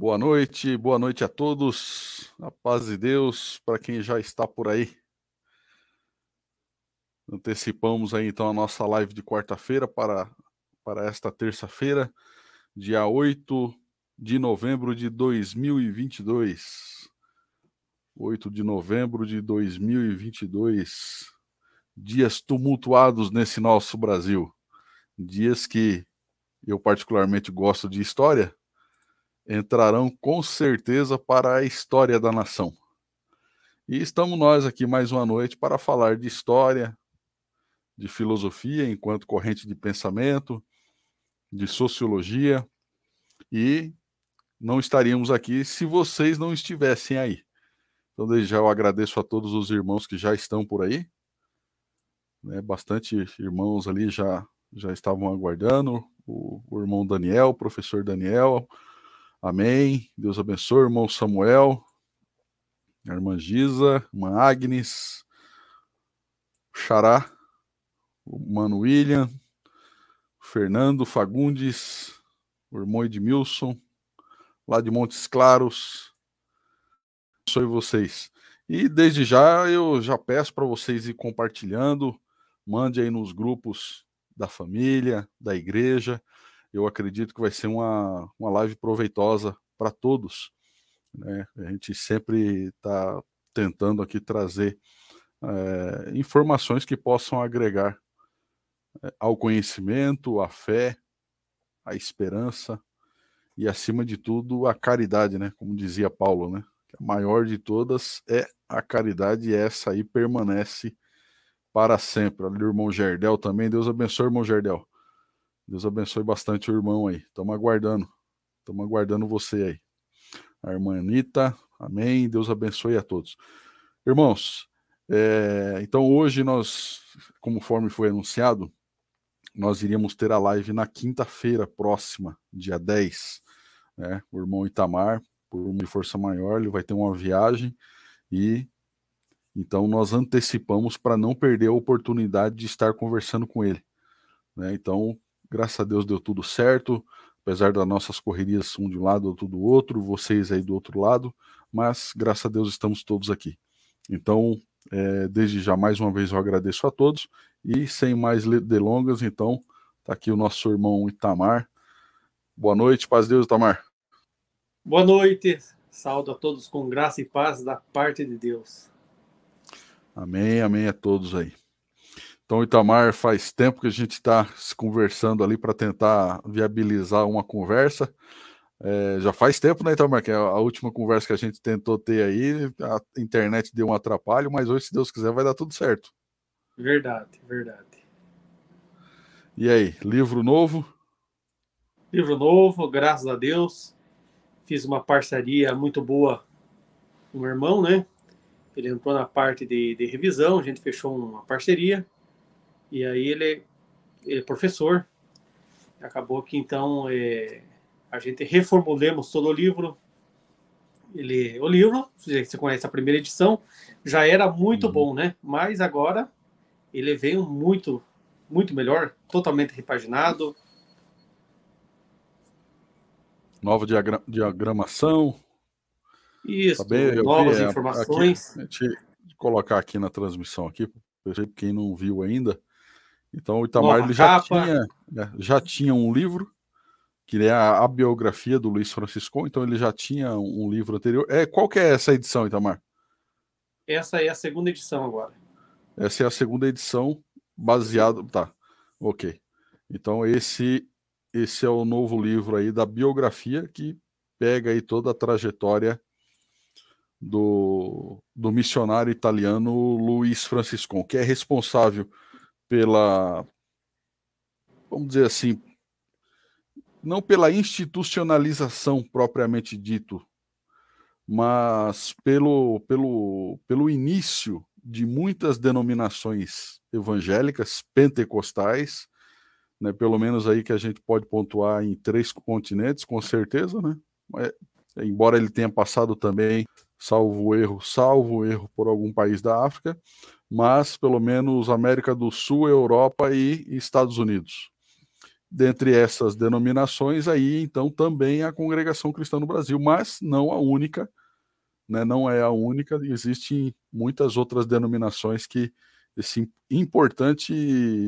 Boa noite, boa noite a todos. A paz de Deus para quem já está por aí. Antecipamos aí então a nossa live de quarta-feira para, para esta terça-feira, dia 8 de novembro de 2022. 8 de novembro de 2022. Dias tumultuados nesse nosso Brasil. Dias que eu particularmente gosto de história entrarão com certeza para a história da nação. E estamos nós aqui mais uma noite para falar de história, de filosofia enquanto corrente de pensamento, de sociologia, e não estaríamos aqui se vocês não estivessem aí. Então, desde já eu agradeço a todos os irmãos que já estão por aí. Né, bastante irmãos ali já, já estavam aguardando. O, o irmão Daniel, o professor Daniel, Amém. Deus abençoe, irmão Samuel, irmã Giza, irmã Agnes, Xará, o mano William, Fernando Fagundes, o irmão Edmilson, lá de Montes Claros. Abençoe vocês. E desde já eu já peço para vocês ir compartilhando, mande aí nos grupos da família, da igreja. Eu acredito que vai ser uma, uma live proveitosa para todos. Né? A gente sempre está tentando aqui trazer é, informações que possam agregar eh, ao conhecimento, à fé, à esperança e, acima de tudo, à caridade, né? Como dizia Paulo, né? A maior de todas é a caridade e essa aí permanece para sempre. Ali, irmão Gerdel também. Deus abençoe, irmão Gerdel. Deus abençoe bastante o irmão aí. Estamos aguardando. Estamos aguardando você aí. A irmã Anitta, amém. Deus abençoe a todos. Irmãos, é, então hoje nós, conforme foi anunciado, nós iríamos ter a live na quinta-feira próxima, dia 10. Né? O irmão Itamar, por uma força maior, ele vai ter uma viagem e então nós antecipamos para não perder a oportunidade de estar conversando com ele. Né? Então, Graças a Deus deu tudo certo, apesar das nossas correrias, um de um lado, outro do outro, vocês aí do outro lado, mas graças a Deus estamos todos aqui. Então, é, desde já, mais uma vez, eu agradeço a todos e sem mais delongas, então, está aqui o nosso irmão Itamar. Boa noite, paz de Deus, Itamar. Boa noite, saúdo a todos com graça e paz da parte de Deus. Amém, amém a todos aí. Então, Itamar, faz tempo que a gente está se conversando ali para tentar viabilizar uma conversa. É, já faz tempo, né, Itamar? Que a última conversa que a gente tentou ter aí, a internet deu um atrapalho, mas hoje, se Deus quiser, vai dar tudo certo. Verdade, verdade. E aí, livro novo? Livro novo, graças a Deus. Fiz uma parceria muito boa com o meu irmão, né? Ele entrou na parte de, de revisão, a gente fechou uma parceria e aí ele, ele é professor. Acabou que então é, a gente reformulamos todo o livro. Ele, o livro, você conhece a primeira edição, já era muito uhum. bom, né? Mas agora ele veio muito, muito melhor, totalmente repaginado. Nova diagra diagramação. Isso, Saber, novas vi, é, informações. Aqui, colocar aqui na transmissão aqui, quem não viu ainda, então o Itamar ele já, tinha, né, já tinha um livro, que é a, a, biografia do Luiz Francisco, então ele já tinha um livro anterior. É, qual que é essa edição, Itamar? Essa é a segunda edição agora. Essa é a segunda edição, baseado. Tá, ok. Então esse esse é o novo livro aí da biografia que pega aí toda a trajetória do, do missionário italiano Luiz Francisco que é responsável pela, vamos dizer assim, não pela institucionalização propriamente dito, mas pelo, pelo, pelo início de muitas denominações evangélicas pentecostais, né, pelo menos aí que a gente pode pontuar em três continentes, com certeza, né? É, embora ele tenha passado também, salvo erro, salvo erro, por algum país da África, mas pelo menos América do Sul, Europa e Estados Unidos. Dentre essas denominações, aí então também a congregação cristã no Brasil, mas não a única, né? não é a única, existem muitas outras denominações que esse importante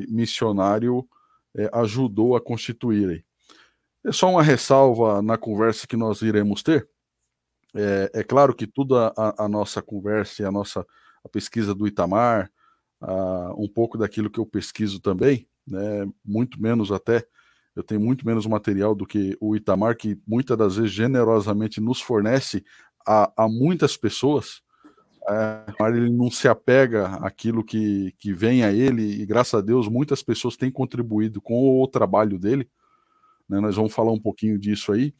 missionário é, ajudou a constituírem. É só uma ressalva na conversa que nós iremos ter. É, é claro que toda a, a nossa conversa e a nossa a pesquisa do Itamar, a, um pouco daquilo que eu pesquiso também, né, muito menos até, eu tenho muito menos material do que o Itamar, que muitas das vezes generosamente nos fornece a, a muitas pessoas, é, ele não se apega àquilo que, que vem a ele, e graças a Deus muitas pessoas têm contribuído com o trabalho dele. Né, nós vamos falar um pouquinho disso aí,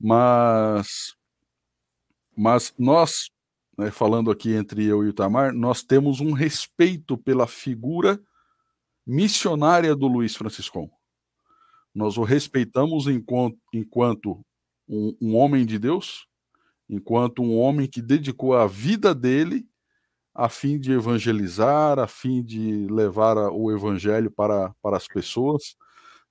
mas, mas nós né, falando aqui entre eu e o Itamar, nós temos um respeito pela figura missionária do Luiz Francisco. Nós o respeitamos enquanto, enquanto um, um homem de Deus, enquanto um homem que dedicou a vida dele a fim de evangelizar, a fim de levar o evangelho para, para as pessoas.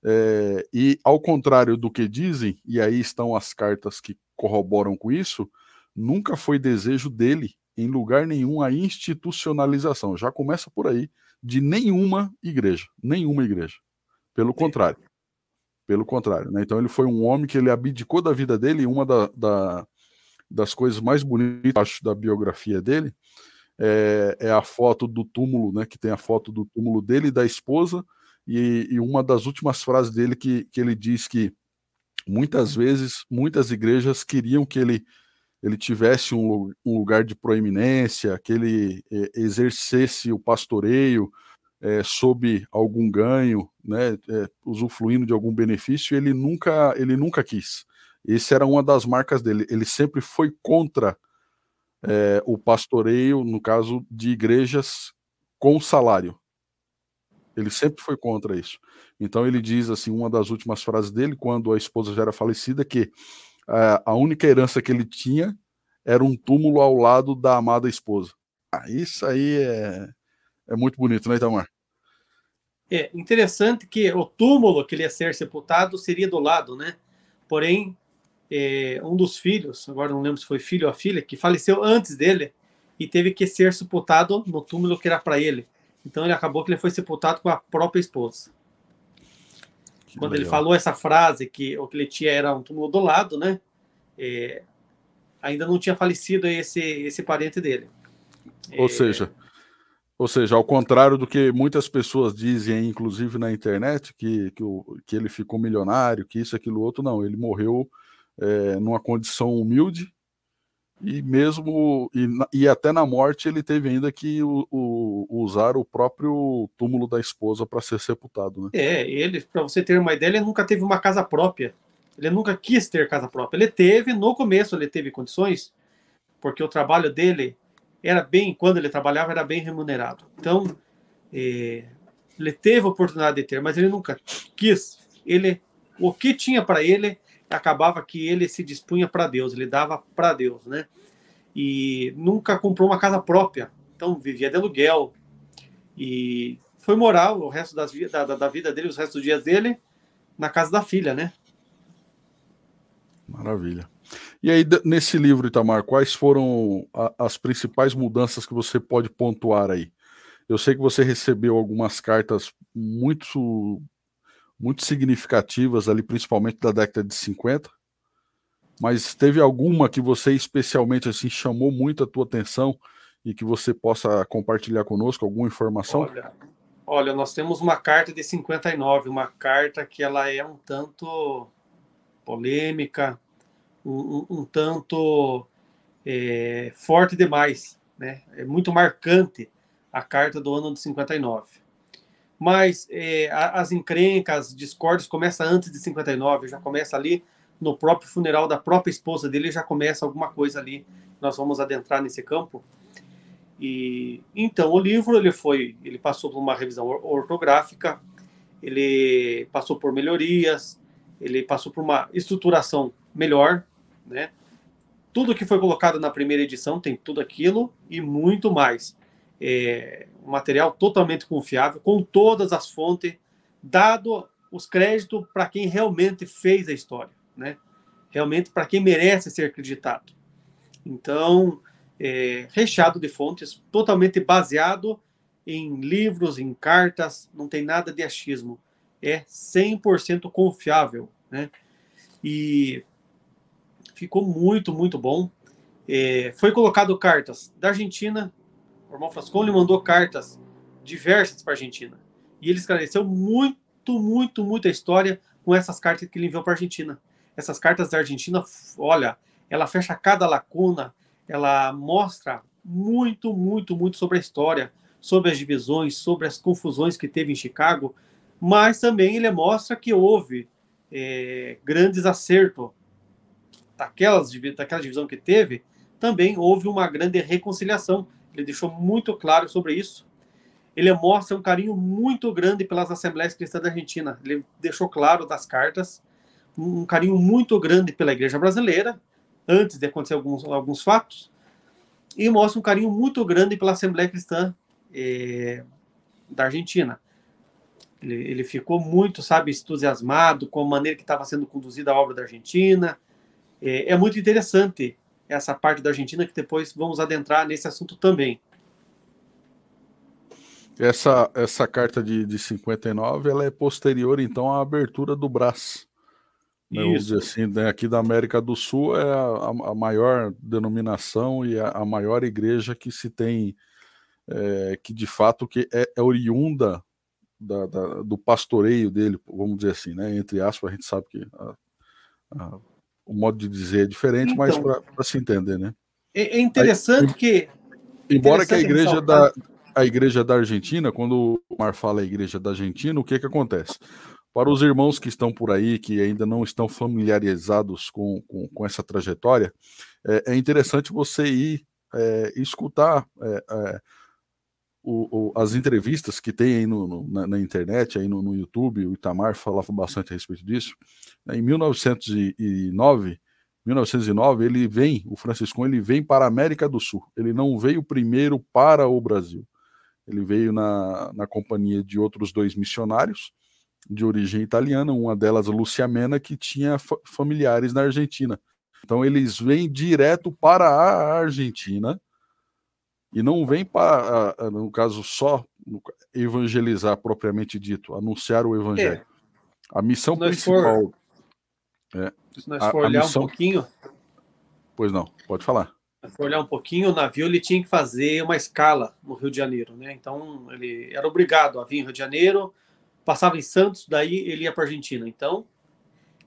É, e ao contrário do que dizem, e aí estão as cartas que corroboram com isso, nunca foi desejo dele, em lugar nenhum, a institucionalização. Já começa por aí, de nenhuma igreja, nenhuma igreja. Pelo contrário. Pelo contrário. Né? Então ele foi um homem que ele abdicou da vida dele, e uma da, da, das coisas mais bonitas, acho, da biografia dele, é, é, a foto do túmulo, né? Que tem a foto do túmulo dele e da esposa, e, e uma das últimas frases dele que, que ele diz que muitas vezes, muitas igrejas queriam que ele ele tivesse um, um lugar de proeminência, que ele é, exercesse o pastoreio é, sob algum ganho, né, é, usufruindo de algum benefício, ele nunca, ele nunca quis. Essa era uma das marcas dele. Ele sempre foi contra é, o pastoreio, no caso de igrejas com salário. Ele sempre foi contra isso. Então ele diz assim, uma das últimas frases dele, quando a esposa já era falecida, que é, a única herança que ele tinha era um túmulo ao lado da amada esposa. Ah, isso aí é, é muito bonito, né, Itamar? É interessante que o túmulo que ele ia ser sepultado seria do lado, né? Porém, é, um dos filhos, agora não lembro se foi filho ou filha, que faleceu antes dele e teve que ser sepultado no túmulo que era para ele. Então ele acabou que ele foi sepultado com a própria esposa quando Legal. ele falou essa frase que o tinha era um túmulo do lado, né? É, ainda não tinha falecido esse esse parente dele. Ou é... seja, ou seja, ao contrário do que muitas pessoas dizem, inclusive na internet, que que, o, que ele ficou milionário, que isso, aquilo, outro, não, ele morreu é, numa condição humilde, e mesmo e, e, até na morte ele teve ainda que o, o, usar o próprio túmulo da esposa para ser sepultado, né? É, ele, para você ter uma ideia, ele nunca teve uma casa própria. Ele nunca quis ter casa própria. Ele teve no começo, ele teve condições, porque o trabalho dele era bem, quando ele trabalhava era bem remunerado. Então, é, ele teve a oportunidade de ter, mas ele nunca quis. Ele, o que tinha para ele acabava que ele se dispunha para Deus, ele dava para Deus, né? E nunca comprou uma casa própria, então vivia de aluguel. E foi morar o resto das, da, da vida dele, os restos dos dias dele, na casa da filha, né? Maravilha. E aí, nesse livro, Itamar, quais foram a, as principais mudanças que você pode pontuar aí? Eu sei que você recebeu algumas cartas muito muito significativas ali, principalmente da década de 50. Mas teve alguma que você especialmente assim chamou muito a tua atenção e que você possa compartilhar conosco alguma informação? Olha, olha nós temos uma carta de 59, uma carta que ela é um tanto polêmica, um, um tanto é, forte demais, né? É muito marcante a carta do ano de 59 mas é, as encrencas, as discórdias começam antes de 59, já começa ali no próprio funeral da própria esposa dele, já começa alguma coisa ali. Nós vamos adentrar nesse campo. E então o livro ele foi, ele passou por uma revisão ortográfica, ele passou por melhorias, ele passou por uma estruturação melhor, né? Tudo que foi colocado na primeira edição tem tudo aquilo e muito mais é, material totalmente confiável, com todas as fontes, dado os créditos para quem realmente fez a história, né? realmente para quem merece ser acreditado. Então, é, recheado de fontes, totalmente baseado em livros, em cartas, não tem nada de achismo. É 100% confiável, né? E ficou muito, muito bom. É, foi colocado cartas da Argentina, Romão Frascoli mandou cartas diversas para a Argentina. E ele esclareceu muito, muito, muito a história com essas cartas que ele enviou para a Argentina. Essas cartas da Argentina, olha, ela fecha cada lacuna, ela mostra muito, muito, muito sobre a história, sobre as divisões, sobre as confusões que teve em Chicago, mas também ele mostra que houve é, grandes acertos daquelas, daquela divisão que teve, também houve uma grande reconciliação ele deixou muito claro sobre isso. Ele mostra um carinho muito grande pelas Assembleias Cristãs da Argentina. Ele deixou claro das cartas um carinho muito grande pela Igreja Brasileira, antes de acontecer alguns, alguns fatos, e mostra um carinho muito grande pela Assembleia Cristã eh, da Argentina. Ele, ele, ficou muito, sabe, entusiasmado com a maneira que estava sendo conduzida a obra da Argentina. Eh, é muito interessante essa parte da Argentina, que depois vamos adentrar nesse assunto também. Essa, essa carta de, de 59 ela é posterior, então, à abertura do Brás. Né, vamos dizer assim, né, aqui da América do Sul é a, a maior denominação e a, a, maior igreja que se tem, é, que de fato que é, é oriunda da, da, do pastoreio dele, vamos dizer assim, né, entre aspas, a gente sabe que a, o modo de dizer é diferente, então, mas para se entender, né? É, é, interessante Aí, que. Embora interessante que a igreja da. A igreja da Argentina, quando o Mar fala a igreja da Argentina, o que que acontece? Para os irmãos que estão por aí, que ainda não estão familiarizados com, com, com essa trajetória, é, é, interessante você ir é, escutar é, é, o, o, as entrevistas que tem aí no, no, na, na, internet, aí no, no, YouTube, o Itamar falava bastante a respeito disso. Né, em 1909, 1909 ele vem, o Franciscão ele vem para a América do Sul. Ele não veio primeiro para o Brasil. Ele veio na, na companhia de outros dois missionários de origem italiana, uma delas Lucia Mena, que tinha familiares na Argentina. Então eles vêm direto para a Argentina e não vem para, no caso, só evangelizar propriamente dito, anunciar o evangelho. É. A missão principal. For, é, se nós a, olhar missão... um pouquinho. Pois não, pode falar. Se olhar um pouquinho, o navio ele tinha que fazer uma escala no Rio de Janeiro, né? Então ele era obrigado a vir Rio de Janeiro, passava em Santos, daí ele ia para Argentina. Então,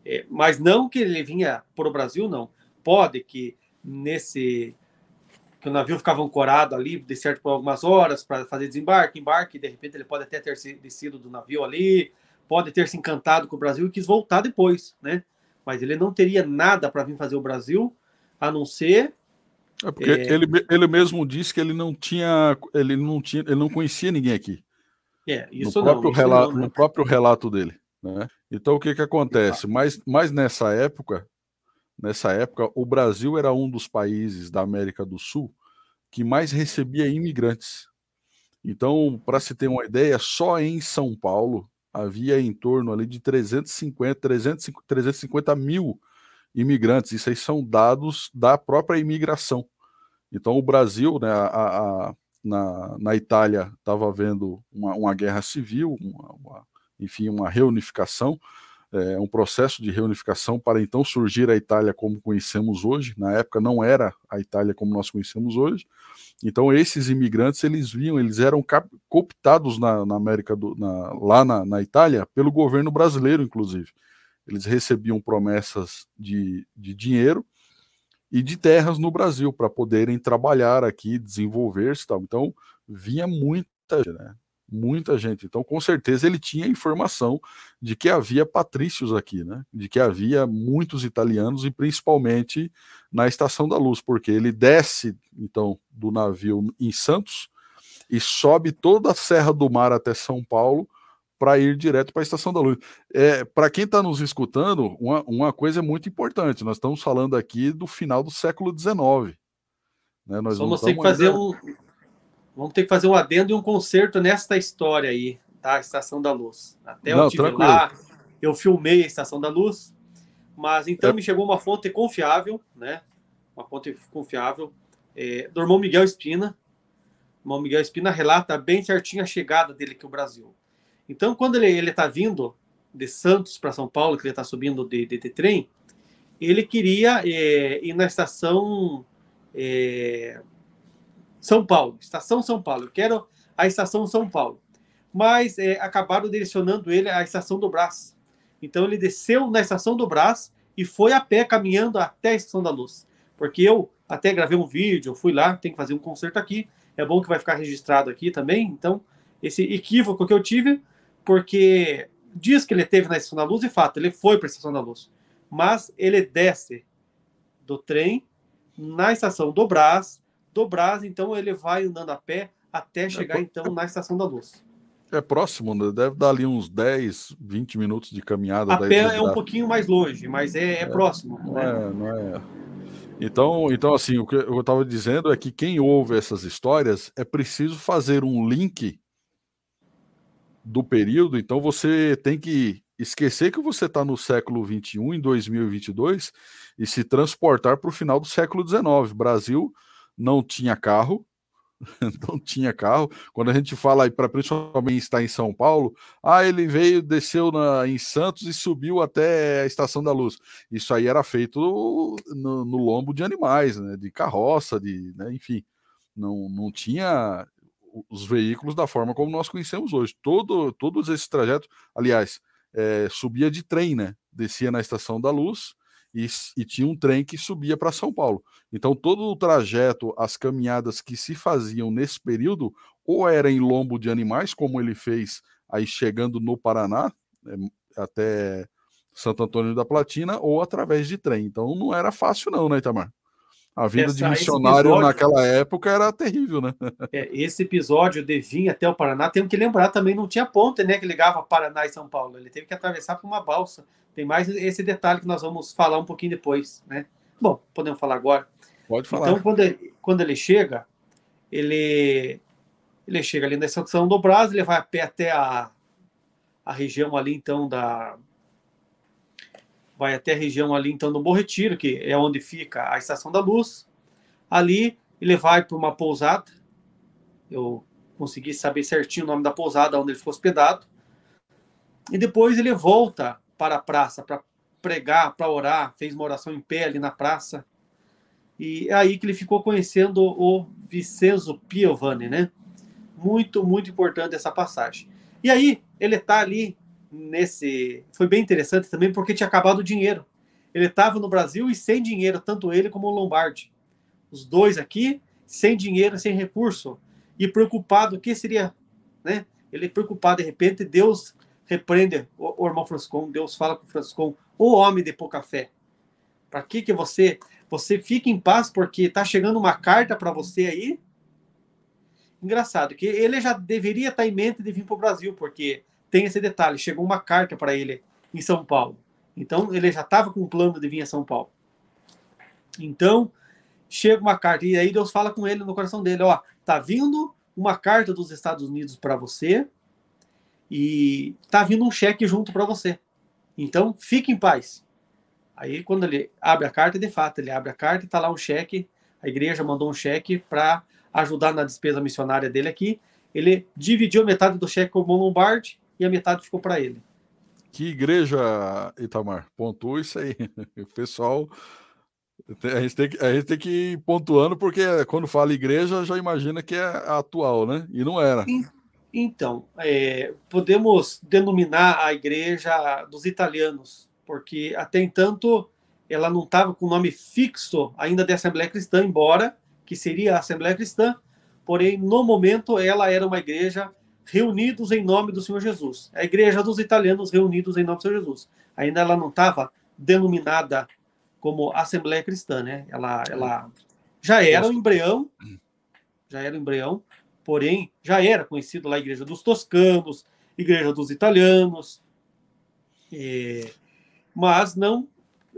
é, mas não que ele vinha para o Brasil, não. Pode que nesse que o navio ficava ancorado ali, de certo, por algumas horas para fazer desembarque, embarque, de repente ele pode até ter descido do navio ali, pode ter se encantado com o Brasil e quis voltar depois, né? Mas ele não teria nada para vir fazer o Brasil, a não ser é porque é... ele, ele mesmo disse que ele não tinha, ele não tinha, ele não conhecia ninguém aqui. É, isso no próprio não, relato, não, né? no próprio relato dele, né? Então o que que acontece? mais Mas, mas nessa época nessa época, o Brasil era um dos países da América do Sul que mais recebia imigrantes. Então, para se ter uma ideia, só em São Paulo havia em torno ali de 350, 350, 350 mil imigrantes. Isso aí são dados da própria imigração. Então, o Brasil, né, a, a, na, na Itália, estava havendo uma, uma guerra civil, uma, uma, enfim, uma reunificação é, é, um processo de reunificação para então surgir a Itália como conhecemos hoje. Na época não era a Itália como nós conhecemos hoje. Então esses imigrantes eles vinham, eles eram cooptados na, na América do, na, lá na, na, Itália pelo governo brasileiro, inclusive. Eles recebiam promessas de, de dinheiro e de terras no Brasil para poderem trabalhar aqui, desenvolver-se, tal. Então vinha muita, né? muita gente. Então, com certeza, ele tinha informação de que havia patrícios aqui, né? De que havia muitos italianos e principalmente na Estação da Luz, porque ele desce então do navio em Santos e sobe toda a Serra do Mar até São Paulo para ir direto para a Estação da Luz. É, para quem está nos escutando, uma, uma coisa é muito importante. Nós estamos falando aqui do final do século XIX. Né? Nós Só você que fazer ainda... um Vamos ter que fazer um adendo e um concerto nesta história aí, da tá? Estação da Luz. Até Não, eu tive tranquilo. lá, eu filmei a Estação da Luz, mas então é. me chegou uma fonte confiável, né? Uma fonte confiável é, do irmão Miguel Espina. O irmão Miguel Espina relata bem certinho a chegada dele aqui ao Brasil. Então, quando ele está vindo de Santos para São Paulo, que ele está subindo de, de, de, trem, ele queria é, ir na estação é, são Paulo, Estação São Paulo. Eu quero a Estação São Paulo. Mas é, acabaram direcionando ele à Estação do Brás. Então ele desceu na Estação do Brás e foi a pé caminhando até a Estação da Luz. Porque eu até gravei um vídeo, fui lá, tem que fazer um concerto aqui. É bom que vai ficar registrado aqui também. Então, esse equívoco que eu tive, porque diz que ele teve na Estação da Luz, e fato, ele foi para a Estação da Luz. Mas ele desce do trem na Estação do Brás, do Brás, então ele vai andando a pé até é, chegar é, então na Estação da Luz. É próximo, né? deve dar ali uns 10, 20 minutos de caminhada. A pé é um pouquinho mais longe, mas é, é, é. próximo. Não né? É, não é. Então, então, assim, o que eu estava dizendo é que quem ouve essas histórias é preciso fazer um link do período. Então, você tem que esquecer que você está no século 21, em 2022, e se transportar para o final do século 19. Brasil não tinha carro, não tinha carro. Quando a gente fala aí para principalmente estar em São Paulo, ah, ele veio, desceu na, em Santos e subiu até a Estação da Luz. Isso aí era feito no, no lombo de animais, né? De carroça, de, né? enfim, não, não tinha os veículos da forma como nós conhecemos hoje. Todo, todos esses trajetos, aliás, é, subia de trem, né? Descia na Estação da Luz e, e tinha um trem que subia para São Paulo. Então, todo o trajeto, as caminhadas que se faziam nesse período, ou era em lombo de animais, como ele fez aí chegando no Paraná, né, até Santo Antônio da Platina, ou através de trem. Então, não era fácil, não, né, Itamar? A vida Essa, de missionário episódio, naquela época era terrível, né? É, esse episódio de vir até o Paraná, temos que lembrar também, não tinha ponte, né, que ligava Paraná e São Paulo. Ele teve que atravessar por uma balsa. Tem mais esse detalhe que nós vamos falar um pouquinho depois, né? Bom, podemos falar agora. Pode falar. Então, quando ele, quando ele chega, ele, ele chega ali na estação do Brasil ele vai a pé até a, a região ali, então, da... Vai até a região ali, então, do Bom Retiro, que é onde fica a Estação da Luz. Ali, ele vai para uma pousada. Eu consegui saber certinho o nome da pousada onde ele ficou hospedado. E depois ele volta para a praça para pregar, para orar, fez uma oração em pé ali na praça. E é aí que ele ficou conhecendo o Vicenzo Piovani, né? Muito, muito importante essa passagem. E aí, ele está ali nesse. Foi bem interessante também porque tinha acabado o dinheiro. Ele estava no Brasil e sem dinheiro, tanto ele como o Lombardi. Os dois aqui, sem dinheiro, sem recurso. E preocupado, o que seria. Né? Ele preocupado, de repente, Deus repreende o, o irmão Francisco, Deus fala com o Francisco, o homem de pouca fé. Para que que você você fique em paz porque está chegando uma carta para você aí? Engraçado que ele já deveria estar tá em mente de vir para o Brasil, porque tem esse detalhe, chegou uma carta para ele em São Paulo. Então ele já estava com um plano de vir a São Paulo. Então chega uma carta e aí Deus fala com ele no coração dele, ó, tá vindo uma carta dos Estados Unidos para você e tá vindo um cheque junto para você. Então, fique em paz. Aí, quando ele abre a carta, de fato, ele abre a carta e tá lá um cheque. A igreja mandou um cheque para ajudar na despesa missionária dele aqui. Ele dividiu metade do cheque com o Lombardi e a metade ficou para ele. Que igreja, Itamar? Pontua isso aí. O pessoal a gente, tem que, a gente tem que ir pontuando, porque quando fala igreja, já imagina que é atual, né? E não era. Então, é, podemos denominar a igreja dos italianos, porque até então ela não estava com o nome fixo ainda de Assembleia Cristã, embora que seria a Assembleia Cristã, porém, no momento, ela era uma igreja reunidos em nome do Senhor Jesus. A igreja dos italianos reunidos em nome do Senhor Jesus. Ainda ela não estava denominada como Assembleia Cristã, né? Ela, ela é. hum. já era um embrião, já era um embrião, porém já era conhecido lá a Igreja dos Toscanos, Igreja dos Italianos, é, mas não,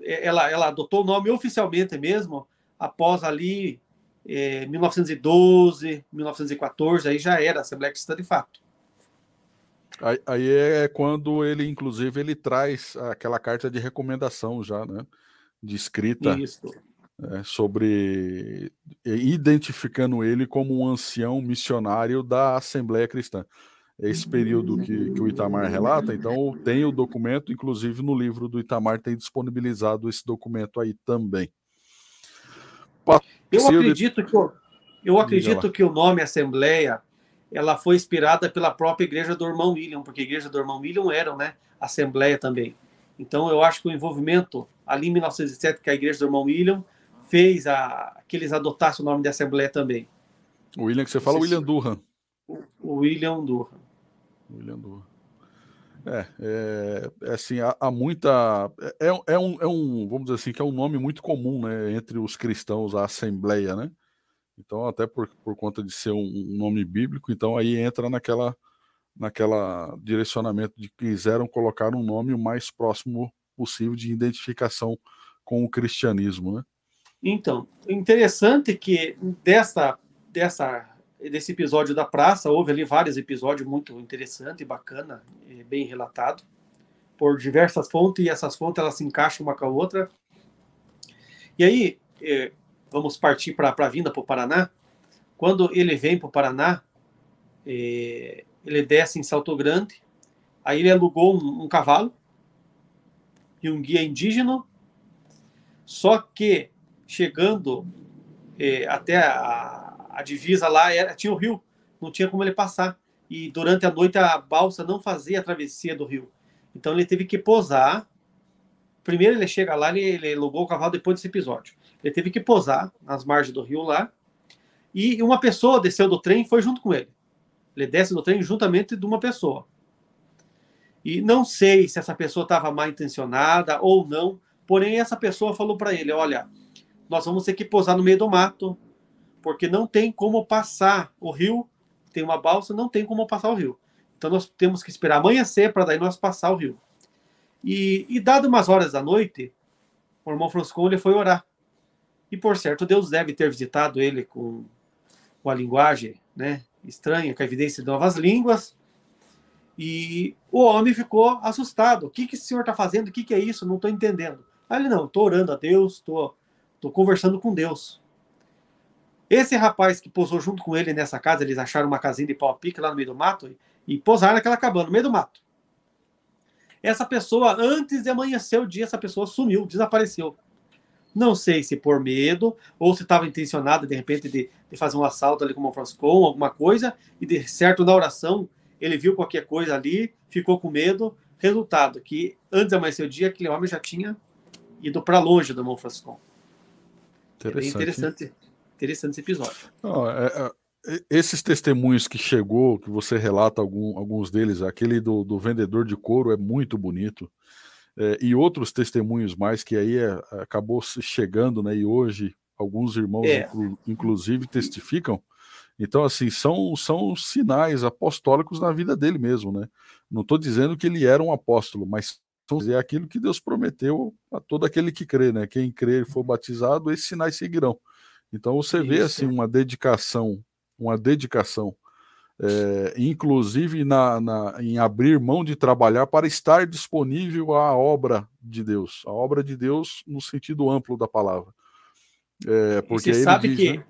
é, ela, ela adotou o nome oficialmente mesmo após ali é, 1912, 1914, aí já era Assembleia Cristã de fato. Aí, aí, é, é quando ele, inclusive, ele traz aquela carta de recomendação já, né? De escrita. Isso. Né, sobre eh, identificando ele como um ancião missionário da Assembleia Cristã. É esse período que, que o Itamar relata, então tem o documento, inclusive no livro do Itamar tem disponibilizado esse documento aí também. Eu acredito que eu, acredito que o nome Assembleia ela foi inspirada pela própria igreja do irmão William, porque a igreja do irmão William era, né, Assembleia também. Então eu acho que o envolvimento ali em 1907 que a igreja do irmão William fez a, que eles adotassem o nome da Assembleia também. O William que você fala, o William Durham. O William Durham. William Durham. É, é, é assim, há, há muita. É, é, é, um, é um, vamos dizer assim, que é um nome muito comum né, entre os cristãos, a Assembleia, né? Então, até por, por conta de ser um, um nome bíblico, então aí entra naquela naquela direcionamento de que quiseram colocar um nome o mais próximo possível de identificação com o cristianismo, né? Então, interessante é que dessa, dessa, desse episódio da praça, houve ali vários episódios muito interessante, bacana, bem relatado, por diversas fontes, e essas fontes elas se encaixam uma com a outra. E aí, é, vamos partir para a vinda para o Paraná. Quando ele vem para o Paraná, é, ele desce em Salto Grande, aí ele alugou um, um cavalo e um guia indígena, só que chegando é, até a, a, divisa lá, era, tinha o rio, não tinha como ele passar. E durante a noite a balsa não fazia a travessia do rio. Então ele teve que posar. Primeiro ele chega lá, ele, ele o cavalo depois desse episódio. Ele teve que posar nas margens do rio lá. E uma pessoa desceu do trem e foi junto com ele. Ele desce do trem juntamente de uma pessoa. E não sei se essa pessoa estava mal intencionada ou não, porém essa pessoa falou para ele: Olha, nós vamos ter que pousar no meio do mato, porque não tem como passar o rio, tem uma balsa, não tem como passar o rio. Então nós temos que esperar amanhecer para daí nós passar o rio. E, e dado umas horas da noite, o irmão Francisco ele foi orar. E por certo, Deus deve ter visitado ele com, com a linguagem né, estranha, com a evidência de novas línguas. E o homem ficou assustado. O que, que o senhor está fazendo? O que, que é isso? Não estou entendendo. Aí ele, não, estou orando a Deus, estou Estou conversando com Deus. Esse rapaz que posou junto com ele nessa casa, eles acharam uma casinha de pau a pique lá no meio do mato e posaram naquela cabana, no meio do mato. Essa pessoa, antes de amanhecer o dia, essa pessoa sumiu, desapareceu. Não sei se por medo ou se estava intencionado de repente, de, de, fazer um assalto ali com uma Frascon, alguma coisa, e de certo, na oração, ele viu qualquer coisa ali, ficou com medo. Resultado, que antes de amanhecer o dia, aquele homem já tinha ido para longe do Mão Frascon. É interessante. É interessante, interessante esse episódio. Não, é, é, é, esses testemunhos que chegou, que você relata algum, alguns deles, aquele do, do, vendedor de couro é muito bonito. É, e outros testemunhos mais que aí acabou chegando, né? E hoje alguns irmãos, inclu, inclusive, testificam. Então, assim, são, são sinais apostólicos na vida dele mesmo, né? Não estou dizendo que ele era um apóstolo, mas então, é aquilo que Deus prometeu a todo aquele que crê, né? Quem crer e for batizado, esses sinais seguirão. Então você Isso. vê assim uma dedicação, uma dedicação, é, inclusive na, na, em abrir mão de trabalhar para estar disponível à obra de Deus, a obra de Deus no sentido amplo da palavra. É, porque você sabe diz, que né?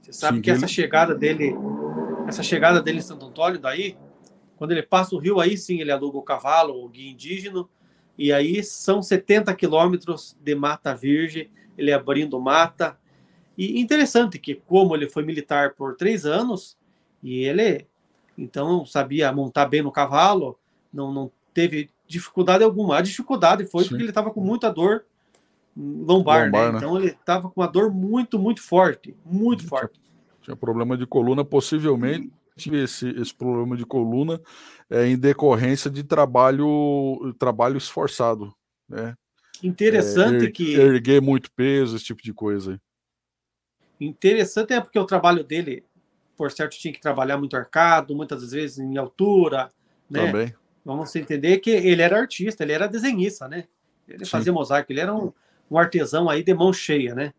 você sabe Sim, que, ele... essa chegada dele, essa chegada dele em Santo Antônio daí quando ele passa o rio, aí sim ele aluga o cavalo, o guia indígena, e aí são 70 quilômetros de mata virgem, ele abrindo mata. E interessante que, como ele foi militar por três anos, e ele então sabia montar bem no cavalo, não, não teve dificuldade alguma. A dificuldade foi Sim. porque ele estava com muita dor lombar, né? lombar né? né? Então ele estava com uma dor muito, muito forte, muito tinha, forte. Tinha problema de coluna, possivelmente tive esse, esse problema de coluna é, em decorrência de trabalho, trabalho esforçado, né? Interessante é, er, que erguer muito peso, esse tipo de coisa. Interessante é porque o trabalho dele, por certo, tinha que trabalhar muito arcado, muitas vezes em altura, né? Também. Vamos entender que ele era artista, ele era desenhista, né? Ele Sim. fazia mosaico, ele era um, um artesão aí de mão cheia, né?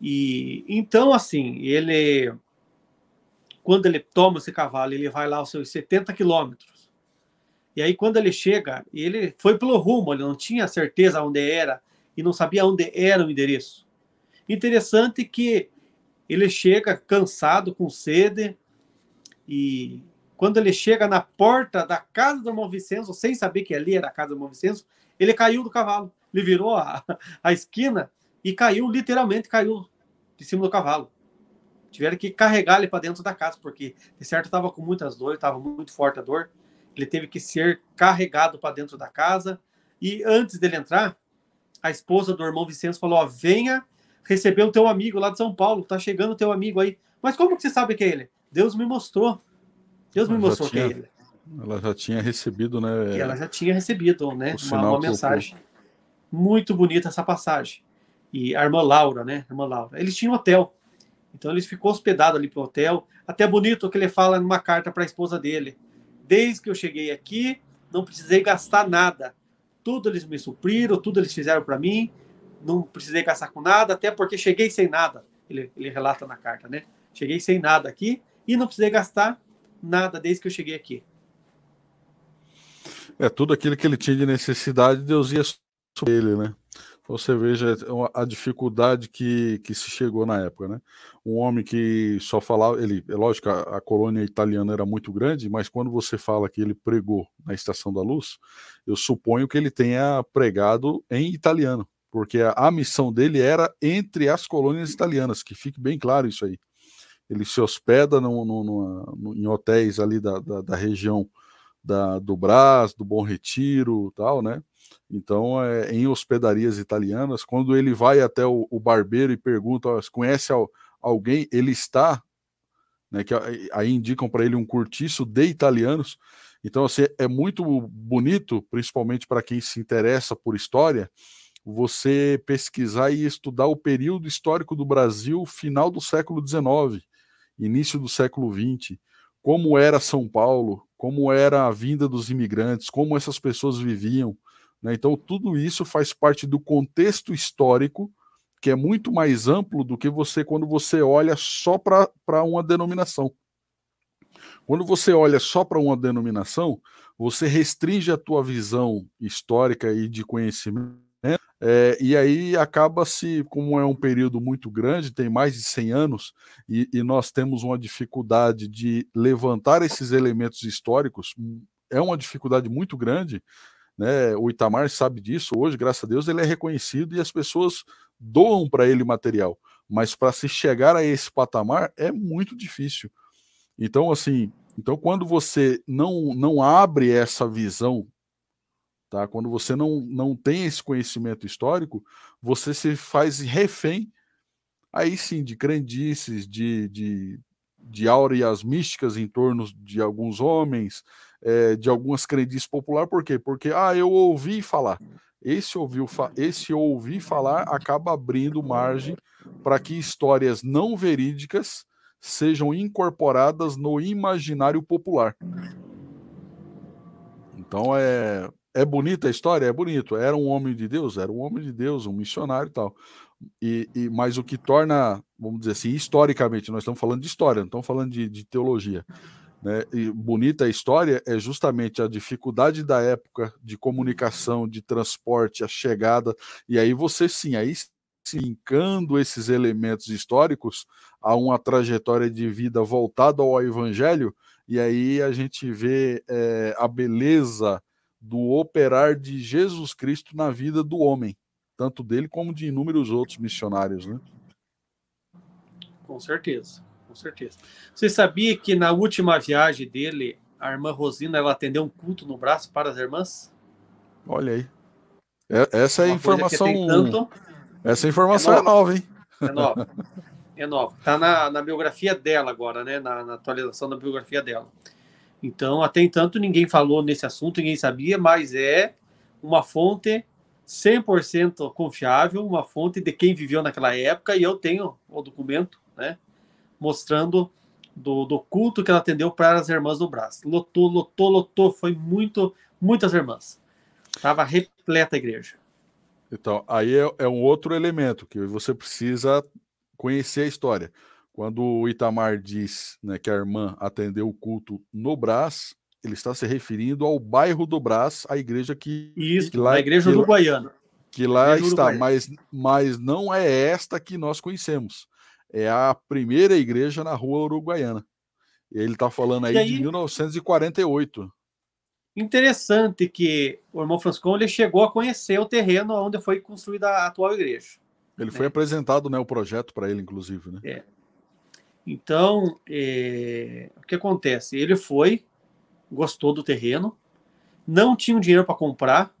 E então assim, ele quando ele toma esse cavalo, ele vai lá aos seus 70 quilômetros. E aí, quando ele chega, ele foi pelo rumo, ele não tinha certeza onde era e não sabia onde era o endereço. Interessante que ele chega cansado, com sede, e quando ele chega na porta da casa do Irmão Vicenzo, sem saber que ali era a casa do Irmão Vicenzo, ele caiu do cavalo. Ele virou a, a esquina e caiu, literalmente caiu de cima do cavalo. Tiveram que carregar ele para dentro da casa, porque de certo estava com muitas dores, estava muito forte a dor. Ele teve que ser carregado para dentro da casa. E antes dele entrar, a esposa do irmão Vicente falou: Ó, venha receber o teu amigo lá de São Paulo, tá chegando o teu amigo aí. Mas como que você sabe que é ele? Deus me mostrou. Deus me mostrou tinha, que é ele. Ela já tinha recebido, né? E ela é, já tinha recebido, né? Uma, uma mensagem. Muito bonita essa passagem. E a irmã Laura, né? A irmã Laura. Eles tinham hotel. Então ele ficou hospedado ali pro hotel. Até bonito o que ele fala numa carta para a esposa dele. Desde que eu cheguei aqui, não precisei gastar nada. Tudo eles me supriram, tudo eles fizeram para mim. Não precisei gastar com nada, até porque cheguei sem nada. Ele, ele relata na carta, né? Cheguei sem nada aqui e não precisei gastar nada desde que eu cheguei aqui. É tudo aquilo que ele tinha de necessidade, Deus ia sobre ele, né? Você veja é, é a dificuldade que, que se chegou na época, né? Um homem que só falava, ele, é lógico, a, a colônia italiana era muito grande, mas quando você fala que ele pregou na Estação da Luz, eu suponho que ele tenha pregado em italiano, porque a, a missão dele era entre as colônias italianas, que fique bem claro isso aí. Ele se hospeda no, no, no, em hotéis ali da, da, da região da, do Brás, do Bom Retiro, tal, né? Então, é, em hospedarias italianas, quando ele vai até o, o barbeiro e pergunta, se conhece al, alguém, ele está, né, que aí indicam para ele um cortiço de italianos. Então, assim, é muito bonito, principalmente para quem se interessa por história, você pesquisar e estudar o período histórico do Brasil, final do século XIX, início do século XX, como era São Paulo, como era a vinda dos imigrantes, como essas pessoas viviam, né? Então, tudo isso faz parte do contexto histórico, que é muito mais amplo do que você quando você olha só para uma denominação. Quando você olha só para uma denominação, você restringe a tua visão histórica e de conhecimento, né? é, e aí acaba-se, como é um período muito grande, tem mais de 100 anos, e, e nós temos uma dificuldade de levantar esses elementos históricos, é uma dificuldade muito grande, né? O Itamar sabe disso hoje, graças a Deus, ele é reconhecido e as pessoas doam para ele material. Mas para se chegar a esse patamar é muito difícil. Então, assim, então quando você não, não abre essa visão, tá? quando você não, não tem esse conhecimento histórico, você se faz refém, aí sim, de crendices, de, de, de áureas místicas em torno de alguns homens, é, de algumas crendices populares por quê? Porque, ah, eu ouvi falar. Esse, ouviu fa esse ouvir falar acaba abrindo margem para que histórias não verídicas sejam incorporadas no imaginário popular. Então é, é bonita a história, é bonito. Era um homem de Deus, era um homem de Deus, um missionário e tal. E, e, mas o que torna, vamos dizer assim, historicamente, nós estamos falando de história, não estamos falando de, de teologia. Né? E bonita a história é justamente a dificuldade da época de comunicação, de transporte, a chegada, e aí você sim, aí se esses elementos históricos a uma trajetória de vida voltada ao evangelho, e aí a gente vê é, a beleza do operar de Jesus Cristo na vida do homem, tanto dele como de inúmeros outros missionários, né? Com certeza com certeza. Você sabia que na última viagem dele, a irmã Rosina ela atendeu um culto no braço para as irmãs? Olha aí. É, essa é, é informação. Tanto, essa informação é nova, hein? É nova. É nova. Está na, na, biografia dela agora, né? Na, na, atualização da biografia dela. Então, até então ninguém falou nesse assunto, ninguém sabia, mas é uma fonte 100% confiável, uma fonte de quem viveu naquela época, e eu tenho o documento, né? mostrando do, do culto que ela atendeu para as irmãs do Brás. Lotou, lotou, lotou. Foi muito, muitas irmãs. Estava repleta a igreja. Então, aí é, é um outro elemento que você precisa conhecer a história. Quando o Itamar diz né, que a irmã atendeu o culto no Brás, ele está se referindo ao bairro do Brás, a igreja que. Isso, que lá, a igreja uruguaiana. Que lá está, mas, mas não é esta que nós conhecemos é a primeira igreja na rua uruguaiana. Ele está falando aí, aí, de 1948. Interessante que o irmão Francisco ele chegou a conhecer o terreno onde foi construída a atual igreja. Ele né? foi apresentado né, o projeto para ele, inclusive. Né? É. Então, é... o que acontece? Ele foi, gostou do terreno, não tinha dinheiro para comprar,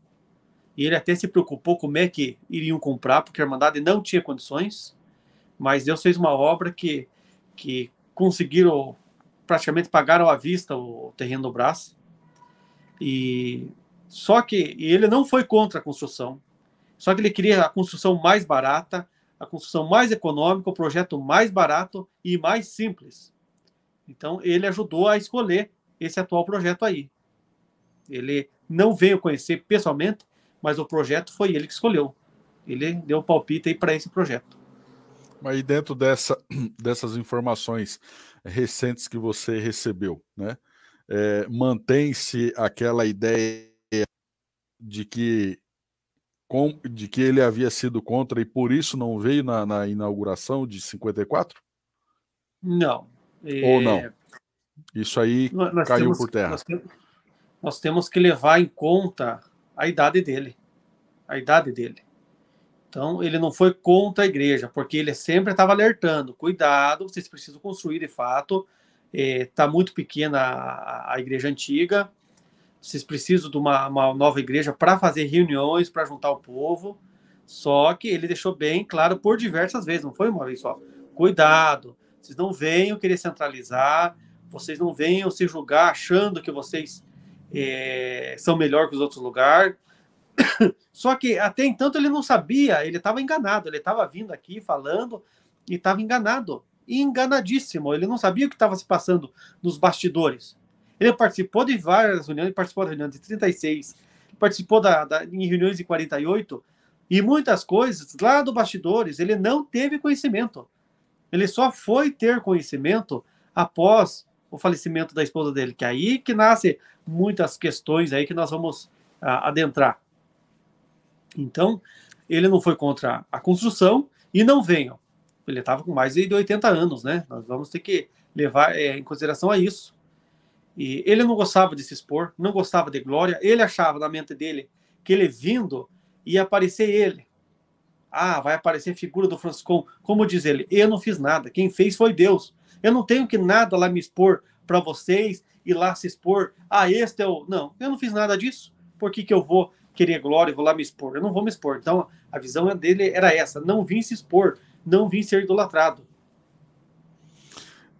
e ele até se preocupou como é que iriam comprar, porque a Irmandade não tinha condições mas Deus fez uma obra que, que conseguiram, praticamente pagaram à vista o terreno do Brás. E só que ele não foi contra a construção, só que ele queria a construção mais barata, a construção mais econômica, o projeto mais barato e mais simples. Então ele ajudou a escolher esse atual projeto aí. Ele não veio conhecer pessoalmente, mas o projeto foi ele que escolheu. Ele deu um palpite aí para esse projeto. Mas dentro dessa, dessas informações recentes que você recebeu, né? É, mantém-se aquela ideia de que com, de que ele havia sido contra e por isso não veio na, na inauguração de 54? Não. É... Ou não? Isso aí nós caiu temos, por terra. Nós nós temos que levar em conta a idade dele. A idade dele. Então, ele não foi contra a igreja, porque ele sempre estava alertando: cuidado, vocês precisam construir de fato. Está eh, é, muito pequena a, a, igreja antiga, vocês precisam de uma, uma nova igreja para fazer reuniões, para juntar o povo. Só que ele deixou bem claro por diversas vezes, não foi uma vez só. Cuidado, vocês não venham querer centralizar, vocês não venham se julgar achando que vocês é, são melhor que os outros lugares Só que até então ele não sabia, ele estava enganado, ele estava vindo aqui falando e estava enganado, enganadíssimo, ele não sabia o que estava se passando nos bastidores. Ele participou de várias reuniões, participou da reunião de 36, participou da, da, em reuniões de 48, e muitas coisas lá do bastidores ele não teve conhecimento. Ele só foi ter conhecimento após o falecimento da esposa dele, que é aí que nasce muitas questões aí que nós vamos ah, adentrar. Então, ele não foi contra a construção e não venham. Ele estava com mais de 80 anos, né? Nós vamos ter que levar é, em consideração a isso. E ele não gostava de se expor, não gostava de glória. Ele achava na mente dele que ele vindo ia aparecer ele. Ah, vai aparecer a figura do Franciscon. Como diz ele, eu não fiz nada. Quem fez foi Deus. Eu não tenho que nada lá me expor para vocês e lá se expor. Ah, este é o. Não, eu não fiz nada disso. Por que, que eu vou querer glória, vou lá me expor. Eu não vou me expor. Então, a visão dele era essa: não vim se expor, não vim ser idolatrado.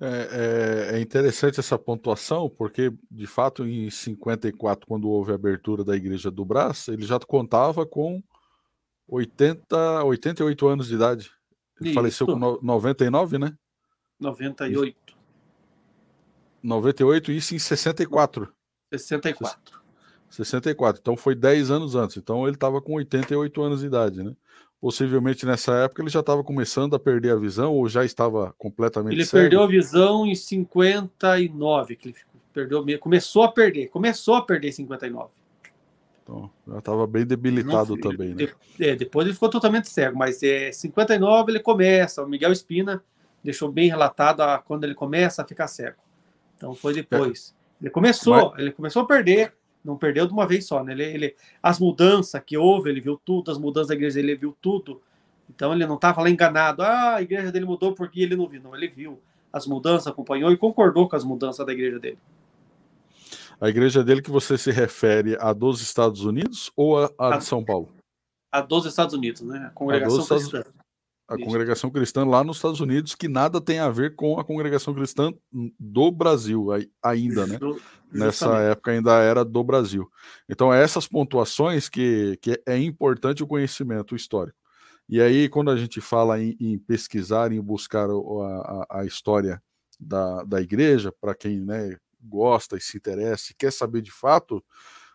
É, é, é, interessante essa pontuação, porque de fato em 54, quando houve a abertura da igreja do Brás, ele já contava com 80, 88 anos de idade. Ele Isso. faleceu com 99, né? 98. 98, isso em 64. 64. 64. Então foi 10 anos antes. Então ele estava com 88 anos de idade, né? Possivelmente nessa época ele já estava começando a perder a visão ou já estava completamente Ele cego. perdeu a visão em 59, que ele perdeu, começou a perder, começou a perder em 59. Então, já estava bem debilitado Não, também, ele, né? É, depois ele ficou totalmente cego, mas é 59 ele começa, o Miguel Espina deixou bem relatado a, quando ele começa a ficar cego. Então foi é. depois. É. Ele começou, mas... ele começou a perder não perdeu de uma vez só, né? Ele, ele, as mudanças que houve, ele viu tudo, as mudanças da igreja ele viu tudo. Então ele não estava lá enganado, ah, a igreja dele mudou porque ele não viu. Não, ele viu as mudanças, acompanhou e concordou com as mudanças da igreja dele. A igreja dele que você se refere a dos Estados Unidos ou a, a, a de São Paulo? A dos Estados Unidos, né? A congregação a Estados... cristã a congregação cristã lá nos Estados Unidos, que nada tem a ver com a congregação cristã do Brasil ainda, né? Justamente. Nessa época ainda era do Brasil. Então, é essas pontuações que, que é importante o conhecimento histórico. E aí, quando a gente fala em, em pesquisar, em buscar a, a, a história da, da igreja, para quem né, gosta e se interessa e quer saber de fato,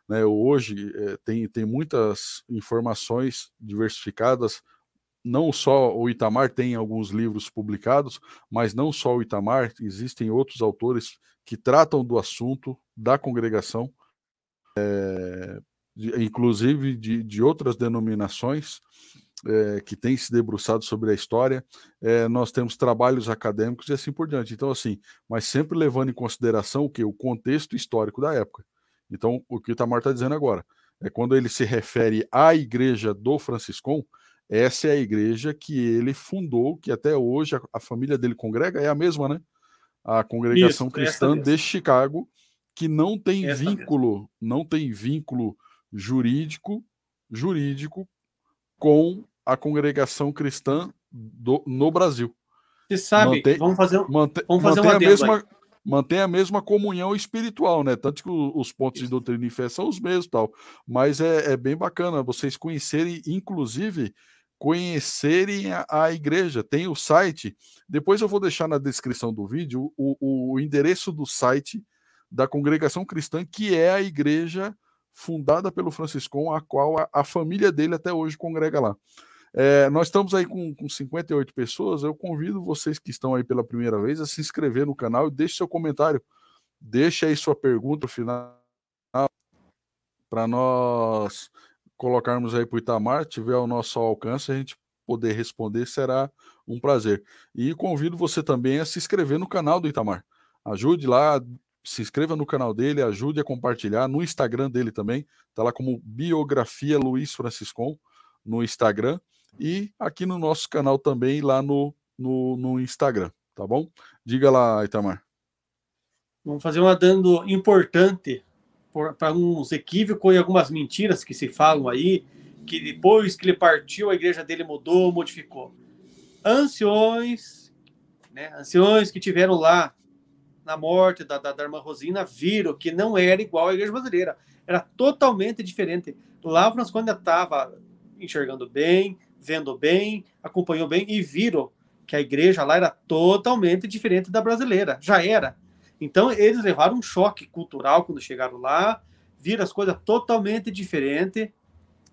né, hoje é, tem, tem muitas informações diversificadas não só o Itamar tem alguns livros publicados, mas não só o Itamar, existem outros autores que tratam do assunto da congregação, é, de, inclusive de, de, outras denominações é, que têm se debruçado sobre a história. É, nós temos trabalhos acadêmicos e assim por diante. Então, assim, mas sempre levando em consideração o que? O contexto histórico da época. Então, o que o Itamar está dizendo agora é quando ele se refere à igreja do Franciscon, essa é a igreja que ele fundou, que até hoje a, a família dele congrega, é a mesma, né? A congregação Isso, cristã de Chicago, que não tem essa vínculo, mesmo. não tem vínculo jurídico, jurídico com a congregação cristã do, no Brasil. Você sabe, mantém, vamos fazer, mantém, vamos fazer mantém a mesma, aí. mantém a mesma comunhão espiritual, né? Tanto que os pontos Isso. de doutrina e fé são os mesmos, tal. Mas é, é bem bacana vocês conhecerem, inclusive, conhecerem a, a igreja. Tem o site, depois eu vou deixar na descrição do vídeo o, o endereço do site da congregação cristã, que é a igreja fundada pelo Franciscon, a qual a, a família dele até hoje congrega lá. É, nós estamos aí com, com 58 pessoas. Eu convido vocês que estão aí pela primeira vez a se inscrever no canal e deixe seu comentário. Deixe aí sua pergunta final para nós colocarmos aí para o Itamar, tiver o nosso alcance, a gente poder responder, será um prazer. E convido você também a se inscrever no canal do Itamar. Ajude lá, se inscreva no canal dele, ajude a compartilhar no Instagram dele também. Tá lá como Biografia Luiz Franciscon no Instagram e aqui no nosso canal também lá no, no, no Instagram, tá bom? Diga lá, Itamar. Vamos fazer um adendo importante para uns equívocos e algumas mentiras que se falam aí, que depois que ele partiu, a igreja dele mudou, modificou. Anciões, né, anciões que tiveram lá na morte da, da, da irmã Rosina viram que não era igual à igreja brasileira. Era totalmente diferente. Lá o ainda estava enxergando bem, vendo bem, acompanhou bem e viram que a igreja lá era totalmente diferente da brasileira. Já era. Então, eles levaram um choque cultural quando chegaram lá, viram as coisas totalmente diferente.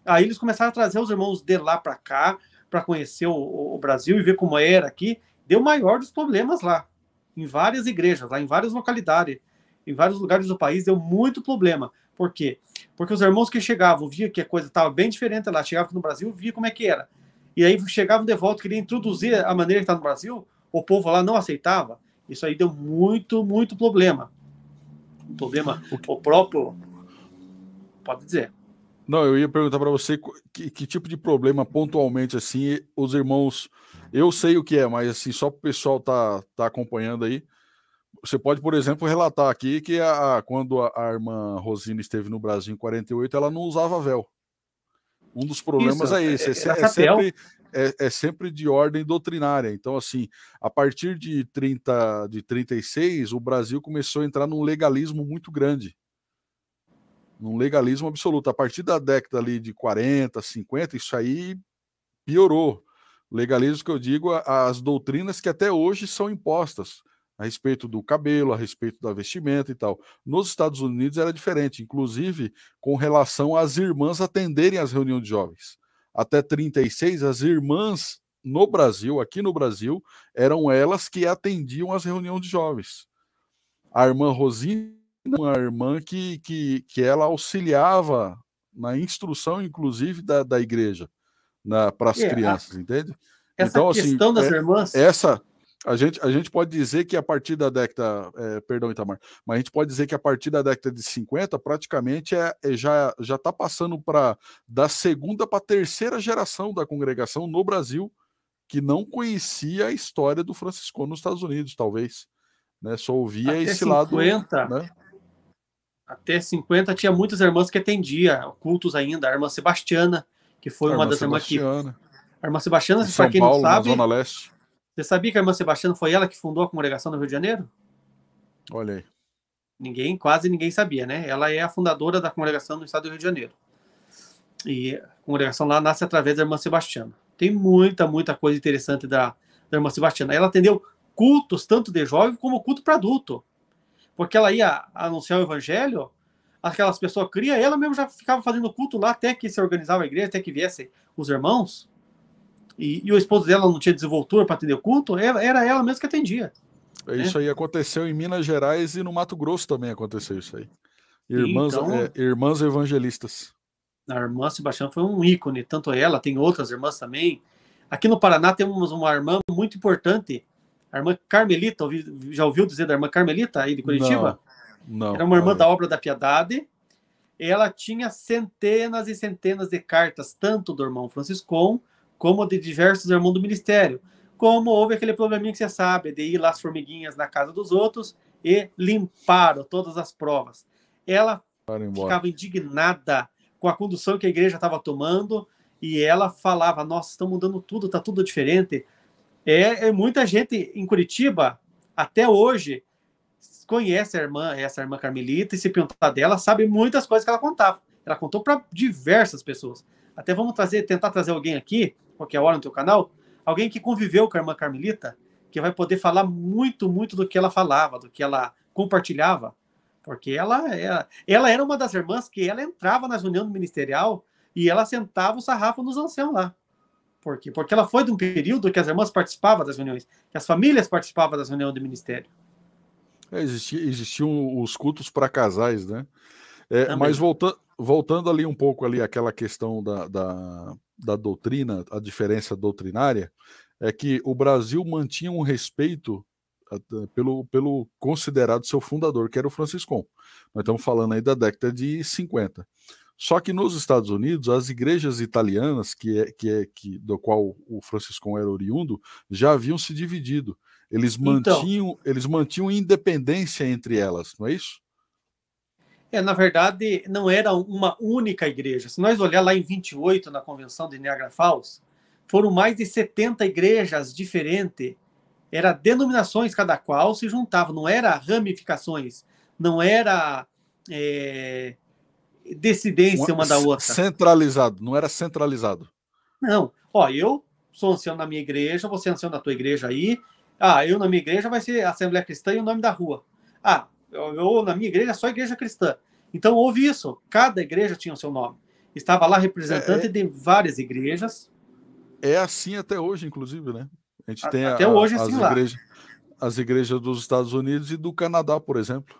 Aí eles começaram a trazer os irmãos de lá para cá, para conhecer o, o Brasil e ver como era aqui. Deu maior dos problemas lá, em várias igrejas, lá em várias localidades, em vários lugares do país, deu muito problema. Por quê? Porque os irmãos que chegavam, via que a coisa estava bem diferente lá, chegavam no Brasil, via como é que era. E aí chegavam de volta, queriam introduzir a maneira que está no Brasil, o povo lá não aceitava. Isso aí deu muito, muito problema. Um problema o, que... o próprio. Pode dizer. Não, eu ia perguntar para você que, que, tipo de problema pontualmente assim os irmãos. Eu sei o que é, mas assim só para o pessoal tá tá acompanhando aí. Você pode, por exemplo, relatar aqui que a, quando a, a irmã Rosina esteve no Brasil em 48, ela não usava véu. Um dos problemas Isso, é, é esse. É, é, é sempre, é, é, sempre de ordem doutrinária. Então, assim, a partir de 30, de 36, o Brasil começou a entrar num legalismo muito grande. Num legalismo absoluto. A partir da década ali de 40, 50, isso aí piorou. Legalismo que eu digo, as doutrinas que até hoje são impostas a respeito do cabelo, a respeito da vestimenta e tal. Nos Estados Unidos era diferente, inclusive com relação às irmãs atenderem às reuniões de jovens até 36, as irmãs no Brasil, aqui no Brasil, eram elas que atendiam as reuniões de jovens. A irmã Rosina, uma irmã que, que, que ela auxiliava na instrução, inclusive, da, da igreja para as é, crianças, a, entende? Essa então, assim, questão assim, das é, irmãs. Essa, a gente, a gente pode dizer que a partir da década, é, perdão, Itamar, mas a gente pode dizer que a partir da década de 50, praticamente é, é já já está passando para da segunda para a terceira geração da congregação no Brasil que não conhecia a história do Francisco nos Estados Unidos, talvez. Né? Só ouvia até esse 50, lado. Né? Até 50 tinha muitas irmãs que atendia cultos ainda, a irmã Sebastiana, que foi a uma das irmãs que. A irmã Sebastiana, para quem Paulo, não sabe. Na Zona Leste você sabia que a irmã Sebastiana foi ela que fundou a congregação no Rio de Janeiro? Olha aí. Ninguém, quase ninguém sabia, né? Ela é a fundadora da congregação no estado do Rio de Janeiro. E a congregação lá nasce através da irmã Sebastiana. Tem muita, muita coisa interessante da, da irmã Sebastiana. Ela atendeu cultos, tanto de jovem como culto para adulto. Porque ela ia anunciar o evangelho, aquelas pessoas e ela mesmo já ficava fazendo culto lá até que se organizava a igreja, até que viessem os irmãos e, e o esposo dela não tinha desenvoltura para atender o culto, era, era ela mesma que atendia. né? Isso aí aconteceu em Minas Gerais e no Mato Grosso também aconteceu isso aí. Irmãs, então, é, irmãs evangelistas. A irmã Sebastião foi um ícone, tanto ela, tem outras irmãs também. Aqui no Paraná temos uma irmã muito importante, a irmã Carmelita. Já ouviu dizer da irmã Carmelita aí de Curitiba? Não. não Era uma irmã da obra da piedade. Ela tinha centenas e centenas de cartas, tanto do irmão Franciscon como de diversos irmãos do ministério. Como houve aquele probleminha que você sabe, de ir lá as formiguinhas na casa dos outros e limparam todas as provas. Ela ficava indignada com a condução que a igreja estava tomando e ela falava: Nossa, estão mudando tudo, está tudo diferente. É, é, muita gente em Curitiba até hoje conhece a irmã, essa irmã Carmelita, e se perguntar dela, sabe muitas coisas que ela contava. Ela contou para diversas pessoas. Até vamos trazer, tentar trazer alguém aqui qualquer hora no teu canal, alguém que conviveu com a irmã Carmelita, que vai poder falar muito, muito do que ela falava, do que ela compartilhava, porque ela era, é, ela era uma das irmãs que ela entrava nas reuniões do ministerial e ela sentava o sarrafo nos anciãos lá. Por quê? Porque ela foi de um período que as irmãs participavam das reuniões, que as famílias participavam das reuniões do ministério. É, existiam os cultos para casais, né? É, mas voltando, voltando ali um pouco ali aquela questão da, da, da doutrina, a diferença doutrinária, é que o Brasil mantinha um respeito pelo, pelo considerado seu fundador, que era o Francisco Nós estamos falando aí da década de 50. Só que nos Estados Unidos, as igrejas italianas, que é, que é que, do qual o Francisco era oriundo, já haviam se dividido. Eles então mantinham, então, eles mantinham independência entre elas, não é isso? É, na verdade, não era uma única igreja. Se nós olhar lá em 28, na convenção de Niagara Falls, foram mais de 70 igrejas diferentes. Era denominações cada qual se juntava, não era ramificações, não era é, decidência uma, da outra. Centralizado, não era centralizado. Não. Ó, eu sou ancião na minha igreja, você é ancião da tua igreja aí. Ah, eu na minha igreja vai ser Assembleia Cristã e o nome da rua. Ah, eu, na minha igreja, é só igreja cristã. Então houve isso. Cada igreja tinha o seu nome. Estava lá representante é, é. de várias igrejas. É assim até hoje, inclusive, né? A gente tem até a, hoje, é as, assim, lá. as igrejas dos Estados Unidos e do Canadá, por exemplo.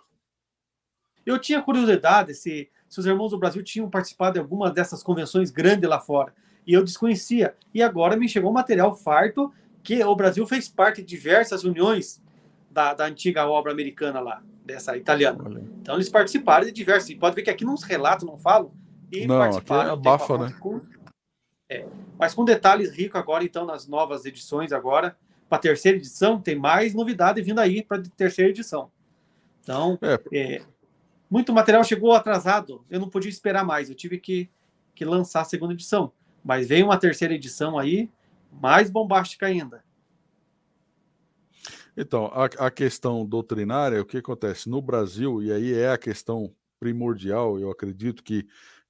Eu tinha curiosidade se, se os irmãos do Brasil tinham participado de alguma dessas convenções grandes lá fora. E eu desconhecia. E agora me chegou um material farto que o Brasil fez parte de diversas uniões da, da antiga obra americana lá dessa italiana. Então eles participaram de diversos. E pode ver que aqui não relatam, não falam. E não, participaram. é né? É. Mas com detalhes ricos agora, então, nas novas edições agora. Para a terceira edição, tem mais novidade vindo aí para a terceira edição. Então, é. É, muito material chegou atrasado. Eu não podia esperar mais. Eu tive que, que lançar a segunda edição. Mas veio uma terceira edição aí, mais bombástica ainda. Então, a, a, questão doutrinária, o que acontece? No Brasil, e aí é a questão primordial, eu acredito que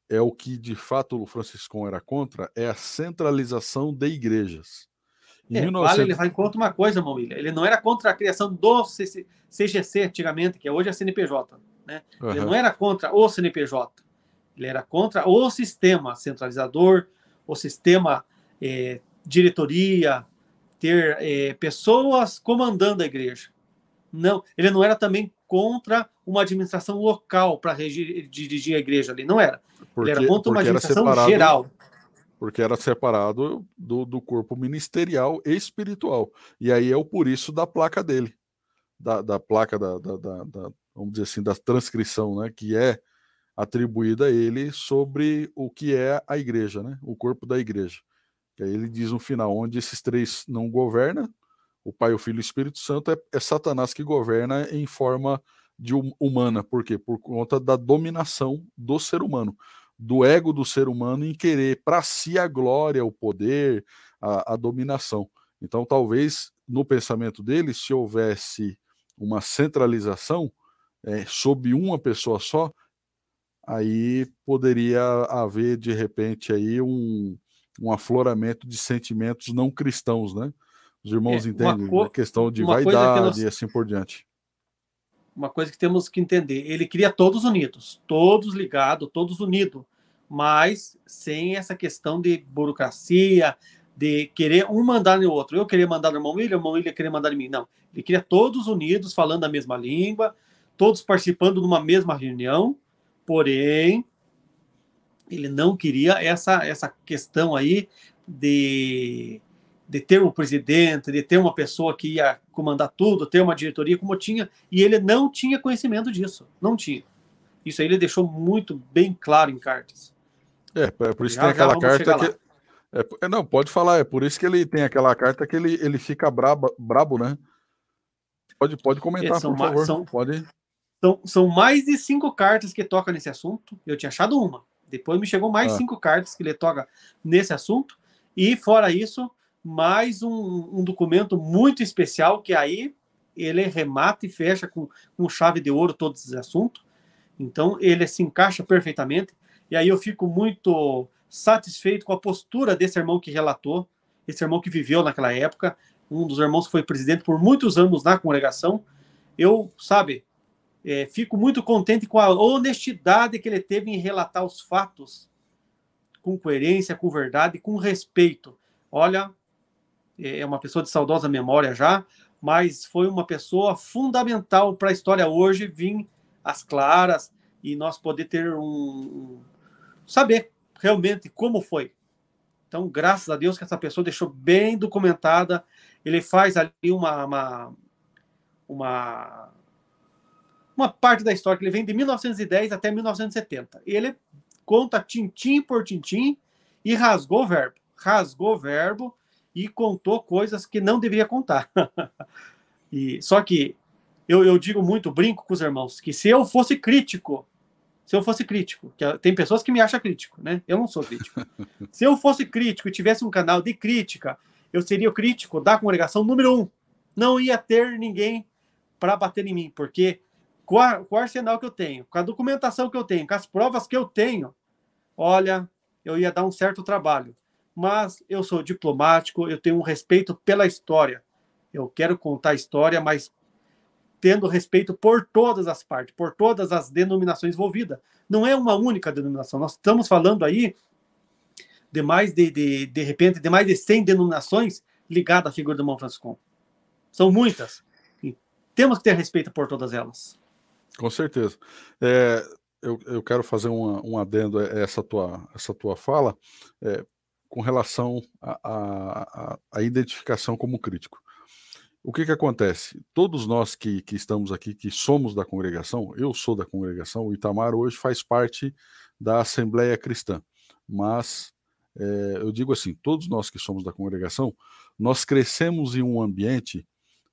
é o que de fato o Francisco era contra, é a centralização de igrejas. Em é, 19... vale, ele vai contra uma coisa, Maurílio. Ele não era contra a criação do CGC antigamente, que é hoje é a CNPJ. Né? Uhum. Ele não era contra o CNPJ. Ele era contra o sistema centralizador, o sistema eh, diretoria, ter é, pessoas comandando a igreja. Não, ele não era também contra uma administração local para dirigir a igreja ali, não era. Porque, ele era contra uma administração separado, geral. Porque era separado do, do corpo ministerial e espiritual. E aí é o por isso da placa dele, da, da placa da, da, da, vamos dizer assim, da transcrição, né, que é atribuída a ele sobre o que é a igreja, né, o corpo da igreja. E aí ele diz no final: onde esses três não governam, o Pai, o Filho e o Espírito Santo, é, é Satanás que governa em forma de hum, humana. Por quê? Por conta da dominação do ser humano, do ego do ser humano em querer para si a glória, o poder, a, a dominação. Então, talvez no pensamento dele, se houvesse uma centralização é, sob uma pessoa só, aí poderia haver de repente aí um, um afloramento de sentimentos não cristãos, né? Os irmãos é, entendem co... a questão de vaidade nós... e assim por diante. Uma coisa que temos que entender, ele queria todos unidos, todos ligados, todos unidos, mas sem essa questão de burocracia, de querer um mandar no outro. Eu queria mandar no irmão William, o irmão William queria mandar em mim. Não, ele queria todos unidos, falando a mesma língua, todos participando de uma mesma reunião, porém ele não queria essa, essa questão aí de, de ter um presidente, de ter uma pessoa que ia comandar tudo, ter uma diretoria como tinha, e ele não tinha conhecimento disso, não tinha. Isso aí ele deixou muito bem claro em cartas. É, é por isso que tem aquela carta que. É, não, pode falar, é por isso que ele tem aquela carta que ele, ele fica braba, brabo, né? Pode, pode comentar, é, por favor. São, pode. São, são mais de cinco cartas que tocam nesse assunto. Eu tinha achado uma. Depois me chegou mais ah. cinco cartas que ele toca nesse assunto. E fora isso, mais um, um, documento muito especial que aí ele remata e fecha com, com chave de ouro todo esse assunto. Então ele se encaixa perfeitamente. E aí eu fico muito satisfeito com a postura desse irmão que relatou, esse irmão que viveu naquela época, um dos irmãos que foi presidente por muitos anos na congregação. Eu, sabe, é, fico muito contente com a honestidade que ele teve em relatar os fatos, com coerência, com verdade, com respeito. Olha, é, é uma pessoa de saudosa memória já, mas foi uma pessoa fundamental para a história hoje vir às claras e nós poder ter um saber realmente como foi. Então, graças a Deus que essa pessoa deixou bem documentada. Ele faz ali uma, uma, uma uma parte da história que ele vem de 1910 até 1970. Ele conta tintim por tintim e rasgou o verbo. Rasgou o verbo e contou coisas que não deveria contar. e Só que eu, eu digo muito, brinco com os irmãos, que se eu fosse crítico, se eu fosse crítico, que tem pessoas que me acham crítico, né? Eu não sou crítico. se eu fosse crítico e tivesse um canal de crítica, eu seria o crítico da congregação número um. Não ia ter ninguém para bater em mim, porque com, a, com o arsenal que eu tenho, com a documentação que eu tenho, com as provas que eu tenho, olha, eu ia dar um certo trabalho. Mas eu sou diplomático, eu tenho um respeito pela história. Eu quero contar a história, mas tendo respeito por todas as partes, por todas as denominações envolvidas. Não é uma única denominação. Nós estamos falando aí de mais de, de, de repente, de mais de 100 denominações ligadas à figura do Mão Francisco. São muitas. E temos que ter respeito por todas elas. Com certeza. É, eu, eu, quero fazer uma, um adendo a essa tua, essa tua fala é, com relação à identificação como crítico. O que, que acontece? Todos nós que, que estamos aqui, que somos da congregação, eu sou da congregação, o Itamar hoje faz parte da Assembleia Cristã, mas é, eu digo assim: todos nós que somos da congregação, nós crescemos em um ambiente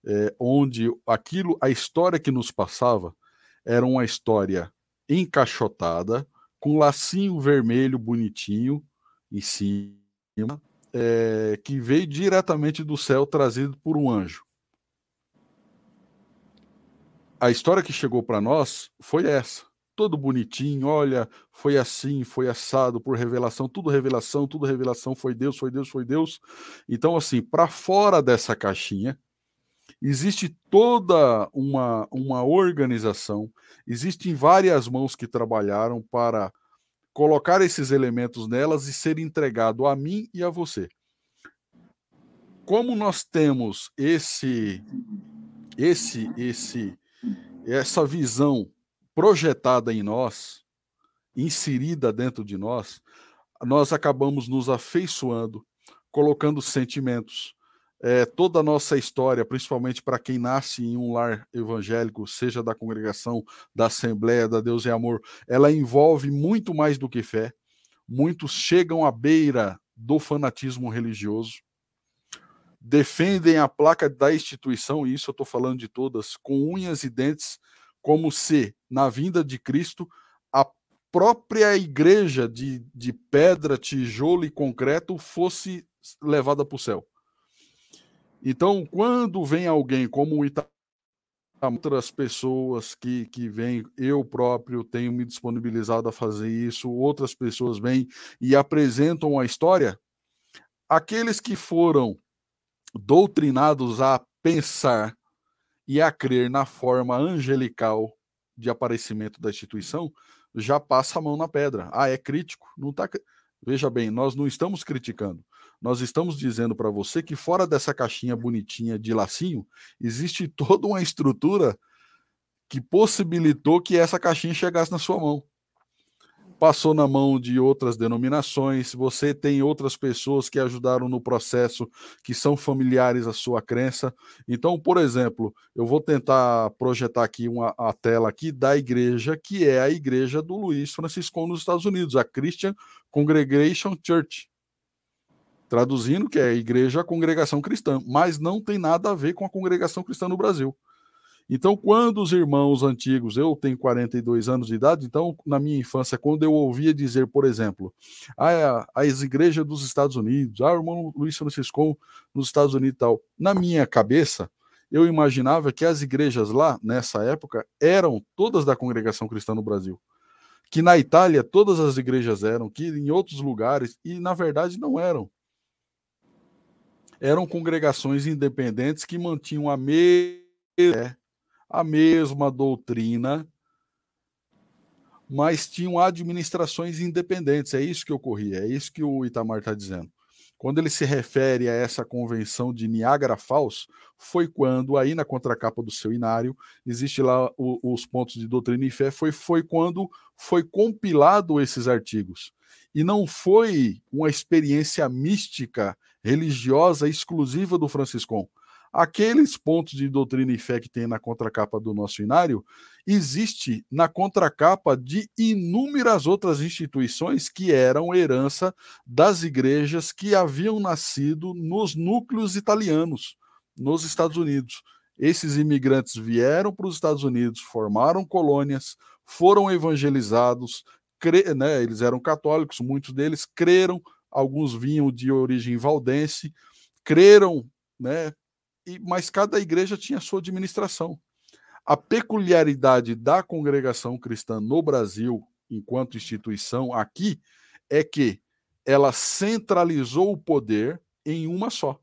é, onde aquilo, a história que nos passava, era uma história encaixotada, com lacinho vermelho bonitinho em cima, é, que veio diretamente do céu, trazido por um anjo. A história que chegou para nós foi essa. Todo bonitinho, olha, foi assim, foi assado por revelação, tudo revelação, tudo revelação, foi Deus, foi Deus, foi Deus. Então, assim, para fora dessa caixinha, existe toda uma, uma organização, existem várias mãos que trabalharam para colocar esses elementos nelas e ser entregado a mim e a você. Como nós temos esse esse esse essa visão projetada em nós, inserida dentro de nós, nós acabamos nos afeiçoando, colocando sentimentos, é, toda a nossa história, principalmente para quem nasce em um lar evangélico, seja da congregação, da Assembleia, da Deus e Amor, ela envolve muito mais do que fé. Muitos chegam à beira do fanatismo religioso, defendem a placa da instituição, e isso eu estou falando de todas, com unhas e dentes, como se, na vinda de Cristo, a própria igreja de, de pedra, tijolo e concreto fosse levada para o céu então, quando vem alguém como o Itamar, outras pessoas que, que vêm, eu próprio tenho me disponibilizado a fazer isso, outras pessoas vêm e apresentam a história. Aqueles que foram doutrinados a pensar e a crer na forma angelical de aparecimento da instituição, já passa a mão na pedra. Ah, é crítico? Não tá... Veja bem, nós não estamos criticando nós estamos dizendo para você que fora dessa caixinha bonitinha de lacinho, existe toda uma estrutura que possibilitou que essa caixinha chegasse na sua mão. Passou na mão de outras denominações, você tem outras pessoas que ajudaram no processo, que são familiares à sua crença. Então, por exemplo, eu vou tentar projetar aqui uma, a tela aqui da igreja, que é a igreja do Luiz Francisco nos Estados Unidos, a Christian Congregation Church traduzindo, que é igreja, congregação cristã, mas não tem nada a ver com a congregação cristã no Brasil. Então, quando os irmãos antigos, eu tenho 42 anos de idade, então, na minha infância, quando eu ouvia dizer, por exemplo, ah, é, as igrejas dos Estados Unidos, ah, o irmão Luiz Francisco nos Estados Unidos e tal, na minha cabeça, eu imaginava que as igrejas lá, nessa época, eram todas da congregação cristã no Brasil. Que na Itália todas as igrejas eram, que em outros lugares, e na verdade não eram eram congregações independentes que mantinham a, me a mesma doutrina, mas tinham administrações independentes. É isso que ocorria, é isso que o Itamar está dizendo. Quando ele se refere a essa convenção de Niagara Falls, foi quando, aí na contracapa do seu Inário, existe lá o, os pontos de doutrina e fé, foi, foi quando foi compilado esses artigos. E não foi uma experiência mística, religiosa, exclusiva do Franciscon. Aqueles pontos de doutrina e fé que tem na contracapa do nosso inário, existe na contracapa de inúmeras outras instituições que eram herança das igrejas que haviam nascido nos núcleos italianos, nos Estados Unidos. Esses imigrantes vieram para os Estados Unidos, formaram colônias, foram evangelizados, cre... né, eles eram católicos, muitos deles creram, alguns vinham de origem valdense, creram, né, e, mas cada igreja tinha sua administração. A peculiaridade da congregação cristã no Brasil, enquanto instituição aqui, é que ela centralizou o poder em uma só.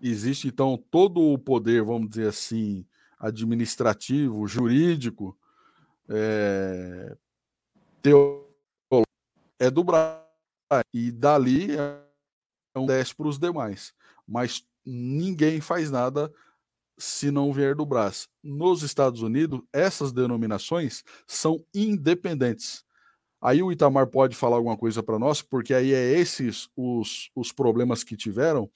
Existe, então, todo o poder, vamos dizer assim, administrativo, jurídico, é, é do Brasil. E dali é um 10 para os demais. Mas ninguém faz nada se não vier do Brás. Nos Estados Unidos, essas denominações são independentes. Aí o Itamar pode falar alguma coisa para nós, porque aí é esses os, os problemas que tiveram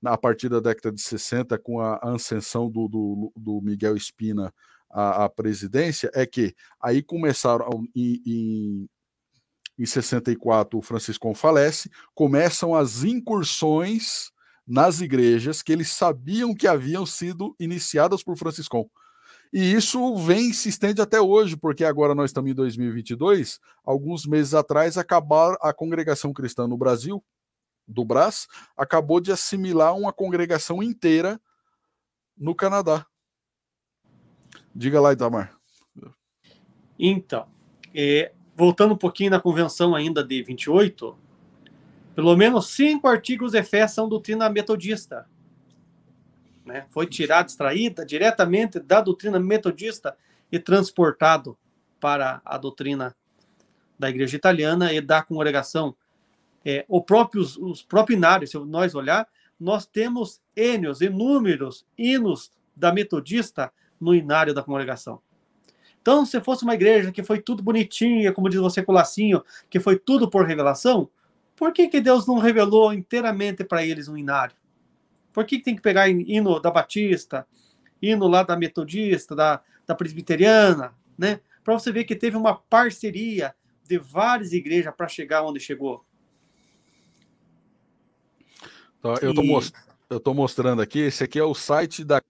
na partir da década de 60 com a ascensão do, do, do Miguel Espina a presidência é que aí começaram em, em, em 64 o Franciscão falece, começam as incursões nas igrejas que eles sabiam que haviam sido iniciadas por Franciscão. E isso vem se estende até hoje, porque agora nós estamos em 2022. Alguns meses atrás, acabar a congregação cristã no Brasil, do Brás, acabou de assimilar uma congregação inteira no Canadá. Diga lá, Itamar. Então, é, voltando um pouquinho na convenção ainda de 28, pelo menos cinco artigos de fé são doutrina metodista. Né? Foi tirado, extraída diretamente da doutrina metodista e transportado para a doutrina da igreja italiana e da congregação. É, o próprio, os propinários, se nós olhar, nós temos ênios, inúmeros hinos da metodista no inário da congregação. Então, se fosse uma igreja que foi tudo bonitinha, como diz você Colacinho, que foi tudo por revelação, por que, que Deus não revelou inteiramente para eles um inário? Por que, que tem que pegar hino da Batista, hino lá da Metodista, da, da Presbiteriana, né? Para você ver que teve uma parceria de várias igrejas para chegar onde chegou. Tá, eu estou most... mostrando aqui, esse aqui é o site da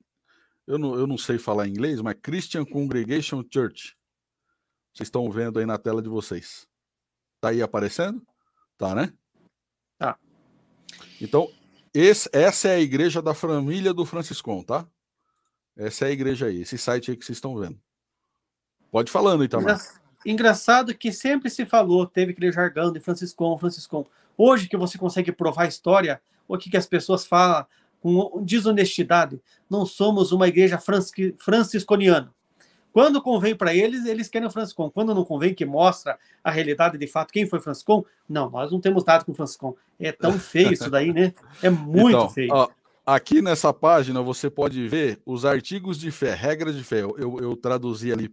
eu não, eu não sei falar inglês, mas Christian Congregation Church. Vocês estão vendo aí na tela de vocês. Tá aí aparecendo? Tá, né? Tá. Ah. Então, esse, essa é a igreja da família do Franciscon, tá? Essa é a igreja aí, esse site aí que vocês estão vendo. Pode falando, Itamar. Engraçado que sempre se falou, teve aquele jargão de Franciscon, Franciscon. Hoje que você consegue provar a história, o que, que as pessoas falam, com desonestidade. Não somos uma igreja francisconiana. Quando convém para eles, eles querem o Franciscon. Quando não convém, que mostra a realidade de fato, quem foi Franciscon, não, nós não temos nada com o Franciscon. É tão feio isso daí, né? É muito então, feio. Ó, aqui nessa página você pode ver os artigos de fé, regras de fé. Eu, eu traduzi ali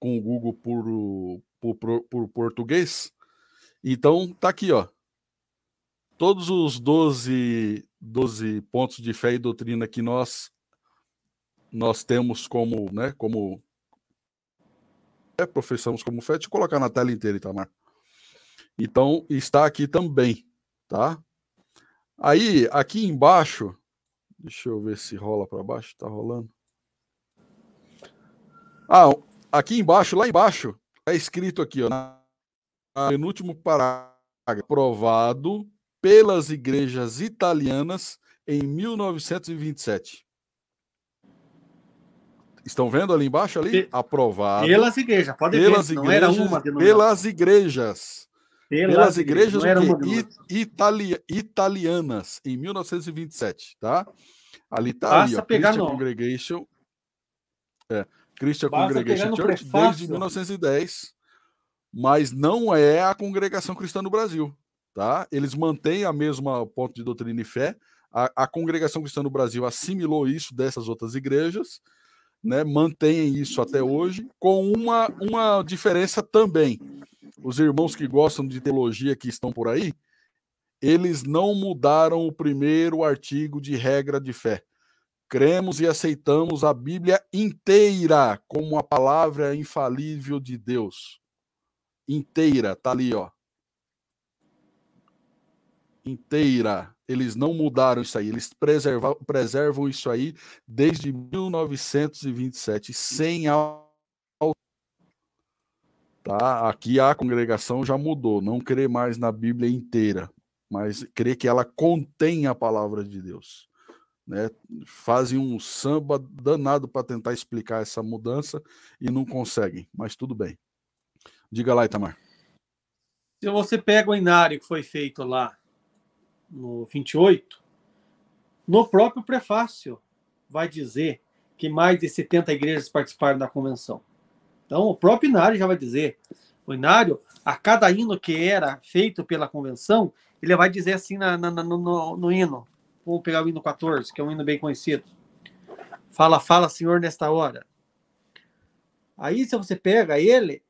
com o Google por, por, por, por português. Então tá aqui, ó todos os 12, 12 pontos de fé e doutrina que nós nós temos como, né, como é, professamos como fé, deixa eu colocar na tela inteira, Itamar. Então, está aqui também, tá? Aí, aqui embaixo, deixa eu ver se rola para baixo, tá rolando. Ah, aqui embaixo, lá embaixo, é escrito aqui, ó, na penúltimo parágrafo, provado pelas igrejas italianas em 1927. Estão vendo ali embaixo ali? Aprovado. Pelas igrejas, pode pelas ver, igrejas, não era uma denominação. Pelas igrejas. Pelas, pelas igrejas, igrejas itali, italianas, em 1927, tá? Ali tá Basta ali, ó, pegar Christian Congregation. É, Christian Congregation Church prefácio. desde 1910, mas não é a congregação cristã no Brasil. Tá? Eles mantêm a mesma ponto de doutrina e fé. A, a congregação cristã no Brasil assimilou isso dessas outras igrejas, né? mantém isso até hoje, com uma, uma diferença também. Os irmãos que gostam de teologia que estão por aí, eles não mudaram o primeiro artigo de regra de fé. Cremos e aceitamos a Bíblia inteira como a palavra infalível de Deus. Inteira, tá ali, ó inteira. Eles não mudaram isso aí, eles preservam, preservam isso aí desde 1927, sem tá? Aqui a congregação já mudou, não crê mais na Bíblia inteira, mas crê que ela contém a palavra de Deus. Né? Fazem um samba danado para tentar explicar essa mudança e não conseguem, mas tudo bem. Diga lá, Itamar. Se você pega o inário que foi feito lá no 28, no próprio prefácio vai dizer que mais de 70 igrejas participaram da convenção. Então, o próprio Inário já vai dizer. O Inário, a cada hino que era feito pela convenção, ele vai dizer assim na, na, no, no, no hino. Vamos pegar o hino 14, que é um hino bem conhecido. Fala, fala, Senhor, nesta hora. Aí, se você pega ele,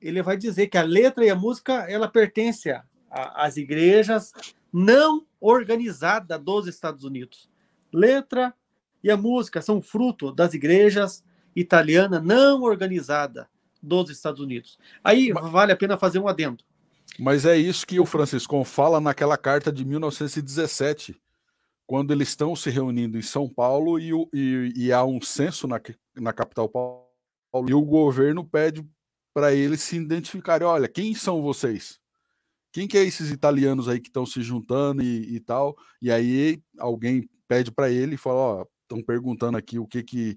ele vai dizer que a letra e a música ela pertence às igrejas, não organizada dos Estados Unidos. Letra e a música são fruto das igrejas italiana não organizada dos Estados Unidos. Aí mas, vale a pena fazer um adendo. Mas é isso que o Francisco fala naquela carta de 1917, quando eles estão se reunindo em São Paulo e, e, e há um censo na, na capital Paulo, e o governo pede para eles se identificarem. Olha, quem são vocês? Quem que é esses italianos aí que estão se juntando e, e, tal? E aí alguém pede para ele e fala, ó, estão perguntando aqui o que que...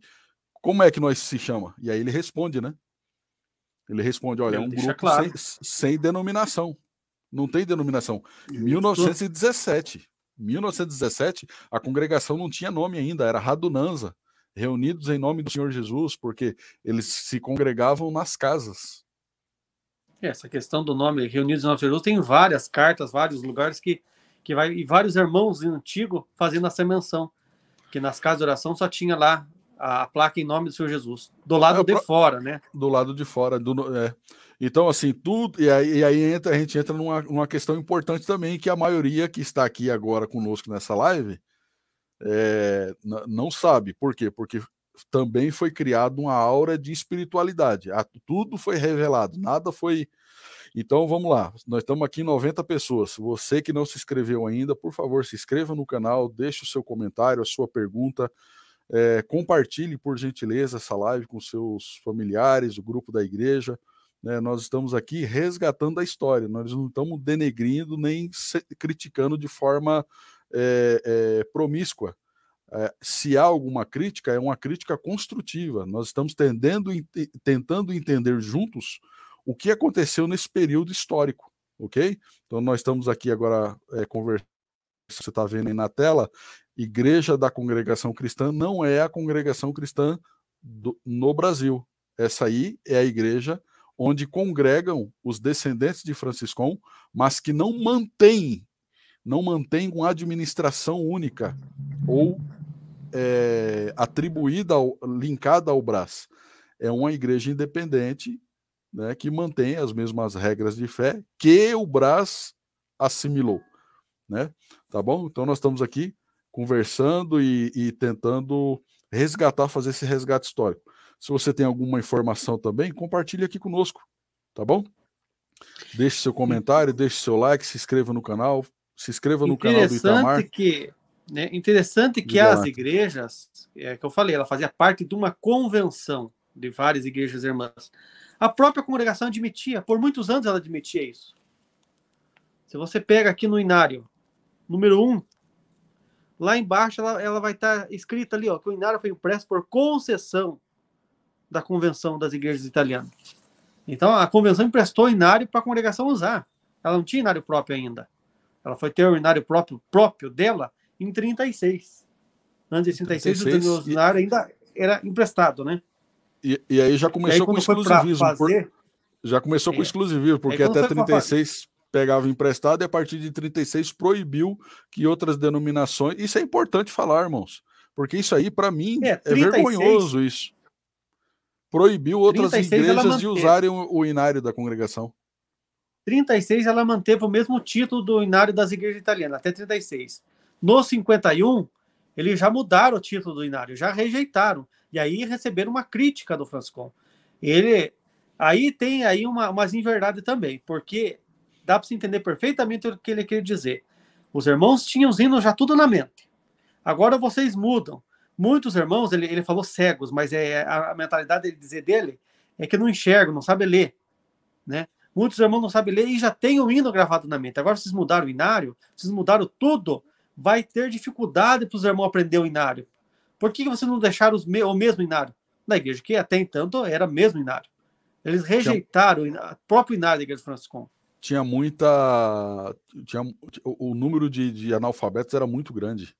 Como é que nós se chama? E aí ele responde, né? Ele responde, olha, é um grupo claro. sem, sem denominação. Não tem denominação. 1917. 1917, a congregação não tinha nome ainda, era Radunanza, reunidos em nome do Senhor Jesus, porque eles se congregavam nas casas. Essa questão do nome Reunidos em Nova Jerusalém tem várias cartas, vários lugares que, que vai, e vários irmãos antigos fazendo essa menção, que nas casas de oração só tinha lá a, a placa em nome do Senhor Jesus, do lado é, de pra... fora, né? Do lado de fora, do, é. Então, assim, tudo. E aí, e aí entra, a gente entra numa, numa, questão importante também, que a maioria que está aqui agora conosco nessa live é, não sabe. Por quê? Porque também foi criada uma aura de espiritualidade. Tudo foi revelado, nada foi. Então vamos lá, nós estamos aqui 90 pessoas. Você que não se inscreveu ainda, por favor, se inscreva no canal, deixe o seu comentário, a sua pergunta. É, compartilhe, por gentileza, essa live com seus familiares, o grupo da igreja. Né? Nós estamos aqui resgatando a história, nós não estamos denegrindo nem criticando de forma é, é, promíscua. Eh, se há alguma crítica, é uma crítica construtiva. Nós estamos tendendo, tentando entender juntos o que aconteceu nesse período histórico, ok? Então, nós estamos aqui agora é, conversando, você está vendo aí na tela, Igreja da Congregação Cristã não é a congregação cristã do, no Brasil. Essa aí é a igreja onde congregam os descendentes de Franciscão, mas que não mantém, não mantém uma administração única ou é, atribuída, ao, linkada ao Brás. É uma igreja independente né, que mantém as mesmas regras de fé que o Brás assimilou. Né? Tá bom? Então nós estamos aqui conversando e, e tentando resgatar, fazer esse resgate histórico. Se você tem alguma informação também, compartilhe aqui conosco, tá bom? Deixe seu comentário, deixe seu like, se inscreva no canal, se inscreva no canal do Itamar. que né? Interessante que Exato. as igrejas, é que eu falei, ela fazia parte de uma convenção de várias igrejas irmãs. A própria congregação admitia, por muitos anos ela admitia isso. Se você pega aqui no Inário, número 1, um, lá embaixo ela, ela vai estar tá escrita ali, ó, que o Inário foi impresso por concessão da Convenção das Igrejas Italianas. Então a Convenção emprestou o Inário para a congregação usar. Ela não tinha Inário próprio ainda. Ela foi ter o Inário próprio, próprio dela em 36. Antes ano de 66, 36, o Danilo ainda era emprestado, né? E, e aí já começou aí, com exclusivismo. Fazer, por... Já começou é. com exclusivismo, porque aí, até 36 pegava emprestado e a partir de 36 proibiu que outras denominações. Isso é importante falar, irmãos, porque isso aí, para mim, é, 36, é, vergonhoso isso. Proibiu outras 36, igrejas de usarem o inário da congregação. 36 ela manteve o mesmo título do inário das igrejas italianas, até 36. No 51, eles já mudaram o título do Inário, já rejeitaram. E aí receberam uma crítica do Francon. Ele. Aí tem aí uma, umas inverdades também, porque dá para se entender perfeitamente o que ele quer dizer. Os irmãos tinham os hinos já tudo na mente. Agora vocês mudam. Muitos irmãos, ele, ele falou cegos, mas é a, a mentalidade dele dizer dele é que não enxergam, não sabe ler, né? Muitos irmãos não sabem ler e já têm o hino gravado na mente. Agora vocês mudaram o inário, vocês mudaram tudo vai ter dificuldade para os irmãos aprender o inário. Por que vocês não deixaram me o mesmo inário? Na igreja que até então era mesmo inário. Eles rejeitaram tinha... o inário, próprio inário da igreja franciscana. Tinha muita. Tinha... O número de, de, analfabetos era muito grande.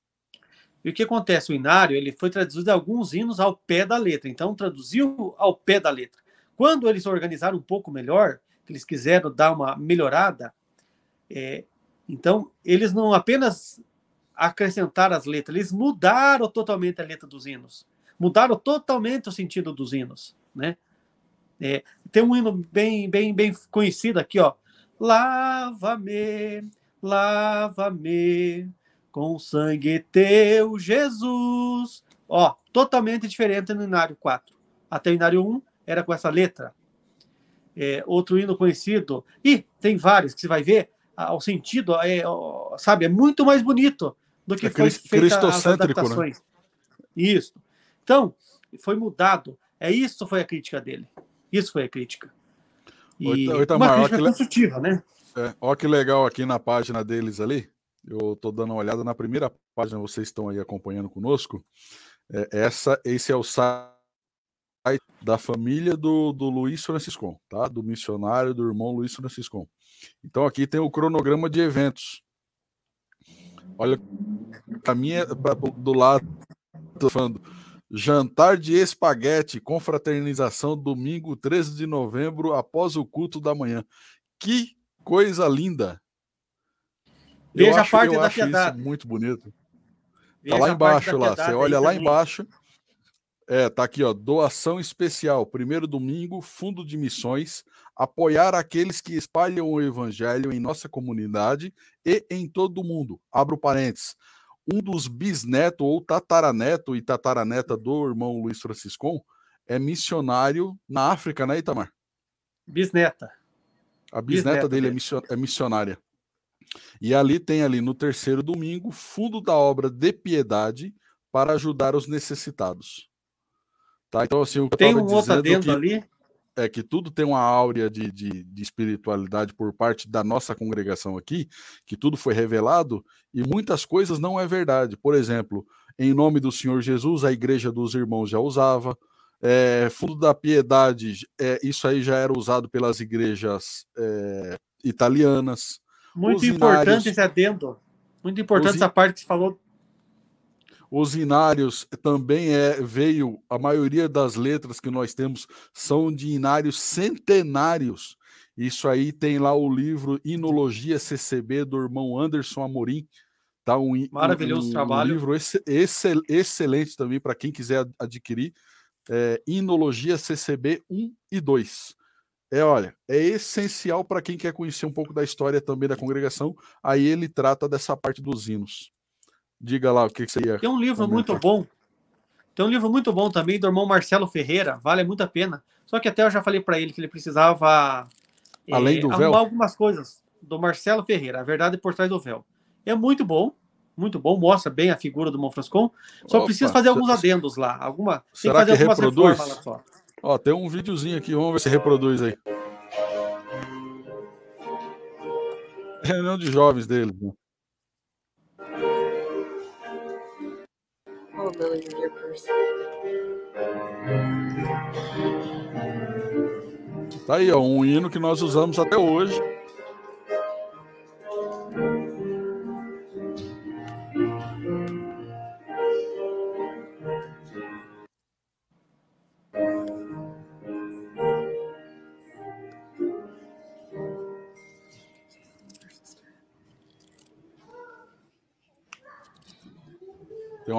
E o que acontece? O inário ele foi traduzido em alguns hinos ao pé da letra. Então, traduziu ao pé da letra. Quando eles organizaram um pouco melhor, eles quiseram dar uma melhorada, é... então, eles não apenas acrescentar as letras, eles mudaram totalmente a letra dos hinos, mudaram totalmente o sentido dos hinos, né? É, tem um hino bem, bem, bem conhecido aqui, ó. Lava-me, lava-me com sangue teu, Jesus. Ó, totalmente diferente no inário 4. Até o inário 1 era com essa letra. É, outro hino conhecido, e tem vários que você vai ver, o sentido, é, ó, sabe, é muito mais bonito do que é foi feita as né? adaptações. Né? Isso. Então, foi mudado. É isso foi a crítica dele. Isso foi a crítica. E Oita, Oita, uma crítica construtiva, né? É, ó que legal aqui na página deles ali. Eu estou dando uma olhada na primeira página, vocês estão aí acompanhando conosco. É, essa, esse é o site da família do, do Luiz Franciscon, tá? Do missionário, do irmão Luiz Franciscon. Então aqui tem o cronograma de eventos. Olha, a minha é, do lado do falando Jantar de espaguete, confraternização, domingo 13 de novembro, após o culto da manhã. Que coisa linda! Veja eu a acho, parte da piedade. muito bonito. Tá Veja tá lá embaixo lá. Você olha é lá também. embaixo. É, tá aqui, ó. Doação especial. Primeiro domingo, fundo de missões, apoiar aqueles que espalham o evangelho em nossa comunidade e em todo o mundo. Abro parênteses. Um dos bisneto ou tataraneto e tataraneta do irmão Luiz Franciscon é missionário na África, né, Itamar? Bisneta. A bisneta, bisneta dele é, é. é, missionária. E ali tem ali no terceiro domingo, fundo da obra de piedade para ajudar os necessitados. Tá? Então assim, o que tem um outro adendo que... ali é que tudo tem uma áurea de, de, de, espiritualidade por parte da nossa congregação aqui, que tudo foi revelado e muitas coisas não é verdade. Por exemplo, em nome do Senhor Jesus, a igreja dos irmãos já usava. É, fundo da piedade, é, isso aí já era usado pelas igrejas é, italianas. Muito importante inários, esse adendo. Muito importante essa parte que você falou os inários também é, veio, a maioria das letras que nós temos são de inários centenários. Isso aí tem lá o livro Inologia CCB do irmão Anderson Amorim. Tá um, Maravilhoso um, um trabalho. livro ex, ex, excelente também para quem quiser adquirir. É, Inologia CCB 1 e 2. É, olha, é essencial para quem quer conhecer um pouco da história também da congregação. Aí ele trata dessa parte dos hinos. Diga lá o que, que você ia. Tem um livro comentar. muito bom. Tem um livro muito bom também do irmão Marcelo Ferreira, vale muito a pena. Só que até eu já falei para ele que ele precisava é, Além é, do arrumar véu. algumas coisas do Marcelo Ferreira, A Verdade por Trás do Véu. É muito bom, muito bom, mostra bem a figura do Monfrascon. Só Opa, precisa fazer alguns adendos lá, alguma, será que, que reproduz? Ó, tem um videozinho aqui, vamos ver se reproduz aí. Reunião de jovens dele. Né? a Tá aí, ó, um hino que nós usamos até hoje.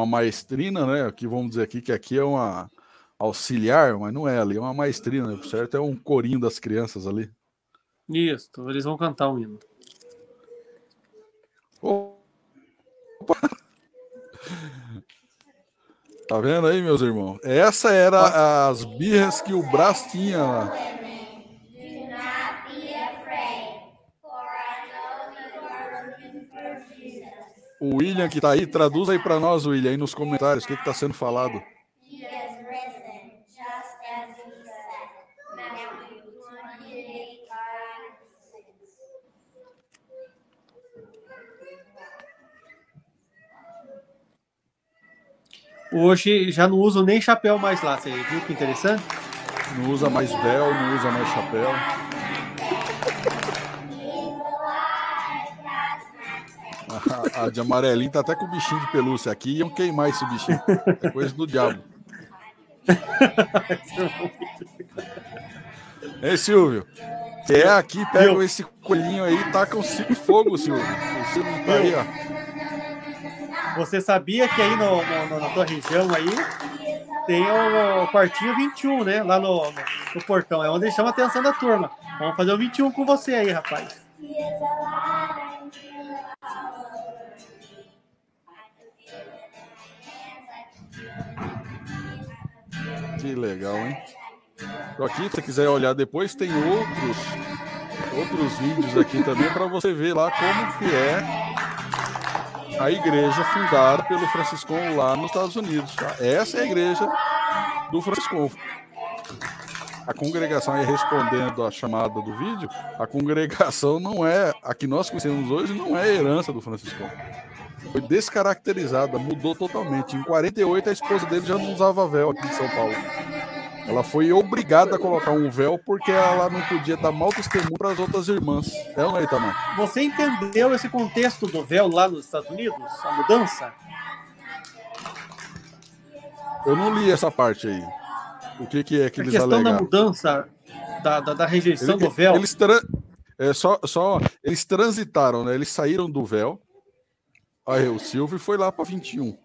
uma maestrina, né? Que vamos dizer aqui que aqui é uma auxiliar, mas não é ali, é uma maestrina, certo? É um corinho das crianças ali. Isso, eles vão cantar o um hino. Opa. Tá vendo aí, meus irmãos? Essa era as birras que o Brás tinha O William que está aí, traduz aí para nós, William, aí nos comentários, o que está sendo falado. Hoje já não uso nem chapéu mais lá, você viu que interessante? Não usa mais véu, não usa mais chapéu. a ah, de amarelinho tá até com bichinho de pelúcia aqui. Iam queimar esse bichinho. É coisa do diabo. Ei, Silvio. é aqui, pegam Meu. esse coelhinho aí e tacam um fogo, Silvio. O Silvio tá aí, ó. Você sabia que aí no, no, na tua região aí tem o, o quartinho 21, né? Lá no, no, no portão. É onde chama a atenção da turma. Vamos fazer o 21 com você aí, rapaz. Que legal, hein? Então aqui, se você quiser olhar depois, tem outros outros vídeos aqui também para você ver lá como que é a igreja fundada pelo Franciscão lá nos Estados Unidos. Tá? Essa é a igreja do Franciscão. A congregação aí respondendo à chamada do vídeo, a congregação não é a que nós conhecemos hoje, não é herança do Franciscão. Foi descaracterizada, mudou totalmente. Em 48, a esposa dele já não usava véu aqui em São Paulo. Ela foi obrigada a colocar um véu porque ela não podia dar mal testemunho para as outras irmãs. É ou não é, Você entendeu esse contexto do véu lá nos Estados Unidos? A mudança? Eu não li essa parte aí. O que, que é que a eles alegaram? A questão da mudança, da, da, da rejeição Ele, do véu. Eles, tra... é, só, só, eles transitaram, né? Eles saíram do véu Aí o Silvio foi lá para 21.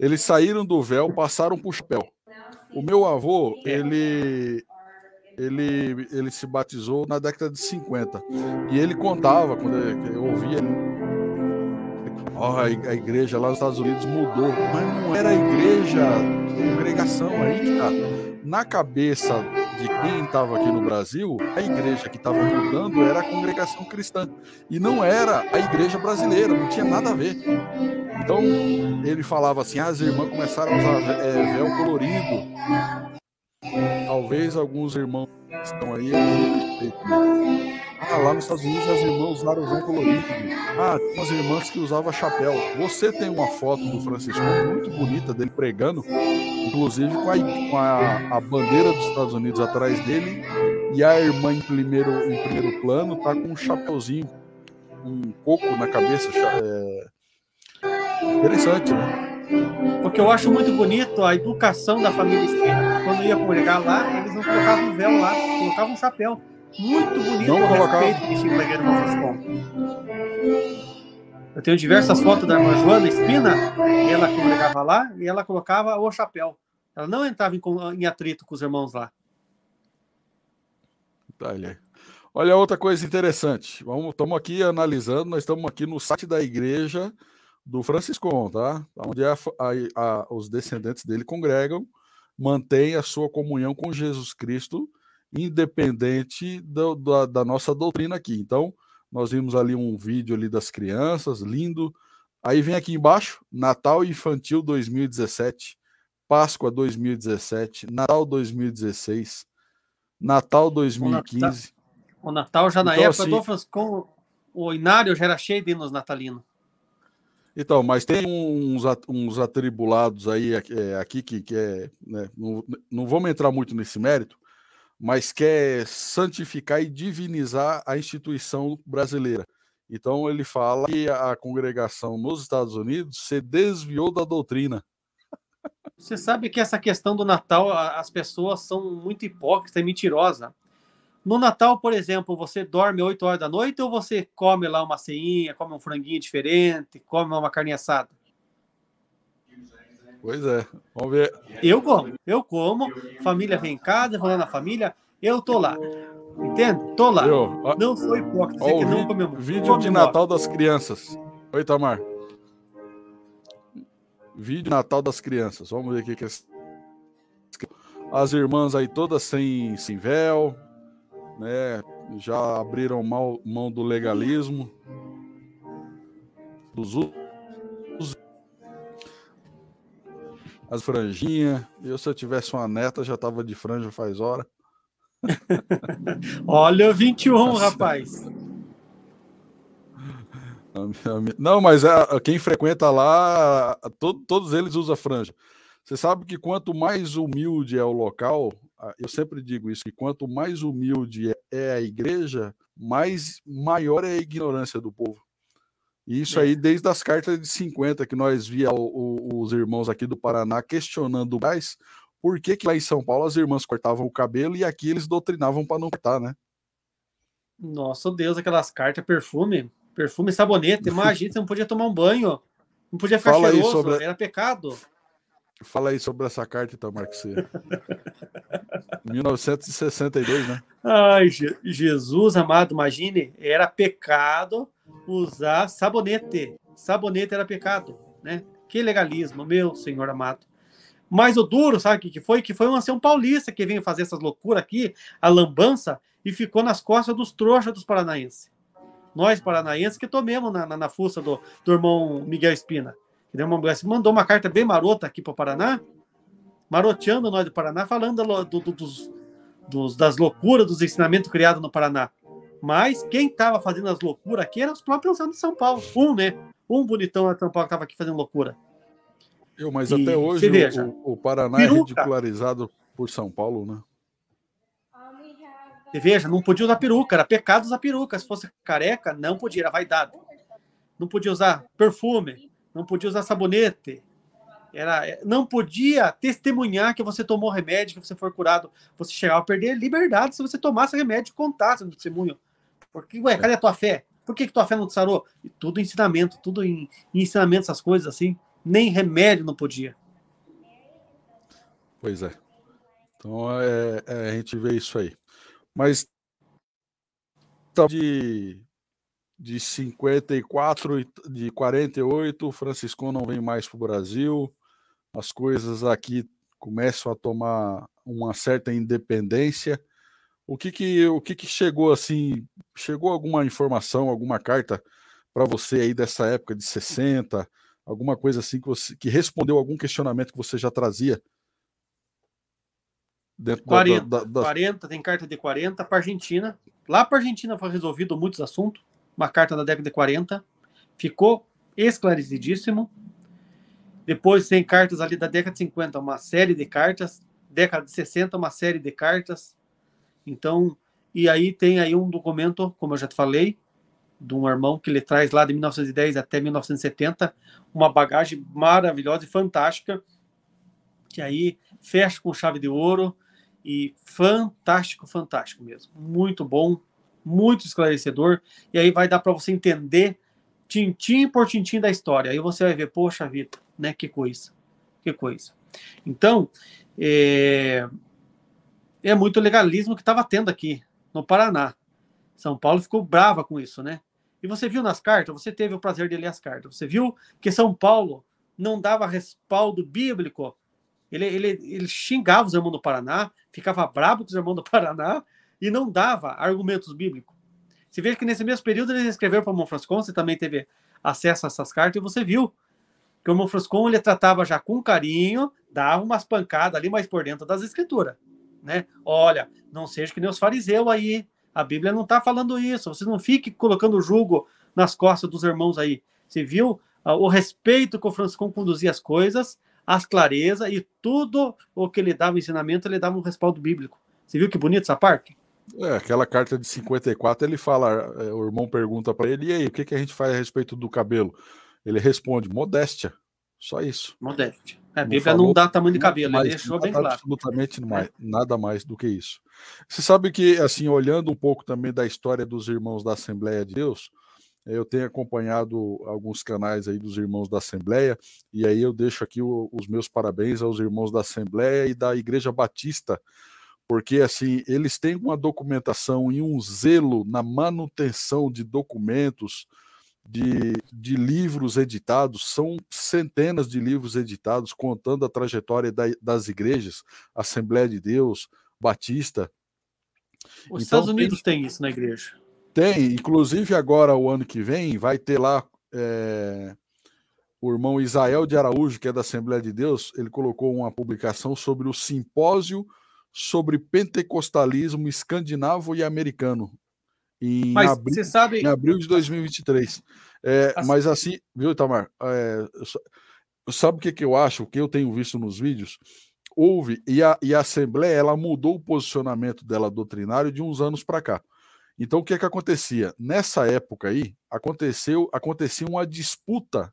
Eles saíram do véu, passaram para o chapéu. O meu avô, ele, ele, ele se batizou na década de 50. E ele contava, quando eu ouvia, oh, a igreja lá nos Estados Unidos mudou. Mas não era a igreja, a congregação aí que tá na cabeça de quem estava aqui no Brasil, a igreja que estava mudando era a congregação cristã. E não era a igreja brasileira, não tinha nada a ver. Então, ele falava assim: ah, as irmãs começaram a usar é, véu colorido. Talvez alguns irmãos estão aí. Ah, lá nos Estados Unidos as irmãs usaram véu colorido. Ah, tem umas irmãs que usavam chapéu. Você tem uma foto do Francisco muito bonita dele pregando inclusive com, a, com a, a, bandeira dos Estados Unidos atrás dele, e a irmã em primeiro, em primeiro plano tá com um chapeuzinho, um coco na cabeça. É... Interessante, né? O que eu acho muito bonito, a educação da família esquerda. Quando ia pregar lá, eles não colocavam véu lá, colocavam um chapéu. Muito bonito não o respeito que Legueiro eu tenho diversas uhum. fotos da irmã Joana Espina, ela congregava lá e ela colocava o chapéu. Ela não entrava em, em atrito com os irmãos lá. Olha, tá olha outra coisa interessante. estamos aqui analisando, nós estamos aqui no site da igreja do Franciscon, tá? Onde a, a, a, os descendentes dele congregam, mantém a sua comunhão com Jesus Cristo, independente do, da, da nossa doutrina aqui. Então, nós vimos ali um vídeo ali das crianças, lindo. Aí vem aqui embaixo, Natal Infantil 2017, Páscoa 2017, Natal 2016, Natal 2015. O Natal, o Natal já na então, época assim, do Francisco, o Inário já era cheio de nos natalinos Então, mas tem uns, uns atribulados aí é, aqui que, que é. Né, não, não vamos entrar muito nesse mérito, mas quer santificar e divinizar a instituição brasileira. Então ele fala que a congregação nos Estados Unidos se desviou da doutrina. Você sabe que essa questão do Natal, as pessoas são muito hipócritas e mentirosas. No Natal, por exemplo, você dorme 8 horas da noite ou você come lá uma ceinha, come um franguinho diferente, come uma carne assada? Pois é, vamos ver. Eu como, eu como, família vem em casa, vou lá na família, eu tô lá. Entende? Tô lá. Eu, ó, não sou hipócrita, ó, que não Vídeo de Natal das crianças. Oi, Tamar. Vídeo Natal das crianças. Vamos ver o que é. As irmãs aí todas sem, sem véu, né? Já abriram mal, mão do legalismo. Dos últimos as franjinhas. Eu, se eu tivesse uma neta, já tava de franja faz hora. Olha, 21, Nossa. rapaz. Não, mas é, quem frequenta lá, todo, todos eles usam franja. Você sabe que quanto mais humilde é o local, eu sempre digo isso, que quanto mais humilde é, é a igreja, mais maior é a ignorância do povo isso é. aí desde as cartas de 50 que nós via o, o, os irmãos aqui do Paraná questionando o gás, por que, que lá em São Paulo as irmãs cortavam o cabelo e aqui eles doutrinavam para não cortar, né? Nossa oh Deus, aquelas cartas perfume, perfume sabonete, imagina, você não podia tomar um banho, não podia ficar Fala cheiroso, sobre... era pecado. Fala aí sobre essa carta, então, Marcos. 1962, né? Ai, Jesus amado, imagine, era pecado usar sabonete. Sabonete era pecado, né? Que legalismo, meu senhor amado. Mas o duro, sabe o que foi? Que foi um ancião paulista que veio fazer essas loucuras aqui, a lambança, e ficou nas costas dos trouxas dos paranaenses. Nós, paranaenses, que tomemos na, na, na fuça do, do irmão Miguel Espina mandou uma carta bem marota aqui para o Paraná, maroteando nós do Paraná, falando do, do, dos, dos, das loucuras, dos ensinamentos criados no Paraná. Mas quem estava fazendo as loucuras aqui eram os próprios anos de São Paulo. Um, né? Um bonitão lá de São Paulo que estava aqui fazendo loucura. Eu, mas e até hoje veja, o, o, Paraná é peruca. é ridicularizado por São Paulo, né? Você veja, não podia usar peruca, era pecado usar peruca. Se fosse careca, não podia, era vaidade. Não podia usar perfume, não podia usar sabonete, era, é, não podia testemunhar que você tomou remédio, que você foi curado. Você chegava a perder liberdade se você tomasse remédio e contasse no testemunho. Porque, ué, cadê a tua fé? Por que, que tua fé não te sarou? E tudo ensinamento, tudo em, em ensinamento, essas coisas assim. Nem remédio não podia. Pois é. Então, é, é, a gente vê isso aí. Mas, tá de de 54, de 48, o Francisco não vem mais para o Brasil, as coisas aqui começam a tomar uma certa independência. O que que, o que, que chegou assim? Chegou alguma informação, alguma carta para você aí dessa época de 60, alguma coisa assim que você que respondeu algum questionamento que você já trazia? Dentro 40, da, da, da... 40 tem carta de 40 para Argentina. Lá para Argentina foi resolvido muitos assuntos uma carta da década de 40, ficou esclarecidíssimo. Depois tem cartas ali da década de 50, uma série de cartas, década de 60, uma série de cartas. Então, e aí tem aí um documento, como eu já te falei, de um irmão que ele traz lá de 1910 até 1970, uma bagagem maravilhosa e fantástica, que aí fecha com chave de ouro e fantástico, fantástico mesmo. Muito bom, muito esclarecedor, e aí vai dar para você entender tintim por tintim da história. Aí você vai ver, poxa vida, né? Que coisa, que coisa. Então, é, é muito legalismo que estava tendo aqui no Paraná. São Paulo ficou brava com isso, né? E você viu nas cartas, você teve o prazer de ler as cartas, você viu que São Paulo não dava respaldo bíblico. Ele, ele, ele xingava os irmãos do Paraná, ficava bravo com os irmãos do Paraná, e não dava argumentos bíblicos. Você vê que nesse mesmo período eles escreveram para o Monfrascon, você também teve acesso a essas cartas, e você viu que o Monfrascon ele tratava já com carinho, dava umas pancadas ali, mais por dentro das escrituras. Né? Olha, não seja que nem os fariseus aí, a Bíblia não está falando isso, você não fique colocando o jugo nas costas dos irmãos aí. Você viu ah, o respeito que o Franciscão conduzia as coisas, as clarezas e tudo o que ele dava ensinamento, ele dava um respaldo bíblico. Você viu que bonito essa parte? É, aquela carta de 54, ele fala, é, o irmão pergunta para ele, e aí, o que, que a gente faz a respeito do cabelo? Ele responde, modéstia, só isso. Modéstia. É, a Bíblia não, não dá tamanho de cabelo, mais, ele deixou bem claro. Absolutamente é. mais, nada mais do que isso. Você sabe que, assim, olhando um pouco também da história dos irmãos da Assembleia de Deus, eu tenho acompanhado alguns canais aí dos irmãos da Assembleia, e aí eu deixo aqui o, os meus parabéns aos irmãos da Assembleia e da Igreja Batista, porque assim eles têm uma documentação e um zelo na manutenção de documentos, de, de livros editados, são centenas de livros editados contando a trajetória da, das igrejas, Assembleia de Deus, Batista. Os então, Estados Unidos tem, tem isso na igreja. Tem, inclusive agora o ano que vem vai ter lá é, o irmão Isael de Araújo, que é da Assembleia de Deus, ele colocou uma publicação sobre o simpósio sobre pentecostalismo escandinavo e americano. Em mas abril, você sabe... em abril de 2023. É, assim... Mas assim, viu, Itamar? É, sabe o que, que eu acho? O que eu tenho visto nos vídeos? Houve, e a, e a Assembleia ela mudou o posicionamento dela doutrinário de uns anos para cá. Então, o que é que acontecia? Nessa época aí, aconteceu, acontecia uma disputa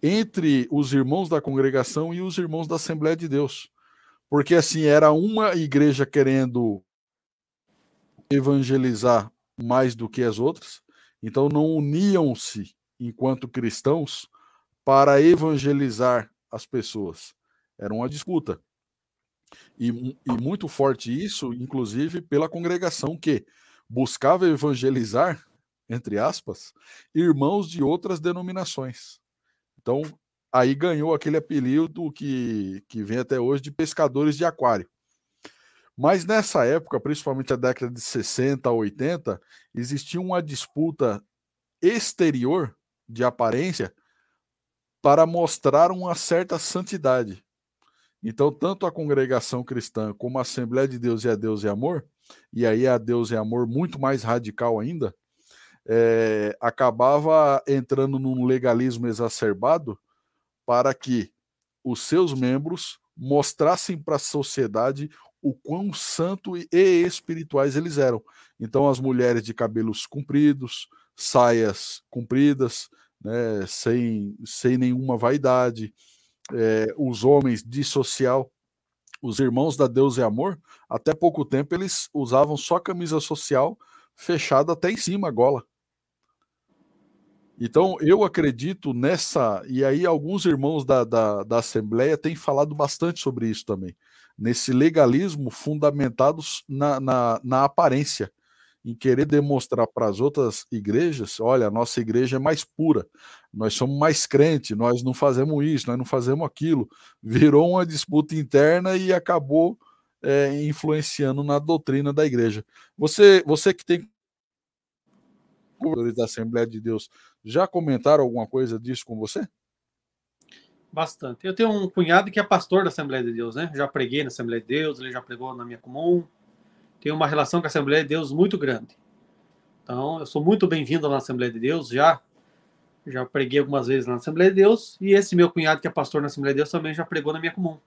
entre os irmãos da congregação e os irmãos da Assembleia de Deus. Porque assim, era uma igreja querendo evangelizar mais do que as outras, então não uniam-se enquanto cristãos para evangelizar as pessoas. Era uma disputa. E, e, muito forte isso, inclusive pela congregação que buscava evangelizar, entre aspas, irmãos de outras denominações. Então, aí ganhou aquele apelido que, que vem até hoje de pescadores de aquário. Mas nessa época, principalmente a década de 60, 80, existia uma disputa exterior de aparência para mostrar uma certa santidade. Então, tanto a congregação cristã como a Assembleia de Deus e a Deus e Amor, e aí a Deus e Amor muito mais radical ainda, é, acabava entrando num legalismo exacerbado para que os seus membros mostrassem para a sociedade o quão santo e espirituais eles eram. Então, as mulheres de cabelos compridos, saias compridas, né, sem, sem nenhuma vaidade, é, os homens de social, os irmãos da Deus e é Amor, até pouco tempo eles usavam só camisa social fechada até em cima a gola. Então, eu acredito nessa. E aí, alguns irmãos da, da, da Assembleia têm falado bastante sobre isso também. Nesse legalismo fundamentado na, na, na aparência, em querer demonstrar para as outras igrejas: olha, a nossa igreja é mais pura, nós somos mais crente, nós não fazemos isso, nós não fazemos aquilo. Virou uma disputa interna e acabou é, influenciando na doutrina da igreja. Você, você que tem governadores da Assembleia de Deus já comentaram alguma coisa disso com você? Bastante. Eu tenho um cunhado que é pastor da Assembleia de Deus, né? Já preguei na Assembleia de Deus, ele já pregou na minha comum. Tenho uma relação com a Assembleia de Deus muito grande. Então, eu sou muito bem-vindo na Assembleia de Deus, já já preguei algumas vezes na Assembleia de Deus, e esse meu cunhado que é pastor na Assembleia de Deus também já pregou na minha comum.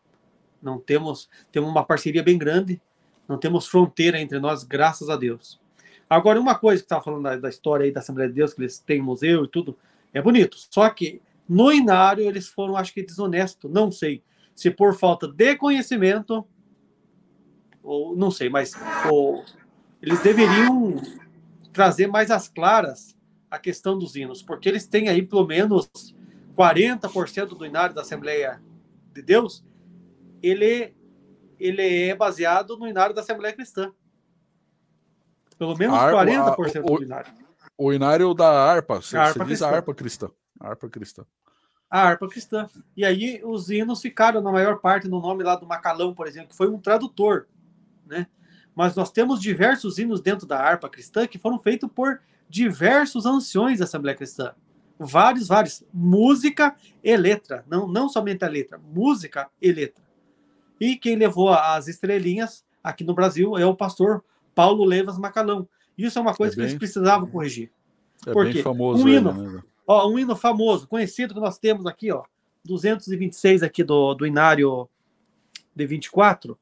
Não temos, temos uma parceria bem grande, não temos fronteira entre nós, graças a Deus. Agora, uma coisa que estava falando da, da, história aí da Assembleia de Deus, que eles têm museu e tudo, é bonito. Só que no Inário eles foram, acho que, desonesto, não sei. Se por falta de conhecimento, ou não sei, mas ou, eles deveriam trazer mais às claras a questão dos hinos, porque eles têm aí pelo menos 40% do Inário da Assembleia de Deus, ele, ele é baseado no Inário da Assembleia Cristã. Pelo menos a 40% a, o, do binário. O binário da harpa. Você, a harpa você diz a harpa cristã. A harpa cristã. A harpa cristã. E aí os hinos ficaram, na maior parte, no nome lá do Macalão, por exemplo, que foi um tradutor. Né? Mas nós temos diversos hinos dentro da harpa cristã que foram feitos por diversos anciões da Assembleia Cristã. Vários, vários. Música e letra. Não, não somente a letra, música e letra. E quem levou as estrelinhas aqui no Brasil é o pastor Paulo Levas Macalão. Isso é uma coisa é bem, que eles precisavam corrigir. É Por bem famoso. Um hino, ele, né? ó, um hino famoso, conhecido que nós temos aqui, ó, 226 aqui do, do Inário de 24.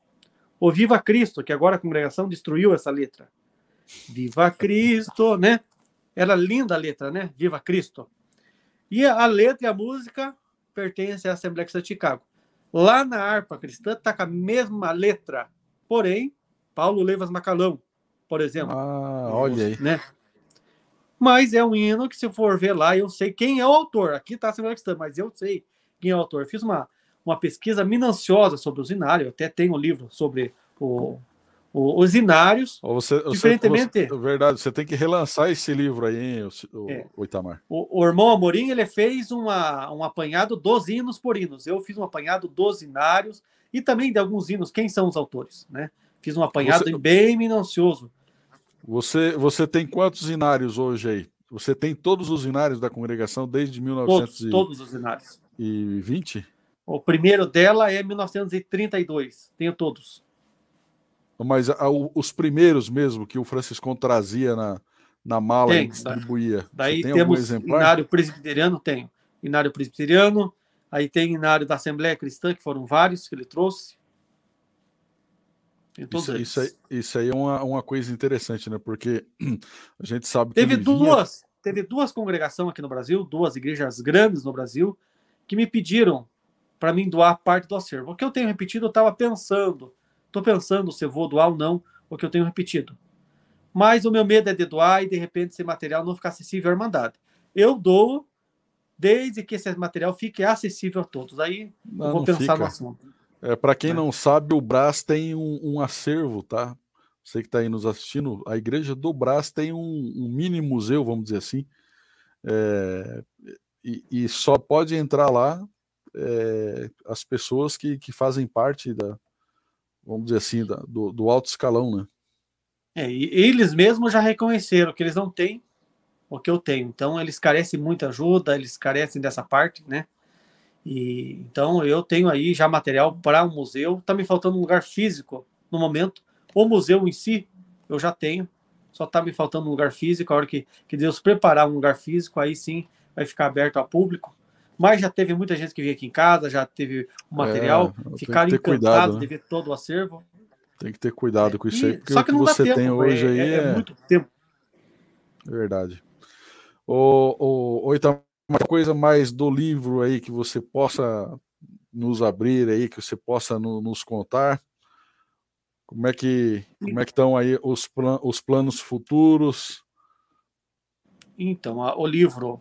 O Viva Cristo, que agora a congregação destruiu essa letra. Viva Cristo, né? Era linda a letra, né? Viva Cristo. E a letra e a música pertencem à Assembleia de Chicago. Lá na harpa cristã está com a mesma letra, porém Paulo Levas Macalão, por exemplo. Ah, olha aí. Né? Mas é um hino que, se for ver lá, eu sei quem é o autor. Aqui está a Assembleia Cristã, mas eu sei quem é o autor. Eu fiz uma, uma pesquisa minuciosa sobre o Zinário, eu até tenho um livro sobre o, o, os Inários. Você, diferentemente. Você, verdade, você tem que relançar esse livro aí, hein, o, é. o Itamar. O, o irmão Amorim ele fez uma, um apanhado dos hinos por hinos. Eu fiz um apanhado dos Inários e também de alguns hinos, quem são os autores, né? Fiz um apanhado você, bem minucioso. Você, você tem quantos inários hoje aí? Você tem todos os inários da congregação desde 1920? Todos, todos os inários. E 20? O primeiro dela é 1932. Tenho todos. Mas a, os primeiros mesmo que o Francisco trazia na, na mala tem, e distribuía. Daí tem temos exemplar? inário presbiteriano, tenho. Inário presbiteriano, aí tem inário da Assembleia Cristã, que foram vários que ele trouxe. Isso, isso, aí, isso, aí, é uma, uma coisa interessante, né? Porque a gente sabe que. Teve duas, teve duas congregações aqui no Brasil, duas igrejas grandes no Brasil, que me pediram para mim doar parte do acervo. O que eu tenho repetido, eu estava pensando. Estou pensando se eu vou doar ou não o que eu tenho repetido. Mas o meu medo é de doar e de repente esse material não ficar acessível à Irmandade. Eu dou desde que esse material fique acessível a todos. Aí não, eu vou pensar fica. no assunto. É, para quem é. não sabe, o Brás tem um, um acervo, tá? Você que está aí nos assistindo, a igreja do Brás tem um, um mini museu, vamos dizer assim, é, e, e, só pode entrar lá é, as pessoas que, que fazem parte da, vamos dizer assim, da, do, do, alto escalão, né? É, e eles mesmos já reconheceram que eles não têm o que eu tenho, então eles carecem muita ajuda, eles carecem dessa parte, né? E, então eu tenho aí já material para um museu. Está me faltando um lugar físico no momento. O museu em si eu já tenho, só está me faltando um lugar físico. A hora que, que Deus preparar um lugar físico, aí sim vai ficar aberto ao público. Mas já teve muita gente que veio aqui em casa, já teve o material, é, ficaram encantados cuidado, né? de ver todo o acervo. Tem que ter cuidado com isso e, aí, porque só que o que você tempo, tem hoje é, aí é, é muito tempo. Verdade. O, o, o Itamar uma coisa mais do livro aí que você possa nos abrir aí, que você possa no, nos contar? Como é que como é que estão aí os, plan, os planos futuros? Então, a, o livro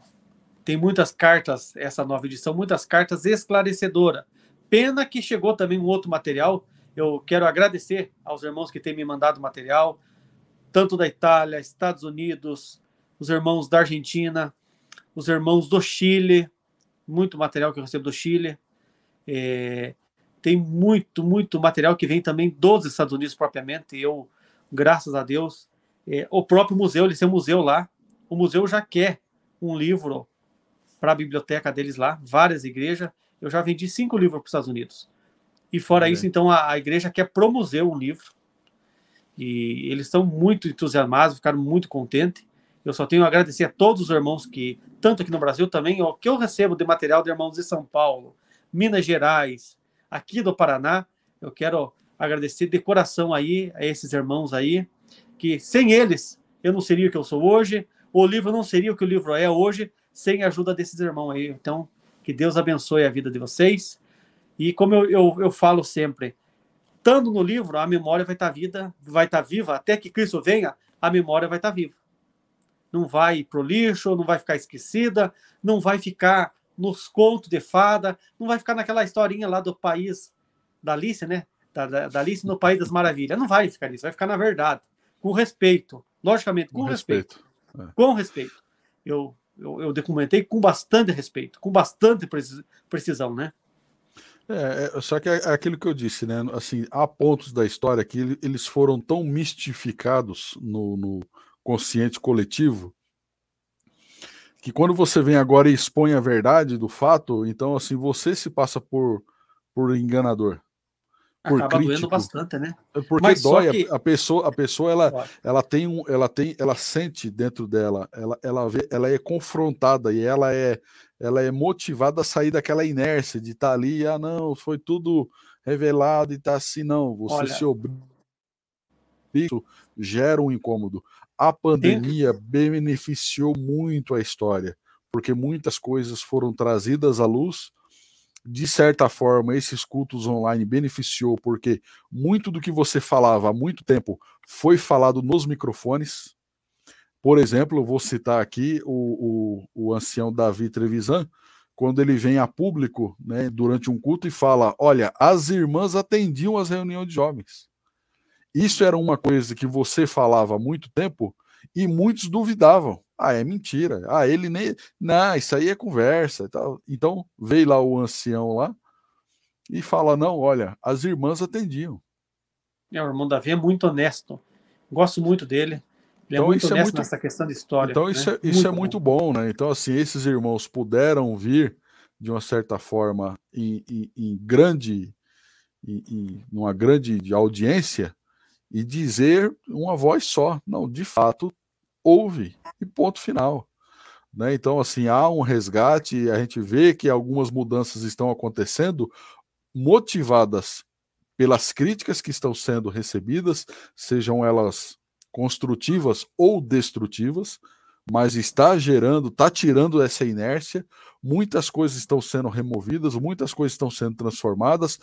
tem muitas cartas, essa nova edição, muitas cartas esclarecedoras. Pena que chegou também um outro material. Eu quero agradecer aos irmãos que têm me mandado material, tanto da Itália, Estados Unidos, os irmãos da Argentina, os irmãos do Chile, muito material que eu recebo do Chile. É, tem muito, muito material que vem também dos Estados Unidos propriamente. eu, graças a Deus, é, o próprio museu, eles tem um museu lá. O museu já quer um livro para a biblioteca deles lá, várias igrejas. Eu já vendi cinco livros para os Estados Unidos. E fora isso, então, a, a, igreja quer pro museu um livro. E eles estão muito entusiasmados, ficaram muito contentes. Eu só tenho a agradecer a todos os irmãos que, tanto aqui no Brasil também, o que eu recebo de material de irmãos de São Paulo, Minas Gerais, aqui do Paraná. Eu quero agradecer de coração aí a esses irmãos aí, que sem eles eu não seria o que eu sou hoje, o livro não seria o que o livro é hoje, sem a ajuda desses irmãos aí. Então, que Deus abençoe a vida de vocês. E como eu, eu, eu falo sempre, estando no livro, a memória vai estar tá vida, vai estar tá viva, até que Cristo venha, a memória vai estar tá viva não vai pro lixo, não vai ficar esquecida, não vai ficar nos contos de fada, não vai ficar naquela historinha lá do país da Alice, né? Da, da, da Alice no País das Maravilhas. Não vai ficar nisso, vai ficar na verdade, com respeito, logicamente, com, com respeito. respeito. É. Com respeito. Eu, eu, eu documentei com bastante respeito, com bastante precisão, né? É, é só que é, é aquilo que eu disse, né? Assim, há pontos da história que eles foram tão mistificados no, no consciente coletivo, que quando você vem agora e expõe a verdade do fato, então assim você se passa por por enganador. Por Acaba crítico, doendo bastante, né? É porque Mas dói que... a, pessoa, a pessoa ela, ela tem um, ela tem, ela sente dentro dela, ela, ela vê, ela é confrontada e ela é, ela é motivada a sair daquela inércia de estar tá ali, ah não, foi tudo revelado e tá assim não, você Olha... se obriga, isso gera um incômodo a pandemia Sim. beneficiou muito a história, porque muitas coisas foram trazidas à luz. De certa forma, esses cultos online beneficiou, porque muito do que você falava há muito tempo foi falado nos microfones. Por exemplo, eu vou citar aqui o, o, o ancião Davi Trevisan, quando ele vem a público né, durante um culto e fala: Olha, as irmãs atendiam as reuniões de jovens. Isso era uma coisa que você falava há muito tempo e muitos duvidavam. Ah, é mentira. Ah, ele nem. Não, isso aí é conversa e tal. Então veio lá o ancião lá e fala: não, olha, as irmãs atendiam. É, o irmão Davi é muito honesto. Gosto muito dele. Ele é então, é muito isso é honesto é muito... nessa questão de história. Então, né? isso, é, isso muito é muito bom. bom, né? Então, assim, esses irmãos puderam vir, de uma certa forma, em, em, em grande, em, em uma grande audiência, e dizer uma voz só. Não, de fato, houve, e ponto final. Né? Então, assim, há um resgate, a gente vê que algumas mudanças estão acontecendo motivadas pelas críticas que estão sendo recebidas, sejam elas construtivas ou destrutivas, mas está gerando, está tirando essa inércia. Muitas coisas estão sendo removidas, muitas coisas estão sendo transformadas.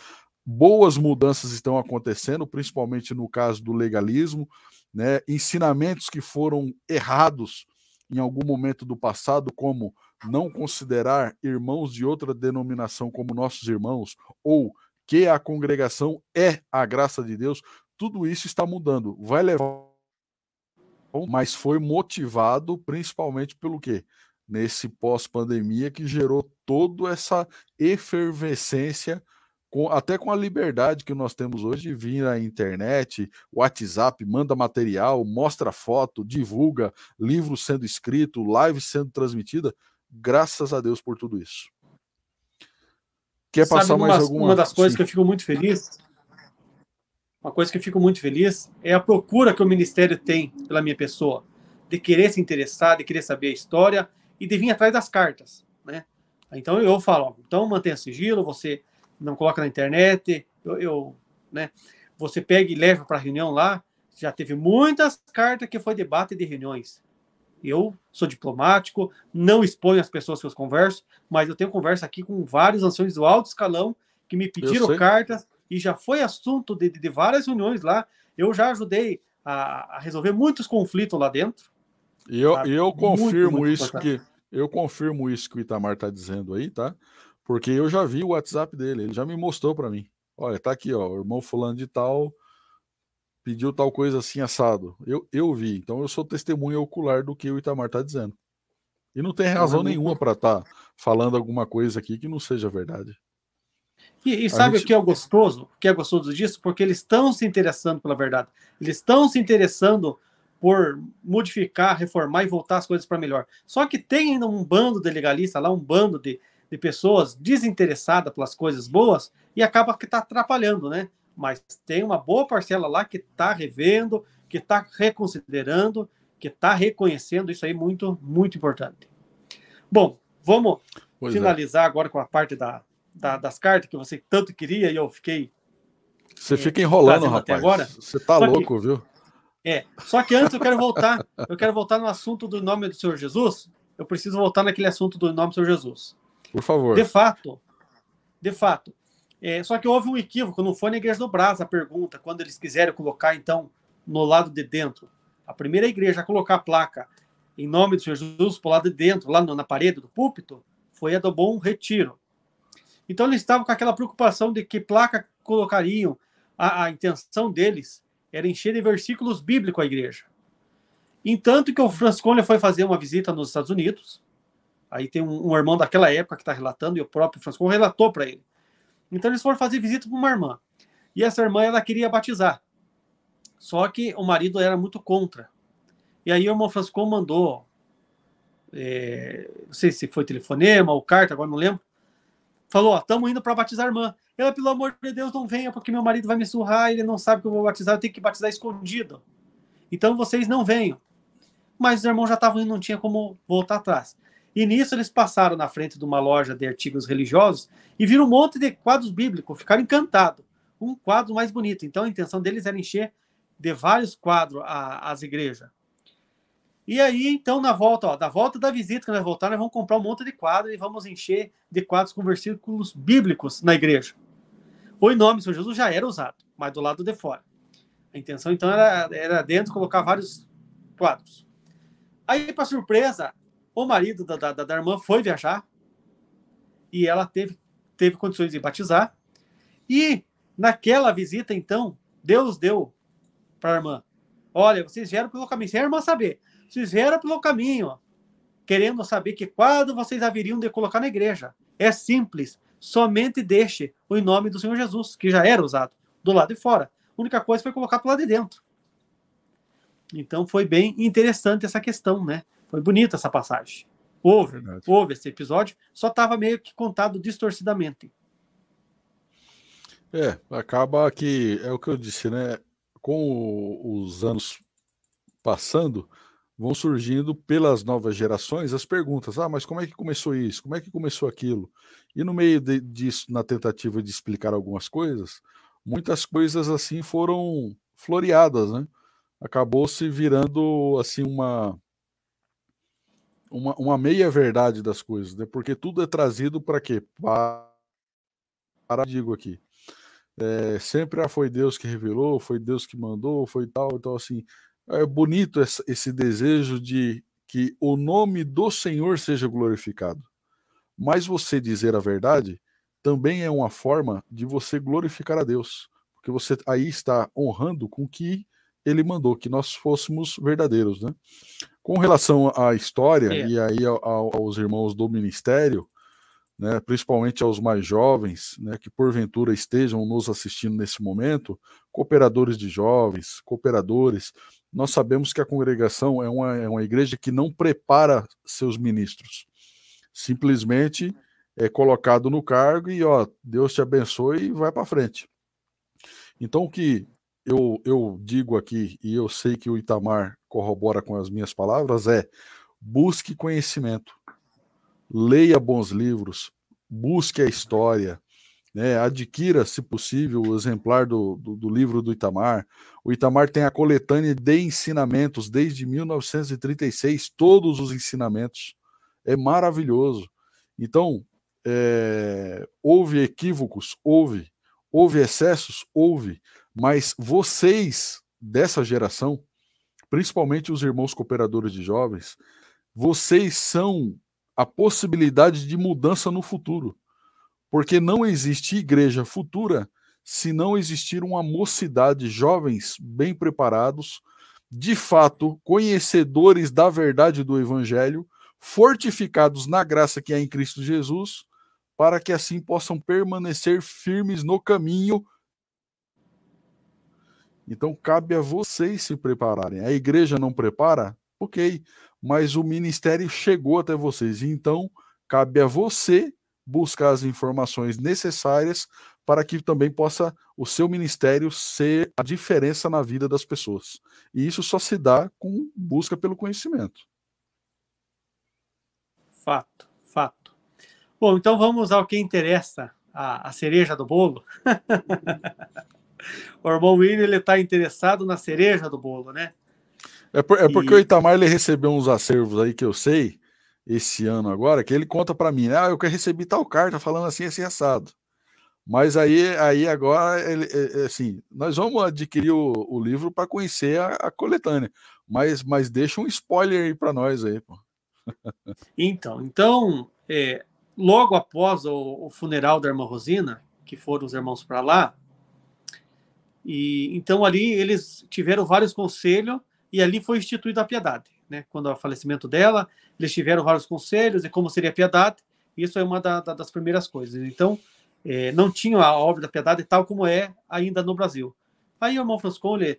Boas mudanças estão acontecendo, principalmente no caso do legalismo, né? ensinamentos que foram errados em algum momento do passado, como não considerar irmãos de outra denominação como nossos irmãos, ou que a congregação é a graça de Deus, tudo isso está mudando. Vai levar. Mas foi motivado principalmente pelo quê? Nesse pós-pandemia que gerou toda essa efervescência com, até com a liberdade que nós temos hoje de vir à internet, WhatsApp, manda material, mostra foto, divulga, livro sendo escrito, live sendo transmitida, graças a Deus por tudo isso. Quer Sabe, passar mais alguma? Uma das coisas Sim. que eu fico muito feliz, uma coisa que eu fico muito feliz é a procura que o Ministério tem pela minha pessoa, de querer se interessar, de querer saber a história e de vir atrás das cartas, né? Então eu falo, então mantenha sigilo, você não coloca na internet, eu, eu né? Você pega e leva para reunião lá. Já teve muitas cartas que foi debate de reuniões. Eu sou diplomático, não exponho as pessoas que eu converso, mas eu tenho conversa aqui com vários anciões do alto escalão que me pediram cartas e já foi assunto de, de, de, várias reuniões lá. Eu já ajudei a, a resolver muitos conflitos lá dentro. E eu, eu confirmo muito, muito isso importante. que eu confirmo isso que o Itamar está dizendo aí, tá? Porque eu já vi o WhatsApp dele, ele já me mostrou para mim. Olha, tá aqui, ó, o irmão fulano de tal pediu tal coisa assim assado. Eu, eu vi, então eu sou testemunha ocular do que o Itamar tá dizendo. E não tem razão é nenhuma para estar tá falando alguma coisa aqui que não seja verdade. E, e sabe gente... o que é gostoso? O que é gostoso disso? Porque eles estão se interessando pela verdade. Eles estão se interessando por modificar, reformar e voltar as coisas para melhor. Só que tem ainda um bando de legalista lá, um bando de, de pessoas desinteressadas pelas coisas boas e acaba que está atrapalhando, né? Mas tem uma boa parcela lá que está revendo, que está reconsiderando, que está reconhecendo isso aí muito, muito importante. Bom, vamos pois é. finalizar é. agora com a parte da, da, das cartas que você tanto queria e eu fiquei. Você é, fica enrolando, rapaz. Até agora. Você tá só louco, que, viu? É. Só que antes eu quero voltar. eu quero voltar no assunto do nome do Senhor Jesus. Eu preciso voltar naquele assunto do nome do Senhor Jesus. Por favor. De fato. De fato. É, só que houve um equívoco, não foi na igreja do Brás a pergunta, quando eles quiserem colocar, então, no lado de dentro. A primeira igreja a colocar a placa em nome de Jesus para o lado de dentro, lá na parede do púlpito, foi a do Bom Retiro. Então eles estavam com aquela preocupação de que placa colocariam. A, a intenção deles era encher de versículos bíblicos a igreja. Entanto que o Francisco foi fazer uma visita nos Estados Unidos, Aí tem um, um irmão daquela época que está relatando, e o próprio Francisco relatou para ele. Então eles foram fazer visita para uma irmã. E essa irmã ela queria batizar. Só que o marido era muito contra. E aí o irmão Francisco mandou, é, não sei se foi telefonema ou carta, agora não lembro. Falou: Ó, estamos indo para batizar a irmã. Ela, pelo amor de Deus, não venha, porque meu marido vai me surrar, ele não sabe que eu vou batizar, eu tenho que batizar escondido. Então vocês não venham. Mas os irmãos já estavam indo, não tinha como voltar atrás. E nisso eles passaram na frente de uma loja de artigos religiosos e viram um monte de quadros bíblicos, ficaram encantados. Um quadro mais bonito. Então a intenção deles era encher de vários quadros a, as igrejas. E aí, então, na volta, ó, da volta da visita que nós voltar, nós vamos comprar um monte de quadros e vamos encher de quadros com versículos bíblicos na igreja. O nome Senhor Jesus já era usado, mas do lado de fora. A intenção, então, era, era dentro colocar vários quadros. Aí, para surpresa, o marido da, da, da irmã foi viajar e ela teve, teve condições de batizar. E naquela visita, então, Deus deu para a irmã: Olha, vocês vieram pelo caminho, sem a irmã saber, vocês vieram pelo caminho, querendo saber que quadro vocês haveriam de colocar na igreja. É simples, somente deixe o nome do Senhor Jesus, que já era usado, do lado de fora. A única coisa foi colocar para lado de dentro. Então foi bem interessante essa questão, né? Foi bonita essa passagem. Houve, é houve esse episódio, só estava meio que contado distorcidamente. É, acaba que é o que eu disse, né? Com os anos passando, vão surgindo pelas novas gerações as perguntas: ah, mas como é que começou isso? Como é que começou aquilo? E no meio de, disso, na tentativa de explicar algumas coisas, muitas coisas assim foram floreadas, né? Acabou se virando assim uma uma, uma meia-verdade das coisas, né? porque tudo é trazido para quê? Para, digo aqui, é, sempre ah, foi Deus que revelou, foi Deus que mandou, foi tal, então assim, é bonito esse desejo de que o nome do Senhor seja glorificado. Mas você dizer a verdade também é uma forma de você glorificar a Deus, porque você aí está honrando com que ele mandou que nós fôssemos verdadeiros, né? Com relação à história é. e aí ao, aos irmãos do ministério, né, principalmente aos mais jovens, né, que porventura estejam nos assistindo nesse momento, cooperadores de jovens, cooperadores, nós sabemos que a congregação é uma, é uma igreja que não prepara seus ministros. Simplesmente é colocado no cargo e, ó, Deus te abençoe e vai para frente. Então, o que eu, eu digo aqui, e eu sei que o Itamar corrobora com as minhas palavras, é busque conhecimento, leia bons livros, busque a história, né, adquira, se possível, o exemplar do, do, do, livro do Itamar. O Itamar tem a coletânea de ensinamentos desde 1936, todos os ensinamentos. É maravilhoso. Então, é, houve equívocos? Houve. Houve excessos? Houve. Mas vocês dessa geração principalmente os irmãos cooperadores de jovens, vocês são a possibilidade de mudança no futuro. Porque não existe igreja futura se não existir uma mocidade, jovens bem preparados, de fato conhecedores da verdade do evangelho, fortificados na graça que há em Cristo Jesus, para que assim possam permanecer firmes no caminho então cabe a vocês se prepararem. A igreja não prepara? Ok, mas o ministério chegou até vocês. Então cabe a você buscar as informações necessárias para que também possa o seu ministério ser a diferença na vida das pessoas. E isso só se dá com busca pelo conhecimento. Fato, fato. Bom, então vamos ao que interessa, a, a cereja do bolo. o irmão William ele está interessado na cereja do bolo, né? É, por, é porque e... o Itamar ele recebeu uns acervos aí que eu sei esse ano agora, que ele conta para mim, né? ah, eu recebi tal carta falando assim, assim, assado. Mas aí, aí agora, ele, é, é, assim, nós vamos adquirir o, o livro para conhecer a, a, coletânea, mas, mas deixa um spoiler aí para nós aí, pô. Então, então é, logo após o, o, funeral da irmã Rosina, que foram os irmãos para lá, e então ali eles tiveram vários conselhos e ali foi instituída a piedade, né? Quando o falecimento dela, eles tiveram vários conselhos e como seria a piedade. Isso é uma da, da, das primeiras coisas. Então é, não tinha a obra da piedade tal como é ainda no Brasil. Aí o irmão Francisco ele,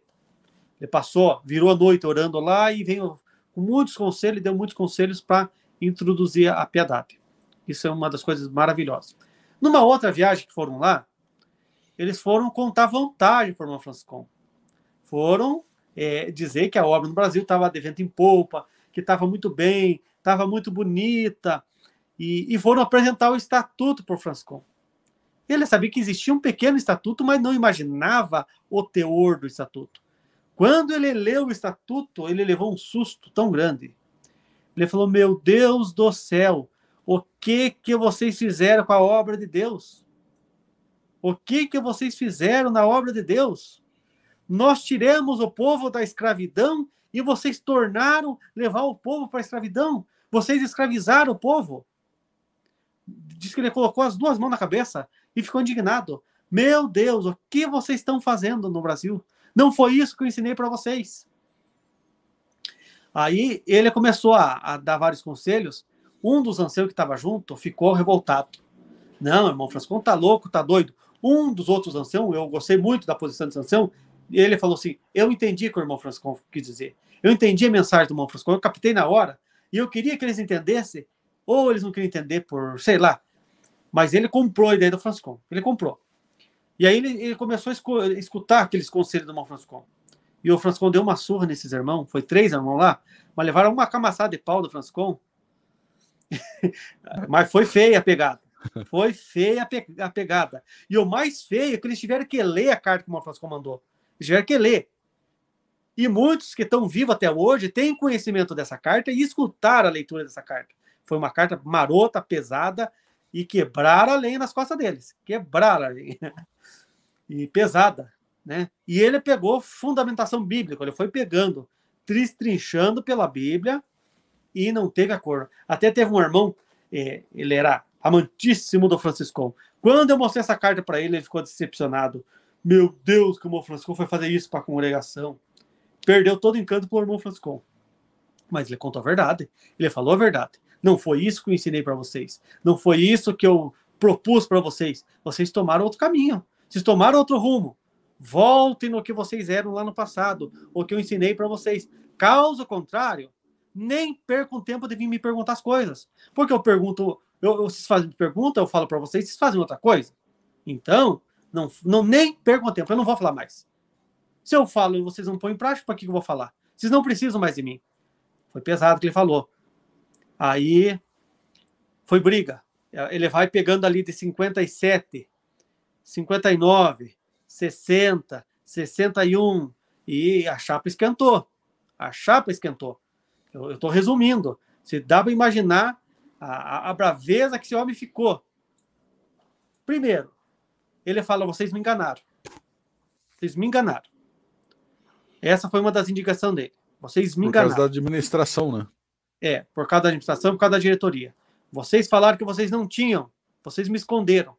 ele passou, virou a noite orando lá e veio com muitos conselhos, deu muitos conselhos para introduzir a piedade. Isso é uma das coisas maravilhosas. Numa outra viagem que foram lá, eles foram contar vantagem para o irmão Foram é, dizer que a obra no Brasil estava de vento em polpa, que estava muito bem, estava muito bonita, e, e, foram apresentar o estatuto para o Franciscon. Ele sabia que existia um pequeno estatuto, mas não imaginava o teor do estatuto. Quando ele leu o estatuto, ele levou um susto tão grande. Ele falou: Meu Deus do céu, o que que vocês fizeram com a obra de Deus? O que que vocês fizeram na obra de Deus? Nós tiramos o povo da escravidão e vocês tornaram levar o povo para a escravidão. Vocês escravizaram o povo. Diz que ele colocou as duas mãos na cabeça e ficou indignado. Meu Deus, o que vocês estão fazendo no Brasil? Não foi isso que eu ensinei para vocês. Aí ele começou a, a, dar vários conselhos. Um dos anciãos que estava junto ficou revoltado. Não, irmão Francisco, tá louco, tá doido. Um dos outros anciãos, eu gostei muito da posição de ancião, ele falou assim: Eu entendi o que o irmão Francisco quis dizer. Eu entendi a mensagem do irmão Francisco, eu captei na hora, e eu queria que eles entendessem, ou eles não queriam entender por, sei lá. Mas ele comprou a ideia do Francisco, ele comprou. E aí ele, ele começou a escutar aqueles conselhos do irmão Francisco. E o Francisco deu uma surra nesses irmãos, foi três irmãos lá, mas levaram uma camaçada de pau do Francisco. mas foi feia a pegada. Foi feia a, pegada. E o mais feio é que eles tiveram que ler a carta que o Mafrosco mandou. Eles tiveram que ler. E muitos que estão vivos até hoje têm conhecimento dessa carta e escutaram a leitura dessa carta. Foi uma carta marota, pesada, e quebraram a lenha nas costas deles. Quebraram a lenha. E pesada. Né? E ele pegou fundamentação bíblica, ele foi pegando, tristrinchando pela Bíblia e não teve acordo. Até teve um irmão, eh, ele era amantíssimo do Franciscão. Quando eu mostrei essa carta para ele, ele ficou decepcionado. Meu Deus, como o Franciscão foi fazer isso para a congregação. Perdeu todo o encanto pelo irmão Franciscão. Mas ele contou a verdade. Ele falou a verdade. Não foi isso que eu ensinei para vocês. Não foi isso que eu propus para vocês. Vocês tomaram outro caminho. Vocês tomaram outro rumo. Voltem no que vocês eram lá no passado, o que eu ensinei para vocês. Caso contrário, nem percam tempo de vir me perguntar as coisas. Porque eu pergunto eu, vocês fazem pergunta, eu falo para vocês, vocês fazem outra coisa? Então, não, não nem percam tempo, eu não vou falar mais. Se eu falo e vocês não põem em prática, para que eu vou falar? Vocês não precisam mais de mim. Foi pesado que ele falou. Aí foi briga. Ele vai pegando ali de 57, 59, 60, 61 e a chapa esquentou. A chapa esquentou. Eu estou resumindo. Se dá para imaginar a, a braveza que esse homem ficou. Primeiro, ele fala: vocês me enganaram. Vocês me enganaram. Essa foi uma das indicações dele. Vocês me por enganaram. Por causa da administração, né? É, por causa da administração, por causa da diretoria. Vocês falaram que vocês não tinham. Vocês me esconderam.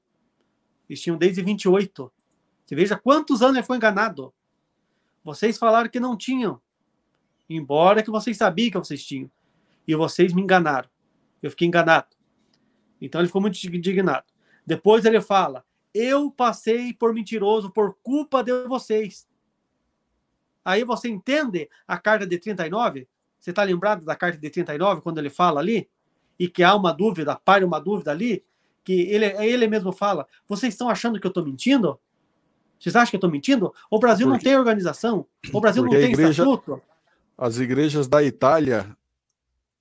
Eles tinham desde 28. Você veja quantos anos ele foi enganado. Vocês falaram que não tinham. Embora que vocês sabiam que vocês tinham. E vocês me enganaram. Eu fiquei enganado. Então ele ficou muito indignado. Depois ele fala: Eu passei por mentiroso por culpa de vocês. Aí você entende a carta de 39? Você está lembrado da carta de 39, quando ele fala ali? E que há uma dúvida, pare uma dúvida ali? Que ele, ele mesmo fala: Vocês estão achando que eu estou mentindo? Vocês acham que eu estou mentindo? O Brasil porque, não tem organização. O Brasil não tem igreja, estatuto. As igrejas da Itália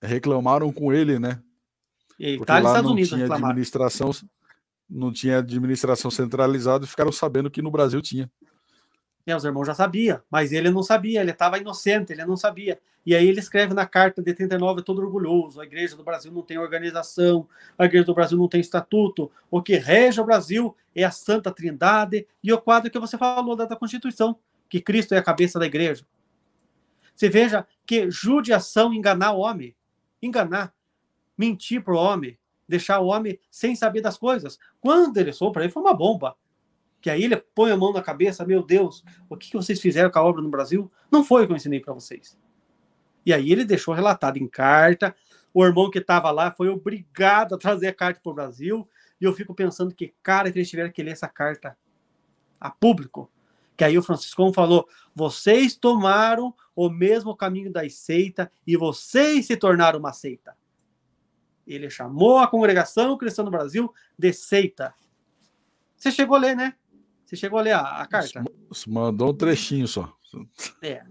reclamaram com ele, né? E Itália e Estados Unidos reclamaram. Administração, não tinha administração centralizada e ficaram sabendo que no Brasil tinha. É, os irmãos já sabia, mas ele não sabia, ele estava inocente, ele não sabia. E aí ele escreve na carta de 39 todo orgulhoso, a Igreja do Brasil não tem organização, a Igreja do Brasil não tem estatuto, o que rege o Brasil é a Santa Trindade e o quadro que você falou da, da Constituição, que Cristo é a cabeça da Igreja. Você veja que judiação enganar o homem, enganar mentir para o homem, deixar o homem sem saber das coisas. Quando ele soube, para ele foi uma bomba. Que aí ele põe a mão na cabeça, meu Deus, o que, vocês fizeram com a obra no Brasil? Não foi o que eu ensinei para vocês. E aí ele deixou relatado em carta, o irmão que estava lá foi obrigado a trazer a carta para o Brasil, e eu fico pensando que cara que eles tiveram que ler essa carta a público. Que aí o Francisco falou: vocês tomaram o mesmo caminho da seita e vocês se tornaram uma seita. Ele chamou a congregação cristã no Brasil de seita. Você chegou a ler, né? Você chegou a ler a, a carta? Você mandou um trechinho só. É.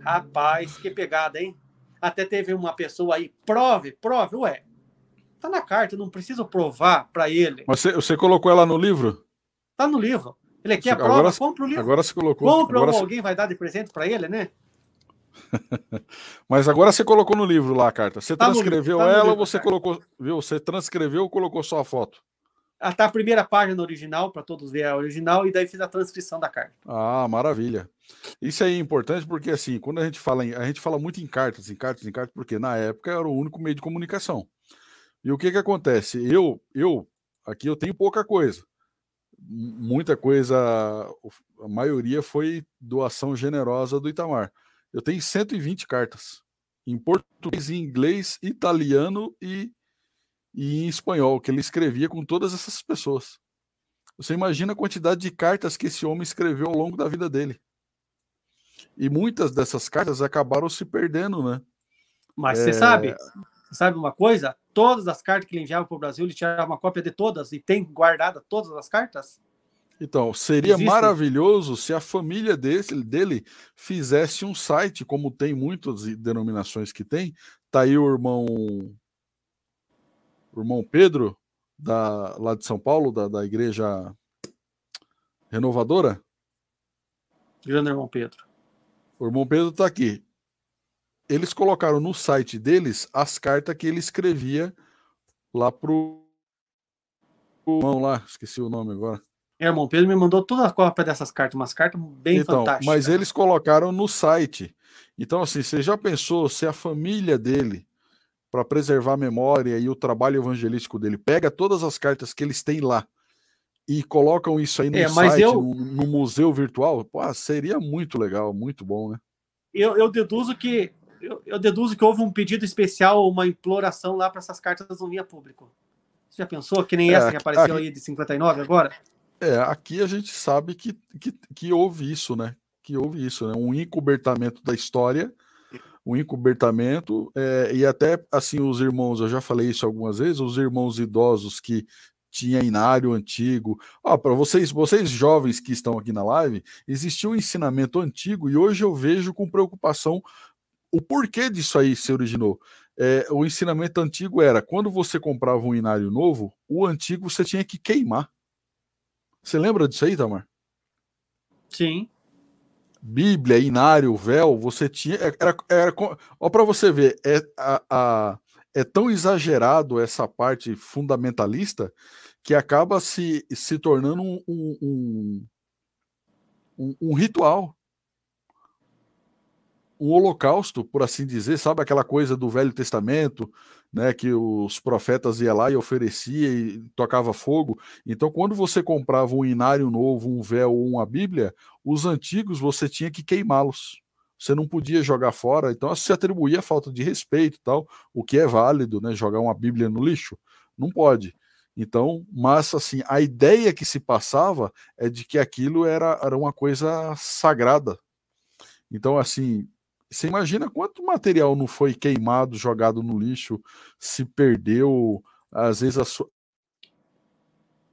Rapaz, que pegada, hein? Até teve uma pessoa aí, prove, prove, ué. Tá na carta, não preciso provar para ele. Mas você, você, colocou ela no livro? Tá no livro. Ele quer a prova, agora, compra o livro. Agora você colocou. Compra agora ou alguém vai dar de presente para ele, né? Mas agora você colocou no livro lá a carta. Você tá transcreveu livro, tá ela livro, ou você cara. Tá. colocou. Viu? Você transcreveu ou colocou só a foto? Ah, tá a primeira página original, para todos verem a original, e daí fiz a transcrição da carta. Ah, maravilha. Isso aí é importante porque, assim, quando a gente fala em, a gente fala muito em cartas, em cartas, em cartas, porque na época era o único meio de comunicação. E o que que acontece? Eu, eu aqui eu tenho pouca coisa. Muita coisa, a maioria foi doação generosa do Itamar. Eu tenho 120 cartas em português, em inglês, italiano e, e em espanhol, que ele escrevia com todas essas pessoas. Você imagina a quantidade de cartas que esse homem escreveu ao longo da vida dele. E muitas dessas cartas acabaram se perdendo, né? Mas é... você sabe, você sabe uma coisa? Todas as cartas que ele enviava para o Brasil, ele tinha uma cópia de todas e tem guardada todas as cartas? Então, seria Existe? maravilhoso se a família desse, dele fizesse um site, como tem muitas denominações que tem. Está aí o irmão, o irmão Pedro, da, lá de São Paulo, da, da igreja renovadora. Grande irmão Pedro. O irmão Pedro está aqui. Eles colocaram no site deles as cartas que ele escrevia lá pro o irmão lá, esqueci o nome agora. É, irmão Pedro me mandou toda a cópia dessas cartas, umas cartas bem então, fantásticas. Mas eles colocaram no site. Então, assim, você já pensou se a família dele, para preservar a memória e o trabalho evangelístico dele, pega todas as cartas que eles têm lá e colocam isso aí no é, site, eu... no, no, museu virtual? Pô, seria muito legal, muito bom, né? Eu, eu deduzo que eu, eu, deduzo que houve um pedido especial, uma imploração lá para essas cartas não vir a público. Você já pensou que nem é, essa que apareceu aí de 59 agora? É, aqui a gente sabe que, que, que houve isso, né? Que houve isso, né? Um encobertamento da história, um encobertamento, é, e até, assim, os irmãos, eu já falei isso algumas vezes, os irmãos idosos que tinha inário antigo. Ó, para vocês, vocês jovens que estão aqui na live, existia um ensinamento antigo e hoje eu vejo com preocupação o porquê disso aí se originou. É, o ensinamento antigo era quando você comprava um inário novo, o antigo você tinha que queimar. Você lembra disso aí, Tamar? Sim. Bíblia, Inário, Véu, você tinha. É, era, era, ó, para você ver, é, a, a, é tão exagerado essa parte fundamentalista que acaba se, se tornando um, um, um, um ritual. Um holocausto, por assim dizer, sabe aquela coisa do Velho Testamento né, que os profetas ia lá e oferecia e tocava fogo. Então, quando você comprava um inário novo, um véu ou uma Bíblia, os antigos você tinha que queimá-los. Você não podia jogar fora, então se atribuía falta de respeito tal, o que é válido, né? Jogar uma Bíblia no lixo, não pode. Então, mas assim, a ideia que se passava é de que aquilo era, era uma coisa sagrada. Então, assim, você imagina quanto material não foi queimado, jogado no lixo, se perdeu, às vezes a sua.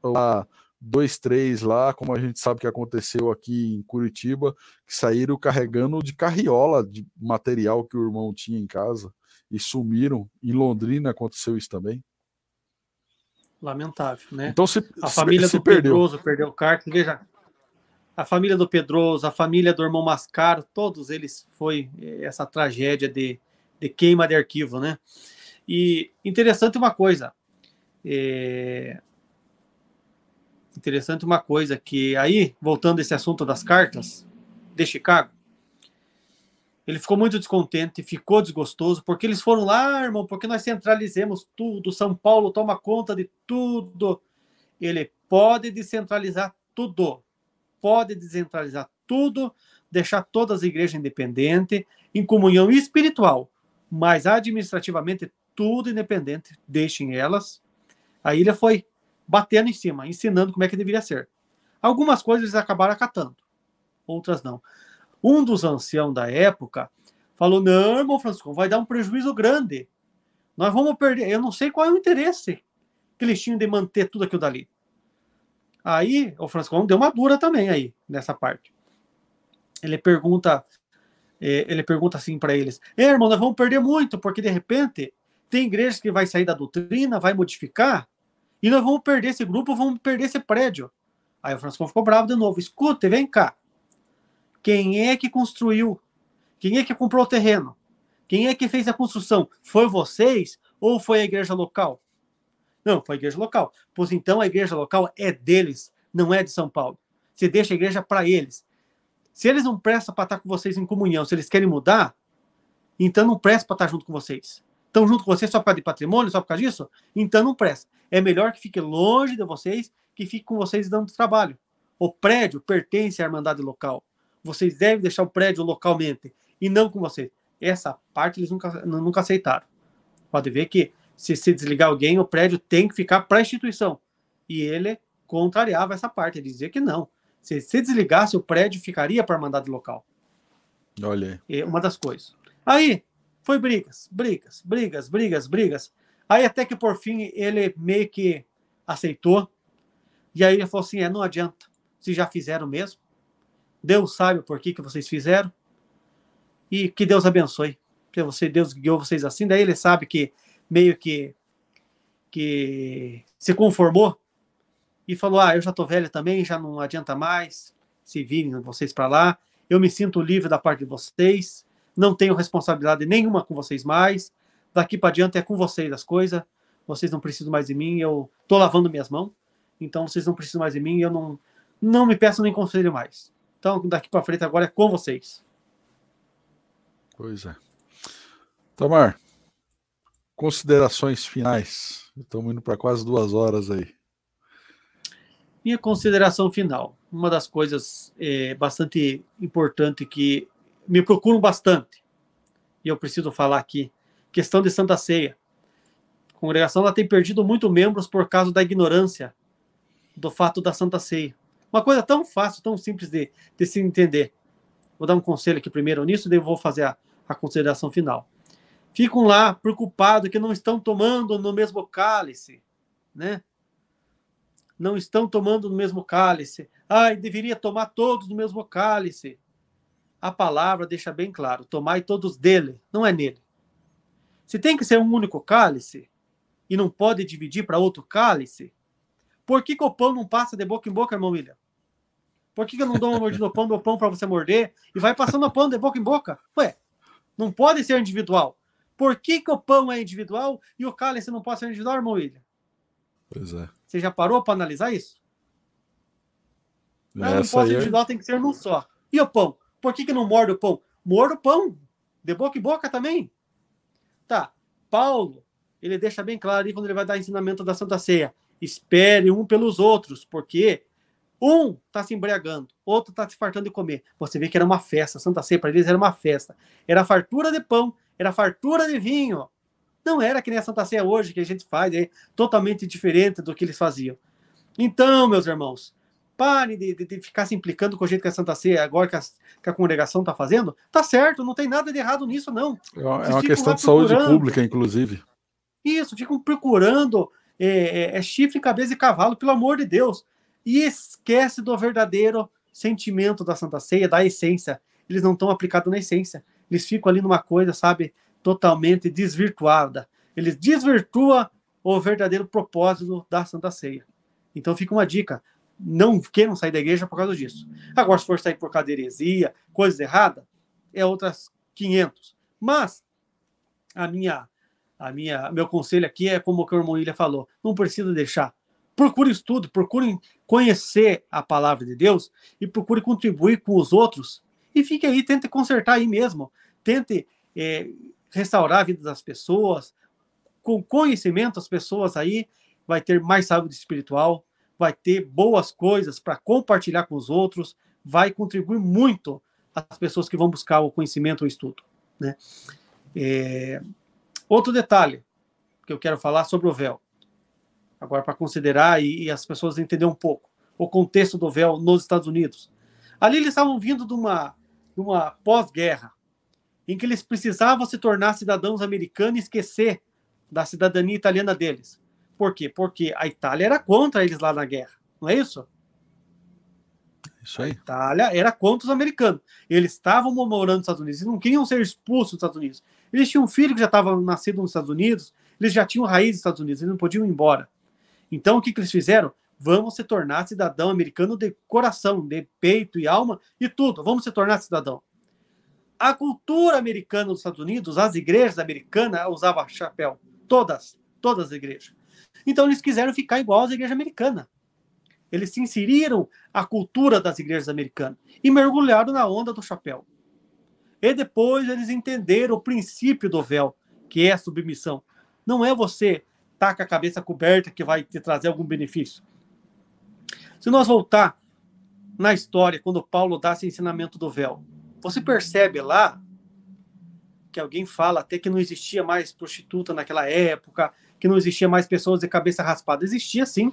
Lá, dois, três lá, como a gente sabe que aconteceu aqui em Curitiba, que saíram carregando de carriola de material que o irmão tinha em casa e sumiram. Em Londrina aconteceu isso também. Lamentável, né? Então se a família se, do se perdeu. perdeu o carro, veja, a família do Pedroso, a família do irmão Mascaro, todos eles foi eh, essa tragédia de, de queima de arquivo, né? E interessante uma coisa, é... interessante uma coisa que aí voltando esse assunto das cartas de Chicago, ele ficou muito descontente, ficou desgostoso, porque eles foram lá, irmão, porque nós centralizemos tudo, São Paulo toma conta de tudo. Ele pode descentralizar tudo, pode descentralizar tudo, deixar todas as igrejas independentes, em comunhão espiritual, mas administrativamente tudo independente, deixem elas. Aí ele foi batendo em cima, ensinando como é que deveria ser. Algumas coisas eles acabaram acatando, outras não. Um dos anciãos da época falou: Não, irmão Francisco, vai dar um prejuízo grande. Nós vamos perder. Eu não sei qual é o interesse que eles tinham de manter tudo aquilo dali. Aí o Francisco deu uma dura também aí nessa parte. Ele pergunta, é, ele pergunta assim para eles: "É, irmão, nós vamos perder muito, porque de repente tem igrejas que vai sair da doutrina, vai modificar, e nós vamos perder esse grupo, vamos perder esse prédio". Aí o Francisco ficou bravo de novo. Escuta, vem cá. Quem é que construiu? Quem é que comprou o terreno? Quem é que fez a construção? Foi vocês ou foi a igreja local? Não, foi a igreja local. Pois então a igreja local é deles, não é de São Paulo. Você deixa a igreja para eles. Se eles não prestam para estar com vocês em comunhão, se eles querem mudar, então não presta para estar junto com vocês. Estão junto com vocês só por causa de patrimônio, só por causa disso? Então não presta. É melhor que fique longe de vocês, que fique com vocês dando trabalho. O prédio pertence à Irmandade local. Vocês devem deixar o prédio localmente e não com vocês. Essa parte eles nunca, nunca aceitaram. Pode ver que se se desligar alguém, o prédio tem que ficar para a instituição. E ele contrariava essa parte, ele dizia que não. Se se desligasse, o prédio ficaria para mandado local. Olha é uma das coisas. Aí, foi brigas, brigas, brigas, brigas, brigas. Aí até que por fim ele meio que aceitou. E aí ele falou assim: é, não adianta. Vocês já fizeram mesmo. Deus sabe por que, que vocês fizeram. E que Deus abençoe. Que você, Deus guiou vocês assim. Daí ele sabe que meio que, que se conformou e falou: Ah, eu já estou velho também, já não adianta mais, se virem vocês para lá, eu me sinto livre da parte de vocês, não tenho responsabilidade nenhuma com vocês mais, daqui para diante é com vocês as coisas, vocês não precisam mais de mim, eu tô lavando minhas mãos, então vocês não precisam mais de mim, eu não, não me peço nem conselho mais. Então, daqui para frente agora é com vocês. Pois é. Tomar, Considerações finais. Estamos indo para quase duas horas aí. Minha consideração final. Uma das coisas é, bastante importante que me procuram bastante, e eu preciso falar aqui, questão de Santa Ceia. A congregação ela tem perdido muito membros por causa da ignorância do fato da Santa Ceia. Uma coisa tão fácil, tão simples de, de se entender. Vou dar um conselho aqui primeiro nisso, daí eu vou fazer a, a consideração final ficam lá preocupados que não estão tomando no mesmo cálice, né? Não estão tomando no mesmo cálice. Ai, deveria tomar todos no mesmo cálice. A palavra deixa bem claro: tomai todos dele, não é nele. Se tem que ser um único cálice e não pode dividir para outro cálice, por que, que, o pão não passa de boca em boca, irmão William? Por que, que eu não dou uma mordida no pão, do pão para você morder e vai passando o pão de boca em boca? Ué, não pode ser individual. Por que, que o pão é individual e o cálice não pode ser individual, irmão William? Pois é. Você já parou para analisar isso? Não, não pode ser é individual, é... tem que ser num só. E o pão? Por que, que não morde o pão? Morde o pão, de boca em boca também. Tá, Paulo, ele deixa bem claro aí quando ele vai dar ensinamento da Santa Ceia. Espere um pelos outros, porque um está se embriagando, outro está se fartando de comer. Você vê que era uma festa. Santa Ceia para eles era uma festa. Era fartura de pão era fartura de vinho. Não era que nem a Santa Ceia hoje que a gente faz, é totalmente diferente do que eles faziam. Então, meus irmãos, parem de, de, de, ficar se implicando com o jeito que a Santa Ceia, agora que a, que a congregação está fazendo, tá certo, não tem nada de errado nisso, não. É uma, é uma questão de saúde pública, inclusive. Isso, ficam procurando é, é, é, chifre, cabeça e cavalo, pelo amor de Deus. E esquece do verdadeiro sentimento da Santa Ceia, da essência. Eles não estão aplicados na essência eles ficam ali numa coisa, sabe, totalmente desvirtuada. Eles desvirtuam o verdadeiro propósito da Santa Ceia. Então fica uma dica, não queiram sair da igreja é por causa disso. Agora, se for sair por causa de heresia, coisas erradas, é outras 500. Mas a minha, a minha, meu conselho aqui é como o irmão Ilha falou, não precisa deixar. Procure estudo, procure conhecer a palavra de Deus e procure contribuir com os outros e fique aí, tente consertar aí mesmo, tente é, restaurar a vida das pessoas, com conhecimento as pessoas aí vai ter mais saúde espiritual, vai ter boas coisas para compartilhar com os outros, vai contribuir muito as pessoas que vão buscar o conhecimento, o estudo, né? É... Outro detalhe que eu quero falar sobre o véu, agora para considerar e, e as pessoas entenderem um pouco o contexto do véu nos Estados Unidos. Ali eles estavam vindo de uma de uma pós-guerra, em que eles precisavam se tornar cidadãos americanos e esquecer da cidadania italiana deles. Por quê? Porque a Itália era contra eles lá na guerra, não é isso? Isso aí. A Itália era contra os americanos. Eles estavam morando nos Estados Unidos, eles não queriam ser expulsos dos Estados Unidos. Eles tinham um filho que já estava nascido nos Estados Unidos, eles já tinham raiz nos Estados Unidos, eles não podiam ir embora. Então, o que, que eles fizeram? Vamos se tornar cidadão americano de coração, de peito e alma e tudo. Vamos se tornar cidadão. A cultura americana dos Estados Unidos, as igrejas americanas usavam chapéu. Todas, todas as igrejas. Então eles quiseram ficar igual às igrejas americanas. Eles se inseriram à cultura das igrejas americanas e mergulharam na onda do chapéu. E depois eles entenderam o princípio do véu, que é a submissão. Não é você estar tá com a cabeça coberta que vai te trazer algum benefício. Se nós voltar na história, quando Paulo dá esse ensinamento do véu, você percebe lá que alguém fala até que não existia mais prostituta naquela época, que não existia mais pessoas de cabeça raspada. Existia sim.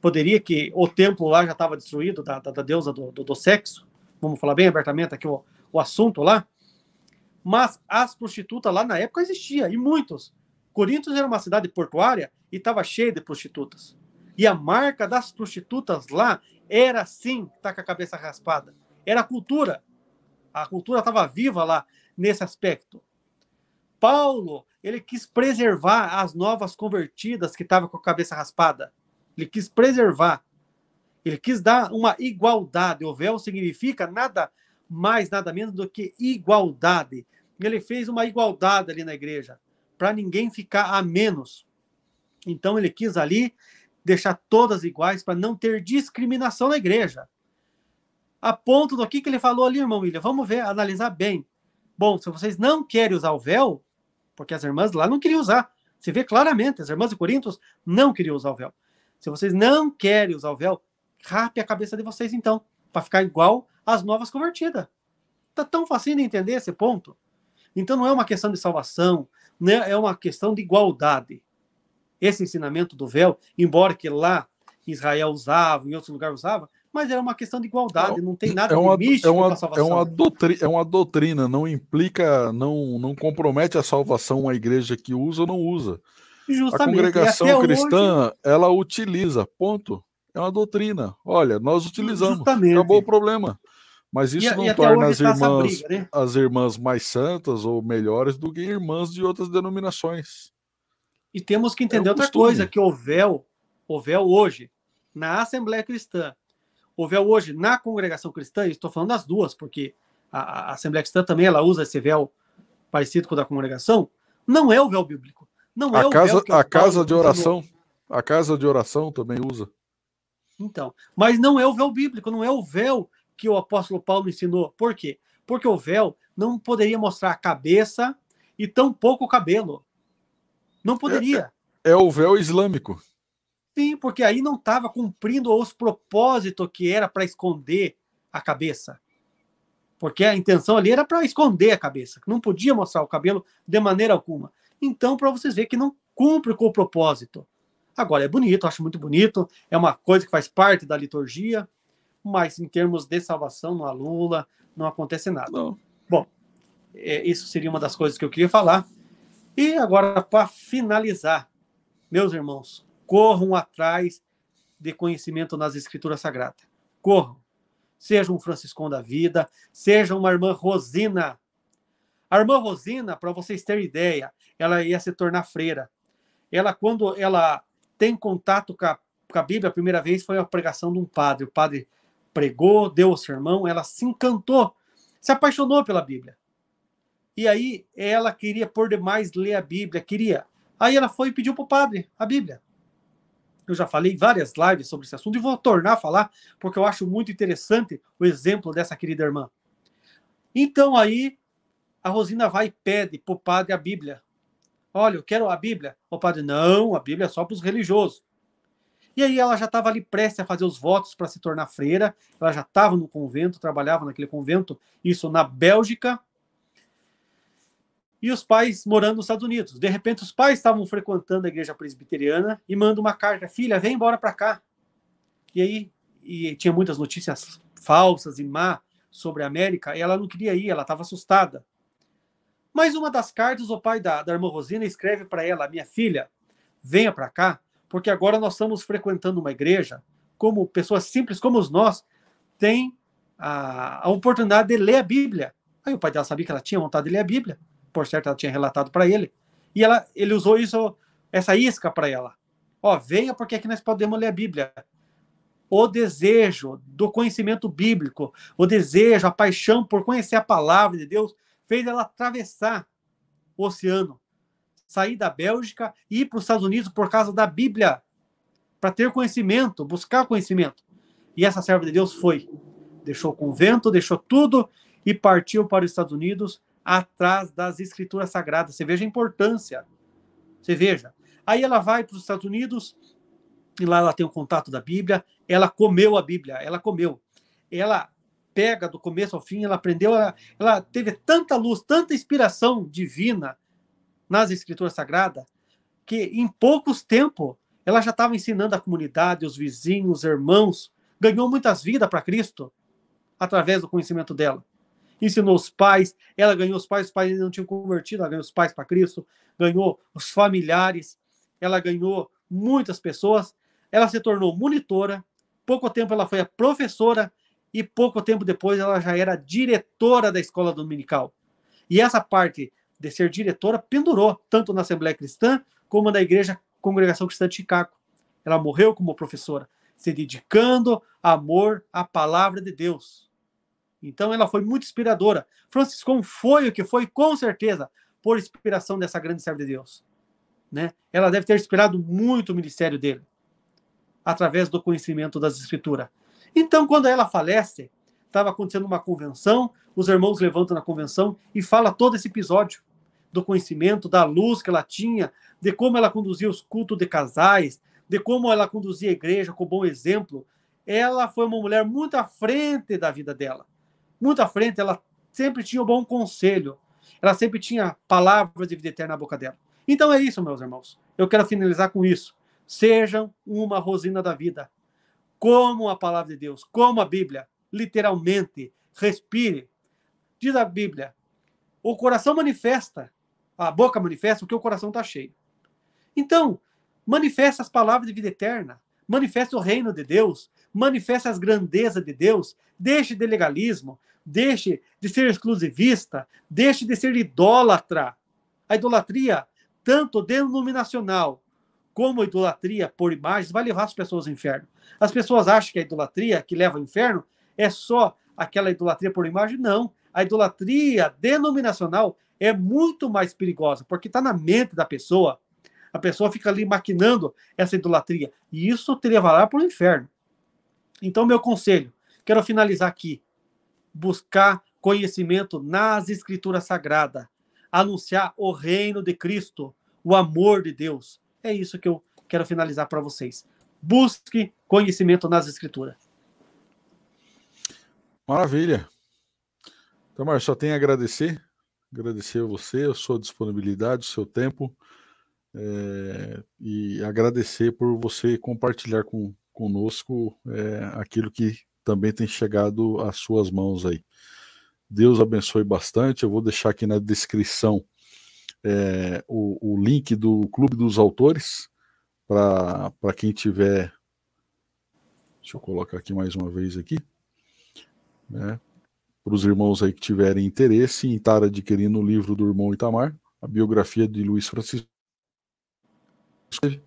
Poderia que o templo lá já estava destruído, da, da, da deusa do, do, do, sexo. Vamos falar bem abertamente aqui o, o assunto lá. Mas as prostitutas lá na época existia, e muitos. Corinto era uma cidade portuária e estava cheia de prostitutas. E a marca das prostitutas lá era sim tá com a cabeça raspada. Era a cultura. A cultura estava viva lá nesse aspecto. Paulo, ele quis preservar as novas convertidas que estavam com a cabeça raspada. Ele quis preservar. Ele quis dar uma igualdade. O véu significa nada mais, nada menos do que igualdade. Ele fez uma igualdade ali na igreja, para ninguém ficar a menos. Então ele quis ali deixar todas iguais para não ter discriminação na igreja. A ponto do que, ele falou ali, irmão William. Vamos ver, analisar bem. Bom, se vocês não querem usar o véu, porque as irmãs lá não queriam usar. você vê claramente, as irmãs de Corinto não queriam usar o véu. Se vocês não querem usar o véu, rape a cabeça de vocês então, para ficar igual às novas convertidas. Tá tão fácil de entender esse ponto. Então não é uma questão de salvação, né? é uma questão de igualdade esse ensinamento do véu, embora que lá Israel usava, em outros lugares usava, mas era uma questão de igualdade, é não tem nada é uma, de místico é uma, salvação. É uma, doutrina, é uma doutrina, não implica, não, não compromete a salvação a igreja que usa ou não usa. Justamente, a congregação cristã, hoje... ela utiliza, ponto. É uma doutrina. Olha, nós utilizamos, Justamente. acabou o problema. Mas isso e, não e torna as irmãs, briga, né? as irmãs mais santas ou melhores do que irmãs de outras denominações. E temos que entender é outra costume. coisa, que o véu, o véu hoje, na Assembleia Cristã, o véu hoje na congregação cristã, e estou falando das duas, porque a, a, Assembleia Cristã também ela usa esse véu parecido com o da congregação, não é o véu bíblico. Não a é casa, o véu que é a casa de oração, a casa de oração também usa. Então, mas não é o véu bíblico, não é o véu que o apóstolo Paulo ensinou. Por quê? Porque o véu não poderia mostrar a cabeça e tampouco o cabelo. Não poderia. É, é, o véu islâmico. Sim, porque aí não estava cumprindo os propósitos que era para esconder a cabeça. Porque a intenção ali era para esconder a cabeça, não podia mostrar o cabelo de maneira alguma. Então, para vocês verem que não cumpre com o propósito. Agora, é bonito, acho muito bonito, é uma coisa que faz parte da liturgia, mas em termos de salvação, no Alula lula, não acontece nada. Não. Bom, é, isso seria uma das coisas que eu queria falar. E agora, para finalizar, meus irmãos, corram atrás de conhecimento nas Escrituras Sagradas. Corram. Seja um Franciscão da Vida, seja uma irmã Rosina. A irmã Rosina, para vocês terem ideia, ela ia se tornar freira. Ela, quando ela tem contato com a, com a Bíblia, a primeira vez foi a pregação de um padre. O padre pregou, deu o sermão, ela se encantou, se apaixonou pela Bíblia. E aí ela queria por demais ler a Bíblia, queria. Aí ela foi e pediu para o padre a Bíblia. Eu já falei várias lives sobre esse assunto e vou tornar a falar, porque eu acho muito interessante o exemplo dessa querida irmã. Então aí a Rosina vai e pede para o padre a Bíblia. Olha, eu quero a Bíblia. O padre, não, a Bíblia é só para os religiosos. E aí ela já estava ali prestes a fazer os votos para se tornar freira, ela já estava no convento, trabalhava naquele convento, isso na Bélgica e os pais morando nos Estados Unidos. De repente, os pais estavam frequentando a igreja presbiteriana e manda uma carta: filha, vem embora para cá. E aí e tinha muitas notícias falsas e má sobre a América, e ela não queria ir, ela estava assustada. Mas uma das cartas, o pai da, da irmã Rosina escreve para ela: minha filha, venha para cá, porque agora nós estamos frequentando uma igreja, como pessoas simples como nós, tem a, a oportunidade de ler a Bíblia. Aí o pai dela sabia que ela tinha vontade de ler a Bíblia por certo ela tinha relatado para ele, e ela, ele usou isso, essa isca para ela. Ó, venha porque aqui nós podemos ler a Bíblia. O desejo do conhecimento bíblico, o desejo, a paixão por conhecer a palavra de Deus, fez ela atravessar o oceano, sair da Bélgica e ir para os Estados Unidos por causa da Bíblia, para ter conhecimento, buscar conhecimento. E essa serva de Deus foi. Deixou o convento, deixou tudo e partiu para os Estados Unidos atrás das escrituras sagradas. Você veja a importância. Você veja. Aí ela vai para os Estados Unidos, e lá ela tem o contato da Bíblia, ela comeu a Bíblia, ela comeu. Ela pega do começo ao fim, ela aprendeu, ela, ela teve tanta luz, tanta inspiração divina nas escrituras sagradas, que em poucos tempos ela já estava ensinando a comunidade, os vizinhos, os irmãos, ganhou muitas vidas para Cristo através do conhecimento dela ensinou os pais, ela ganhou os pais, os pais ainda não tinham convertido, ela ganhou os pais para Cristo, ganhou os familiares, ela ganhou muitas pessoas, ela se tornou monitora, pouco tempo ela foi a professora e pouco tempo depois ela já era diretora da escola dominical. E essa parte de ser diretora pendurou tanto na Assembleia Cristã como na Igreja Congregação Cristã de Chicago. Ela morreu como professora, se dedicando a amor à palavra de Deus. Então ela foi muito inspiradora. Franciscão foi o que foi, com certeza, por inspiração dessa grande serva de Deus. Né? Ela deve ter inspirado muito o ministério dele, através do conhecimento das escrituras. Então, quando ela falece, estava acontecendo uma convenção, os irmãos levantam na convenção e fala todo esse episódio do conhecimento, da luz que ela tinha, de como ela conduzia os cultos de casais, de como ela conduzia a igreja com bom exemplo. Ela foi uma mulher muito à frente da vida dela muito à frente, ela sempre tinha um bom conselho. Ela sempre tinha palavras de vida eterna na boca dela. Então é isso, meus irmãos. Eu quero finalizar com isso. Sejam uma rosina da vida. Como a palavra de Deus, como a Bíblia, literalmente, respire. Diz a Bíblia: o coração manifesta, a boca manifesta o que o coração está cheio. Então, manifesta as palavras de vida eterna manifesta o reino de Deus, manifesta as grandezas de Deus, deixe de legalismo, deixe de ser exclusivista, deixe de ser idólatra. A idolatria, tanto denominacional como a idolatria por imagens, vai levar as pessoas ao inferno. As pessoas acham que a idolatria que leva ao inferno é só aquela idolatria por imagem. Não. A idolatria denominacional é muito mais perigosa, porque está na mente da pessoa a pessoa fica ali maquinando essa idolatria. E isso te levará para o inferno. Então, meu conselho, quero finalizar aqui. Buscar conhecimento nas Escrituras Sagradas. Anunciar o reino de Cristo, o amor de Deus. É isso que eu quero finalizar para vocês. Busque conhecimento nas Escrituras. Maravilha. Então, Mar, só tenho a agradecer. Agradecer a você, a sua disponibilidade, o seu tempo é, e agradecer por você compartilhar com, conosco é, aquilo que também tem chegado às suas mãos aí. Deus abençoe bastante. Eu vou deixar aqui na descrição é, o, o, link do Clube dos Autores para quem tiver. Deixa eu colocar aqui mais uma vez aqui. Né, para os irmãos aí que tiverem interesse em estar adquirindo o livro do irmão Itamar, a biografia de Luiz Francisco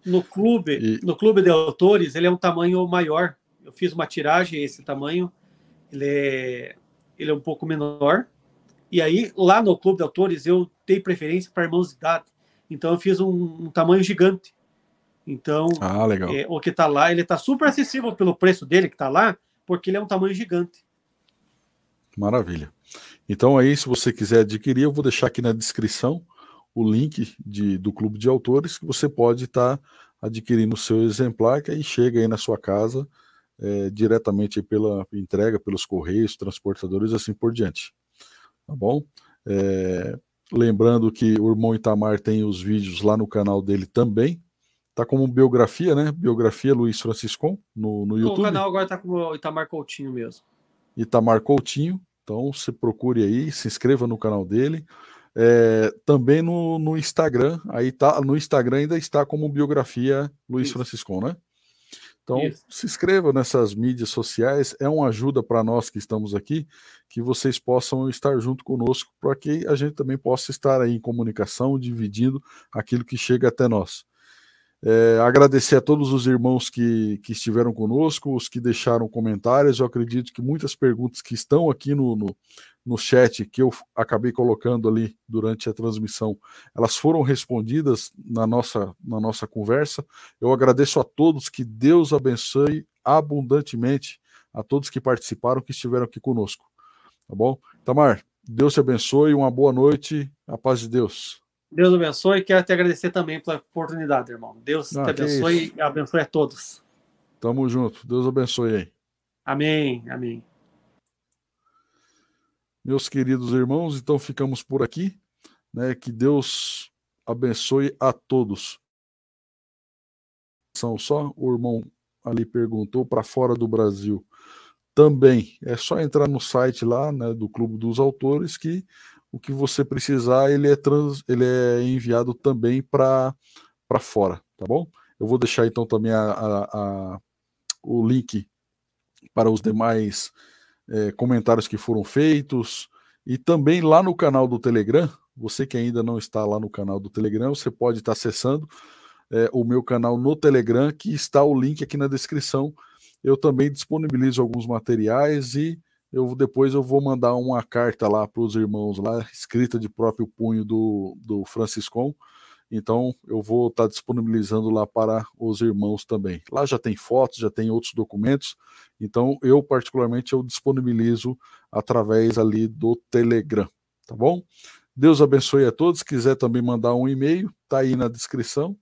no clube, e... no clube de autores, ele é um tamanho maior. Eu fiz uma tiragem esse tamanho. Ele é, ele é um pouco menor. E aí, lá no clube de autores, eu dei preferência para irmãos de idade. Então, eu fiz um, um tamanho gigante. Então, ah, é, o que está lá, ele está super acessível pelo preço dele que está lá, porque ele é um tamanho gigante. Maravilha. Então aí, se você quiser adquirir, eu vou deixar aqui na descrição o link de, do Clube de Autores, que você pode estar tá adquirindo o seu exemplar, que aí chega aí na sua casa, é, diretamente pela entrega, pelos correios, transportadores, assim por diante. Tá bom? É, lembrando que o irmão Itamar tem os vídeos lá no canal dele também. Tá como biografia, né? Biografia Luiz Francisco no, no YouTube. O canal agora tá o Itamar Coutinho mesmo. Itamar Coutinho. Então, você procure aí, se inscreva no canal dele. É, também no, no, Instagram, aí tá, no Instagram ainda está como biografia Luiz Isso. né? Então, Isso. se inscreva nessas mídias sociais, é uma ajuda para nós que estamos aqui, que vocês possam estar junto conosco, para que a gente também possa estar aí em comunicação, dividindo aquilo que chega até nós. É, agradecer a todos os irmãos que, que estiveram conosco, os que deixaram comentários. Eu acredito que muitas perguntas que estão aqui no, no, no chat que eu acabei colocando ali durante a transmissão, elas foram respondidas na nossa, na nossa conversa. Eu agradeço a todos, que Deus abençoe abundantemente a todos que participaram, que estiveram aqui conosco. Tá bom? Tamar, Deus te abençoe, uma boa noite, a paz de Deus. Deus abençoe, e quero te agradecer também pela oportunidade, irmão. Deus ah, te abençoe é e abençoe a todos. Tamo junto, Deus abençoe aí. Amém, amém meus queridos irmãos. Então ficamos por aqui. Né? Que Deus abençoe a todos. São só, o irmão ali perguntou para fora do Brasil. Também é só entrar no site lá né, do Clube dos Autores que o que você precisar ele é, trans, ele é enviado também para fora, tá bom? Eu vou deixar então também a, a, a o link para os demais é, comentários que foram feitos. E também lá no canal do Telegram, você que ainda não está lá no canal do Telegram, você pode estar acessando é, o meu canal no Telegram, que está o link aqui na descrição. Eu também disponibilizo alguns materiais e eu depois eu vou mandar uma carta lá para os irmãos lá, escrita de próprio punho do, do Franciscon, então, eu vou estar tá disponibilizando lá para os irmãos também. Lá já tem fotos, já tem outros documentos. Então, eu particularmente eu disponibilizo através ali do Telegram, tá bom? Deus abençoe a todos. Se quiser também mandar um e-mail, tá aí na descrição.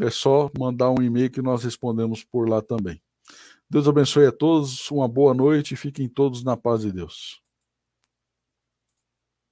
É só mandar um e-mail que nós respondemos por lá também. Deus abençoe a todos, uma boa noite e fiquem todos na paz de Deus.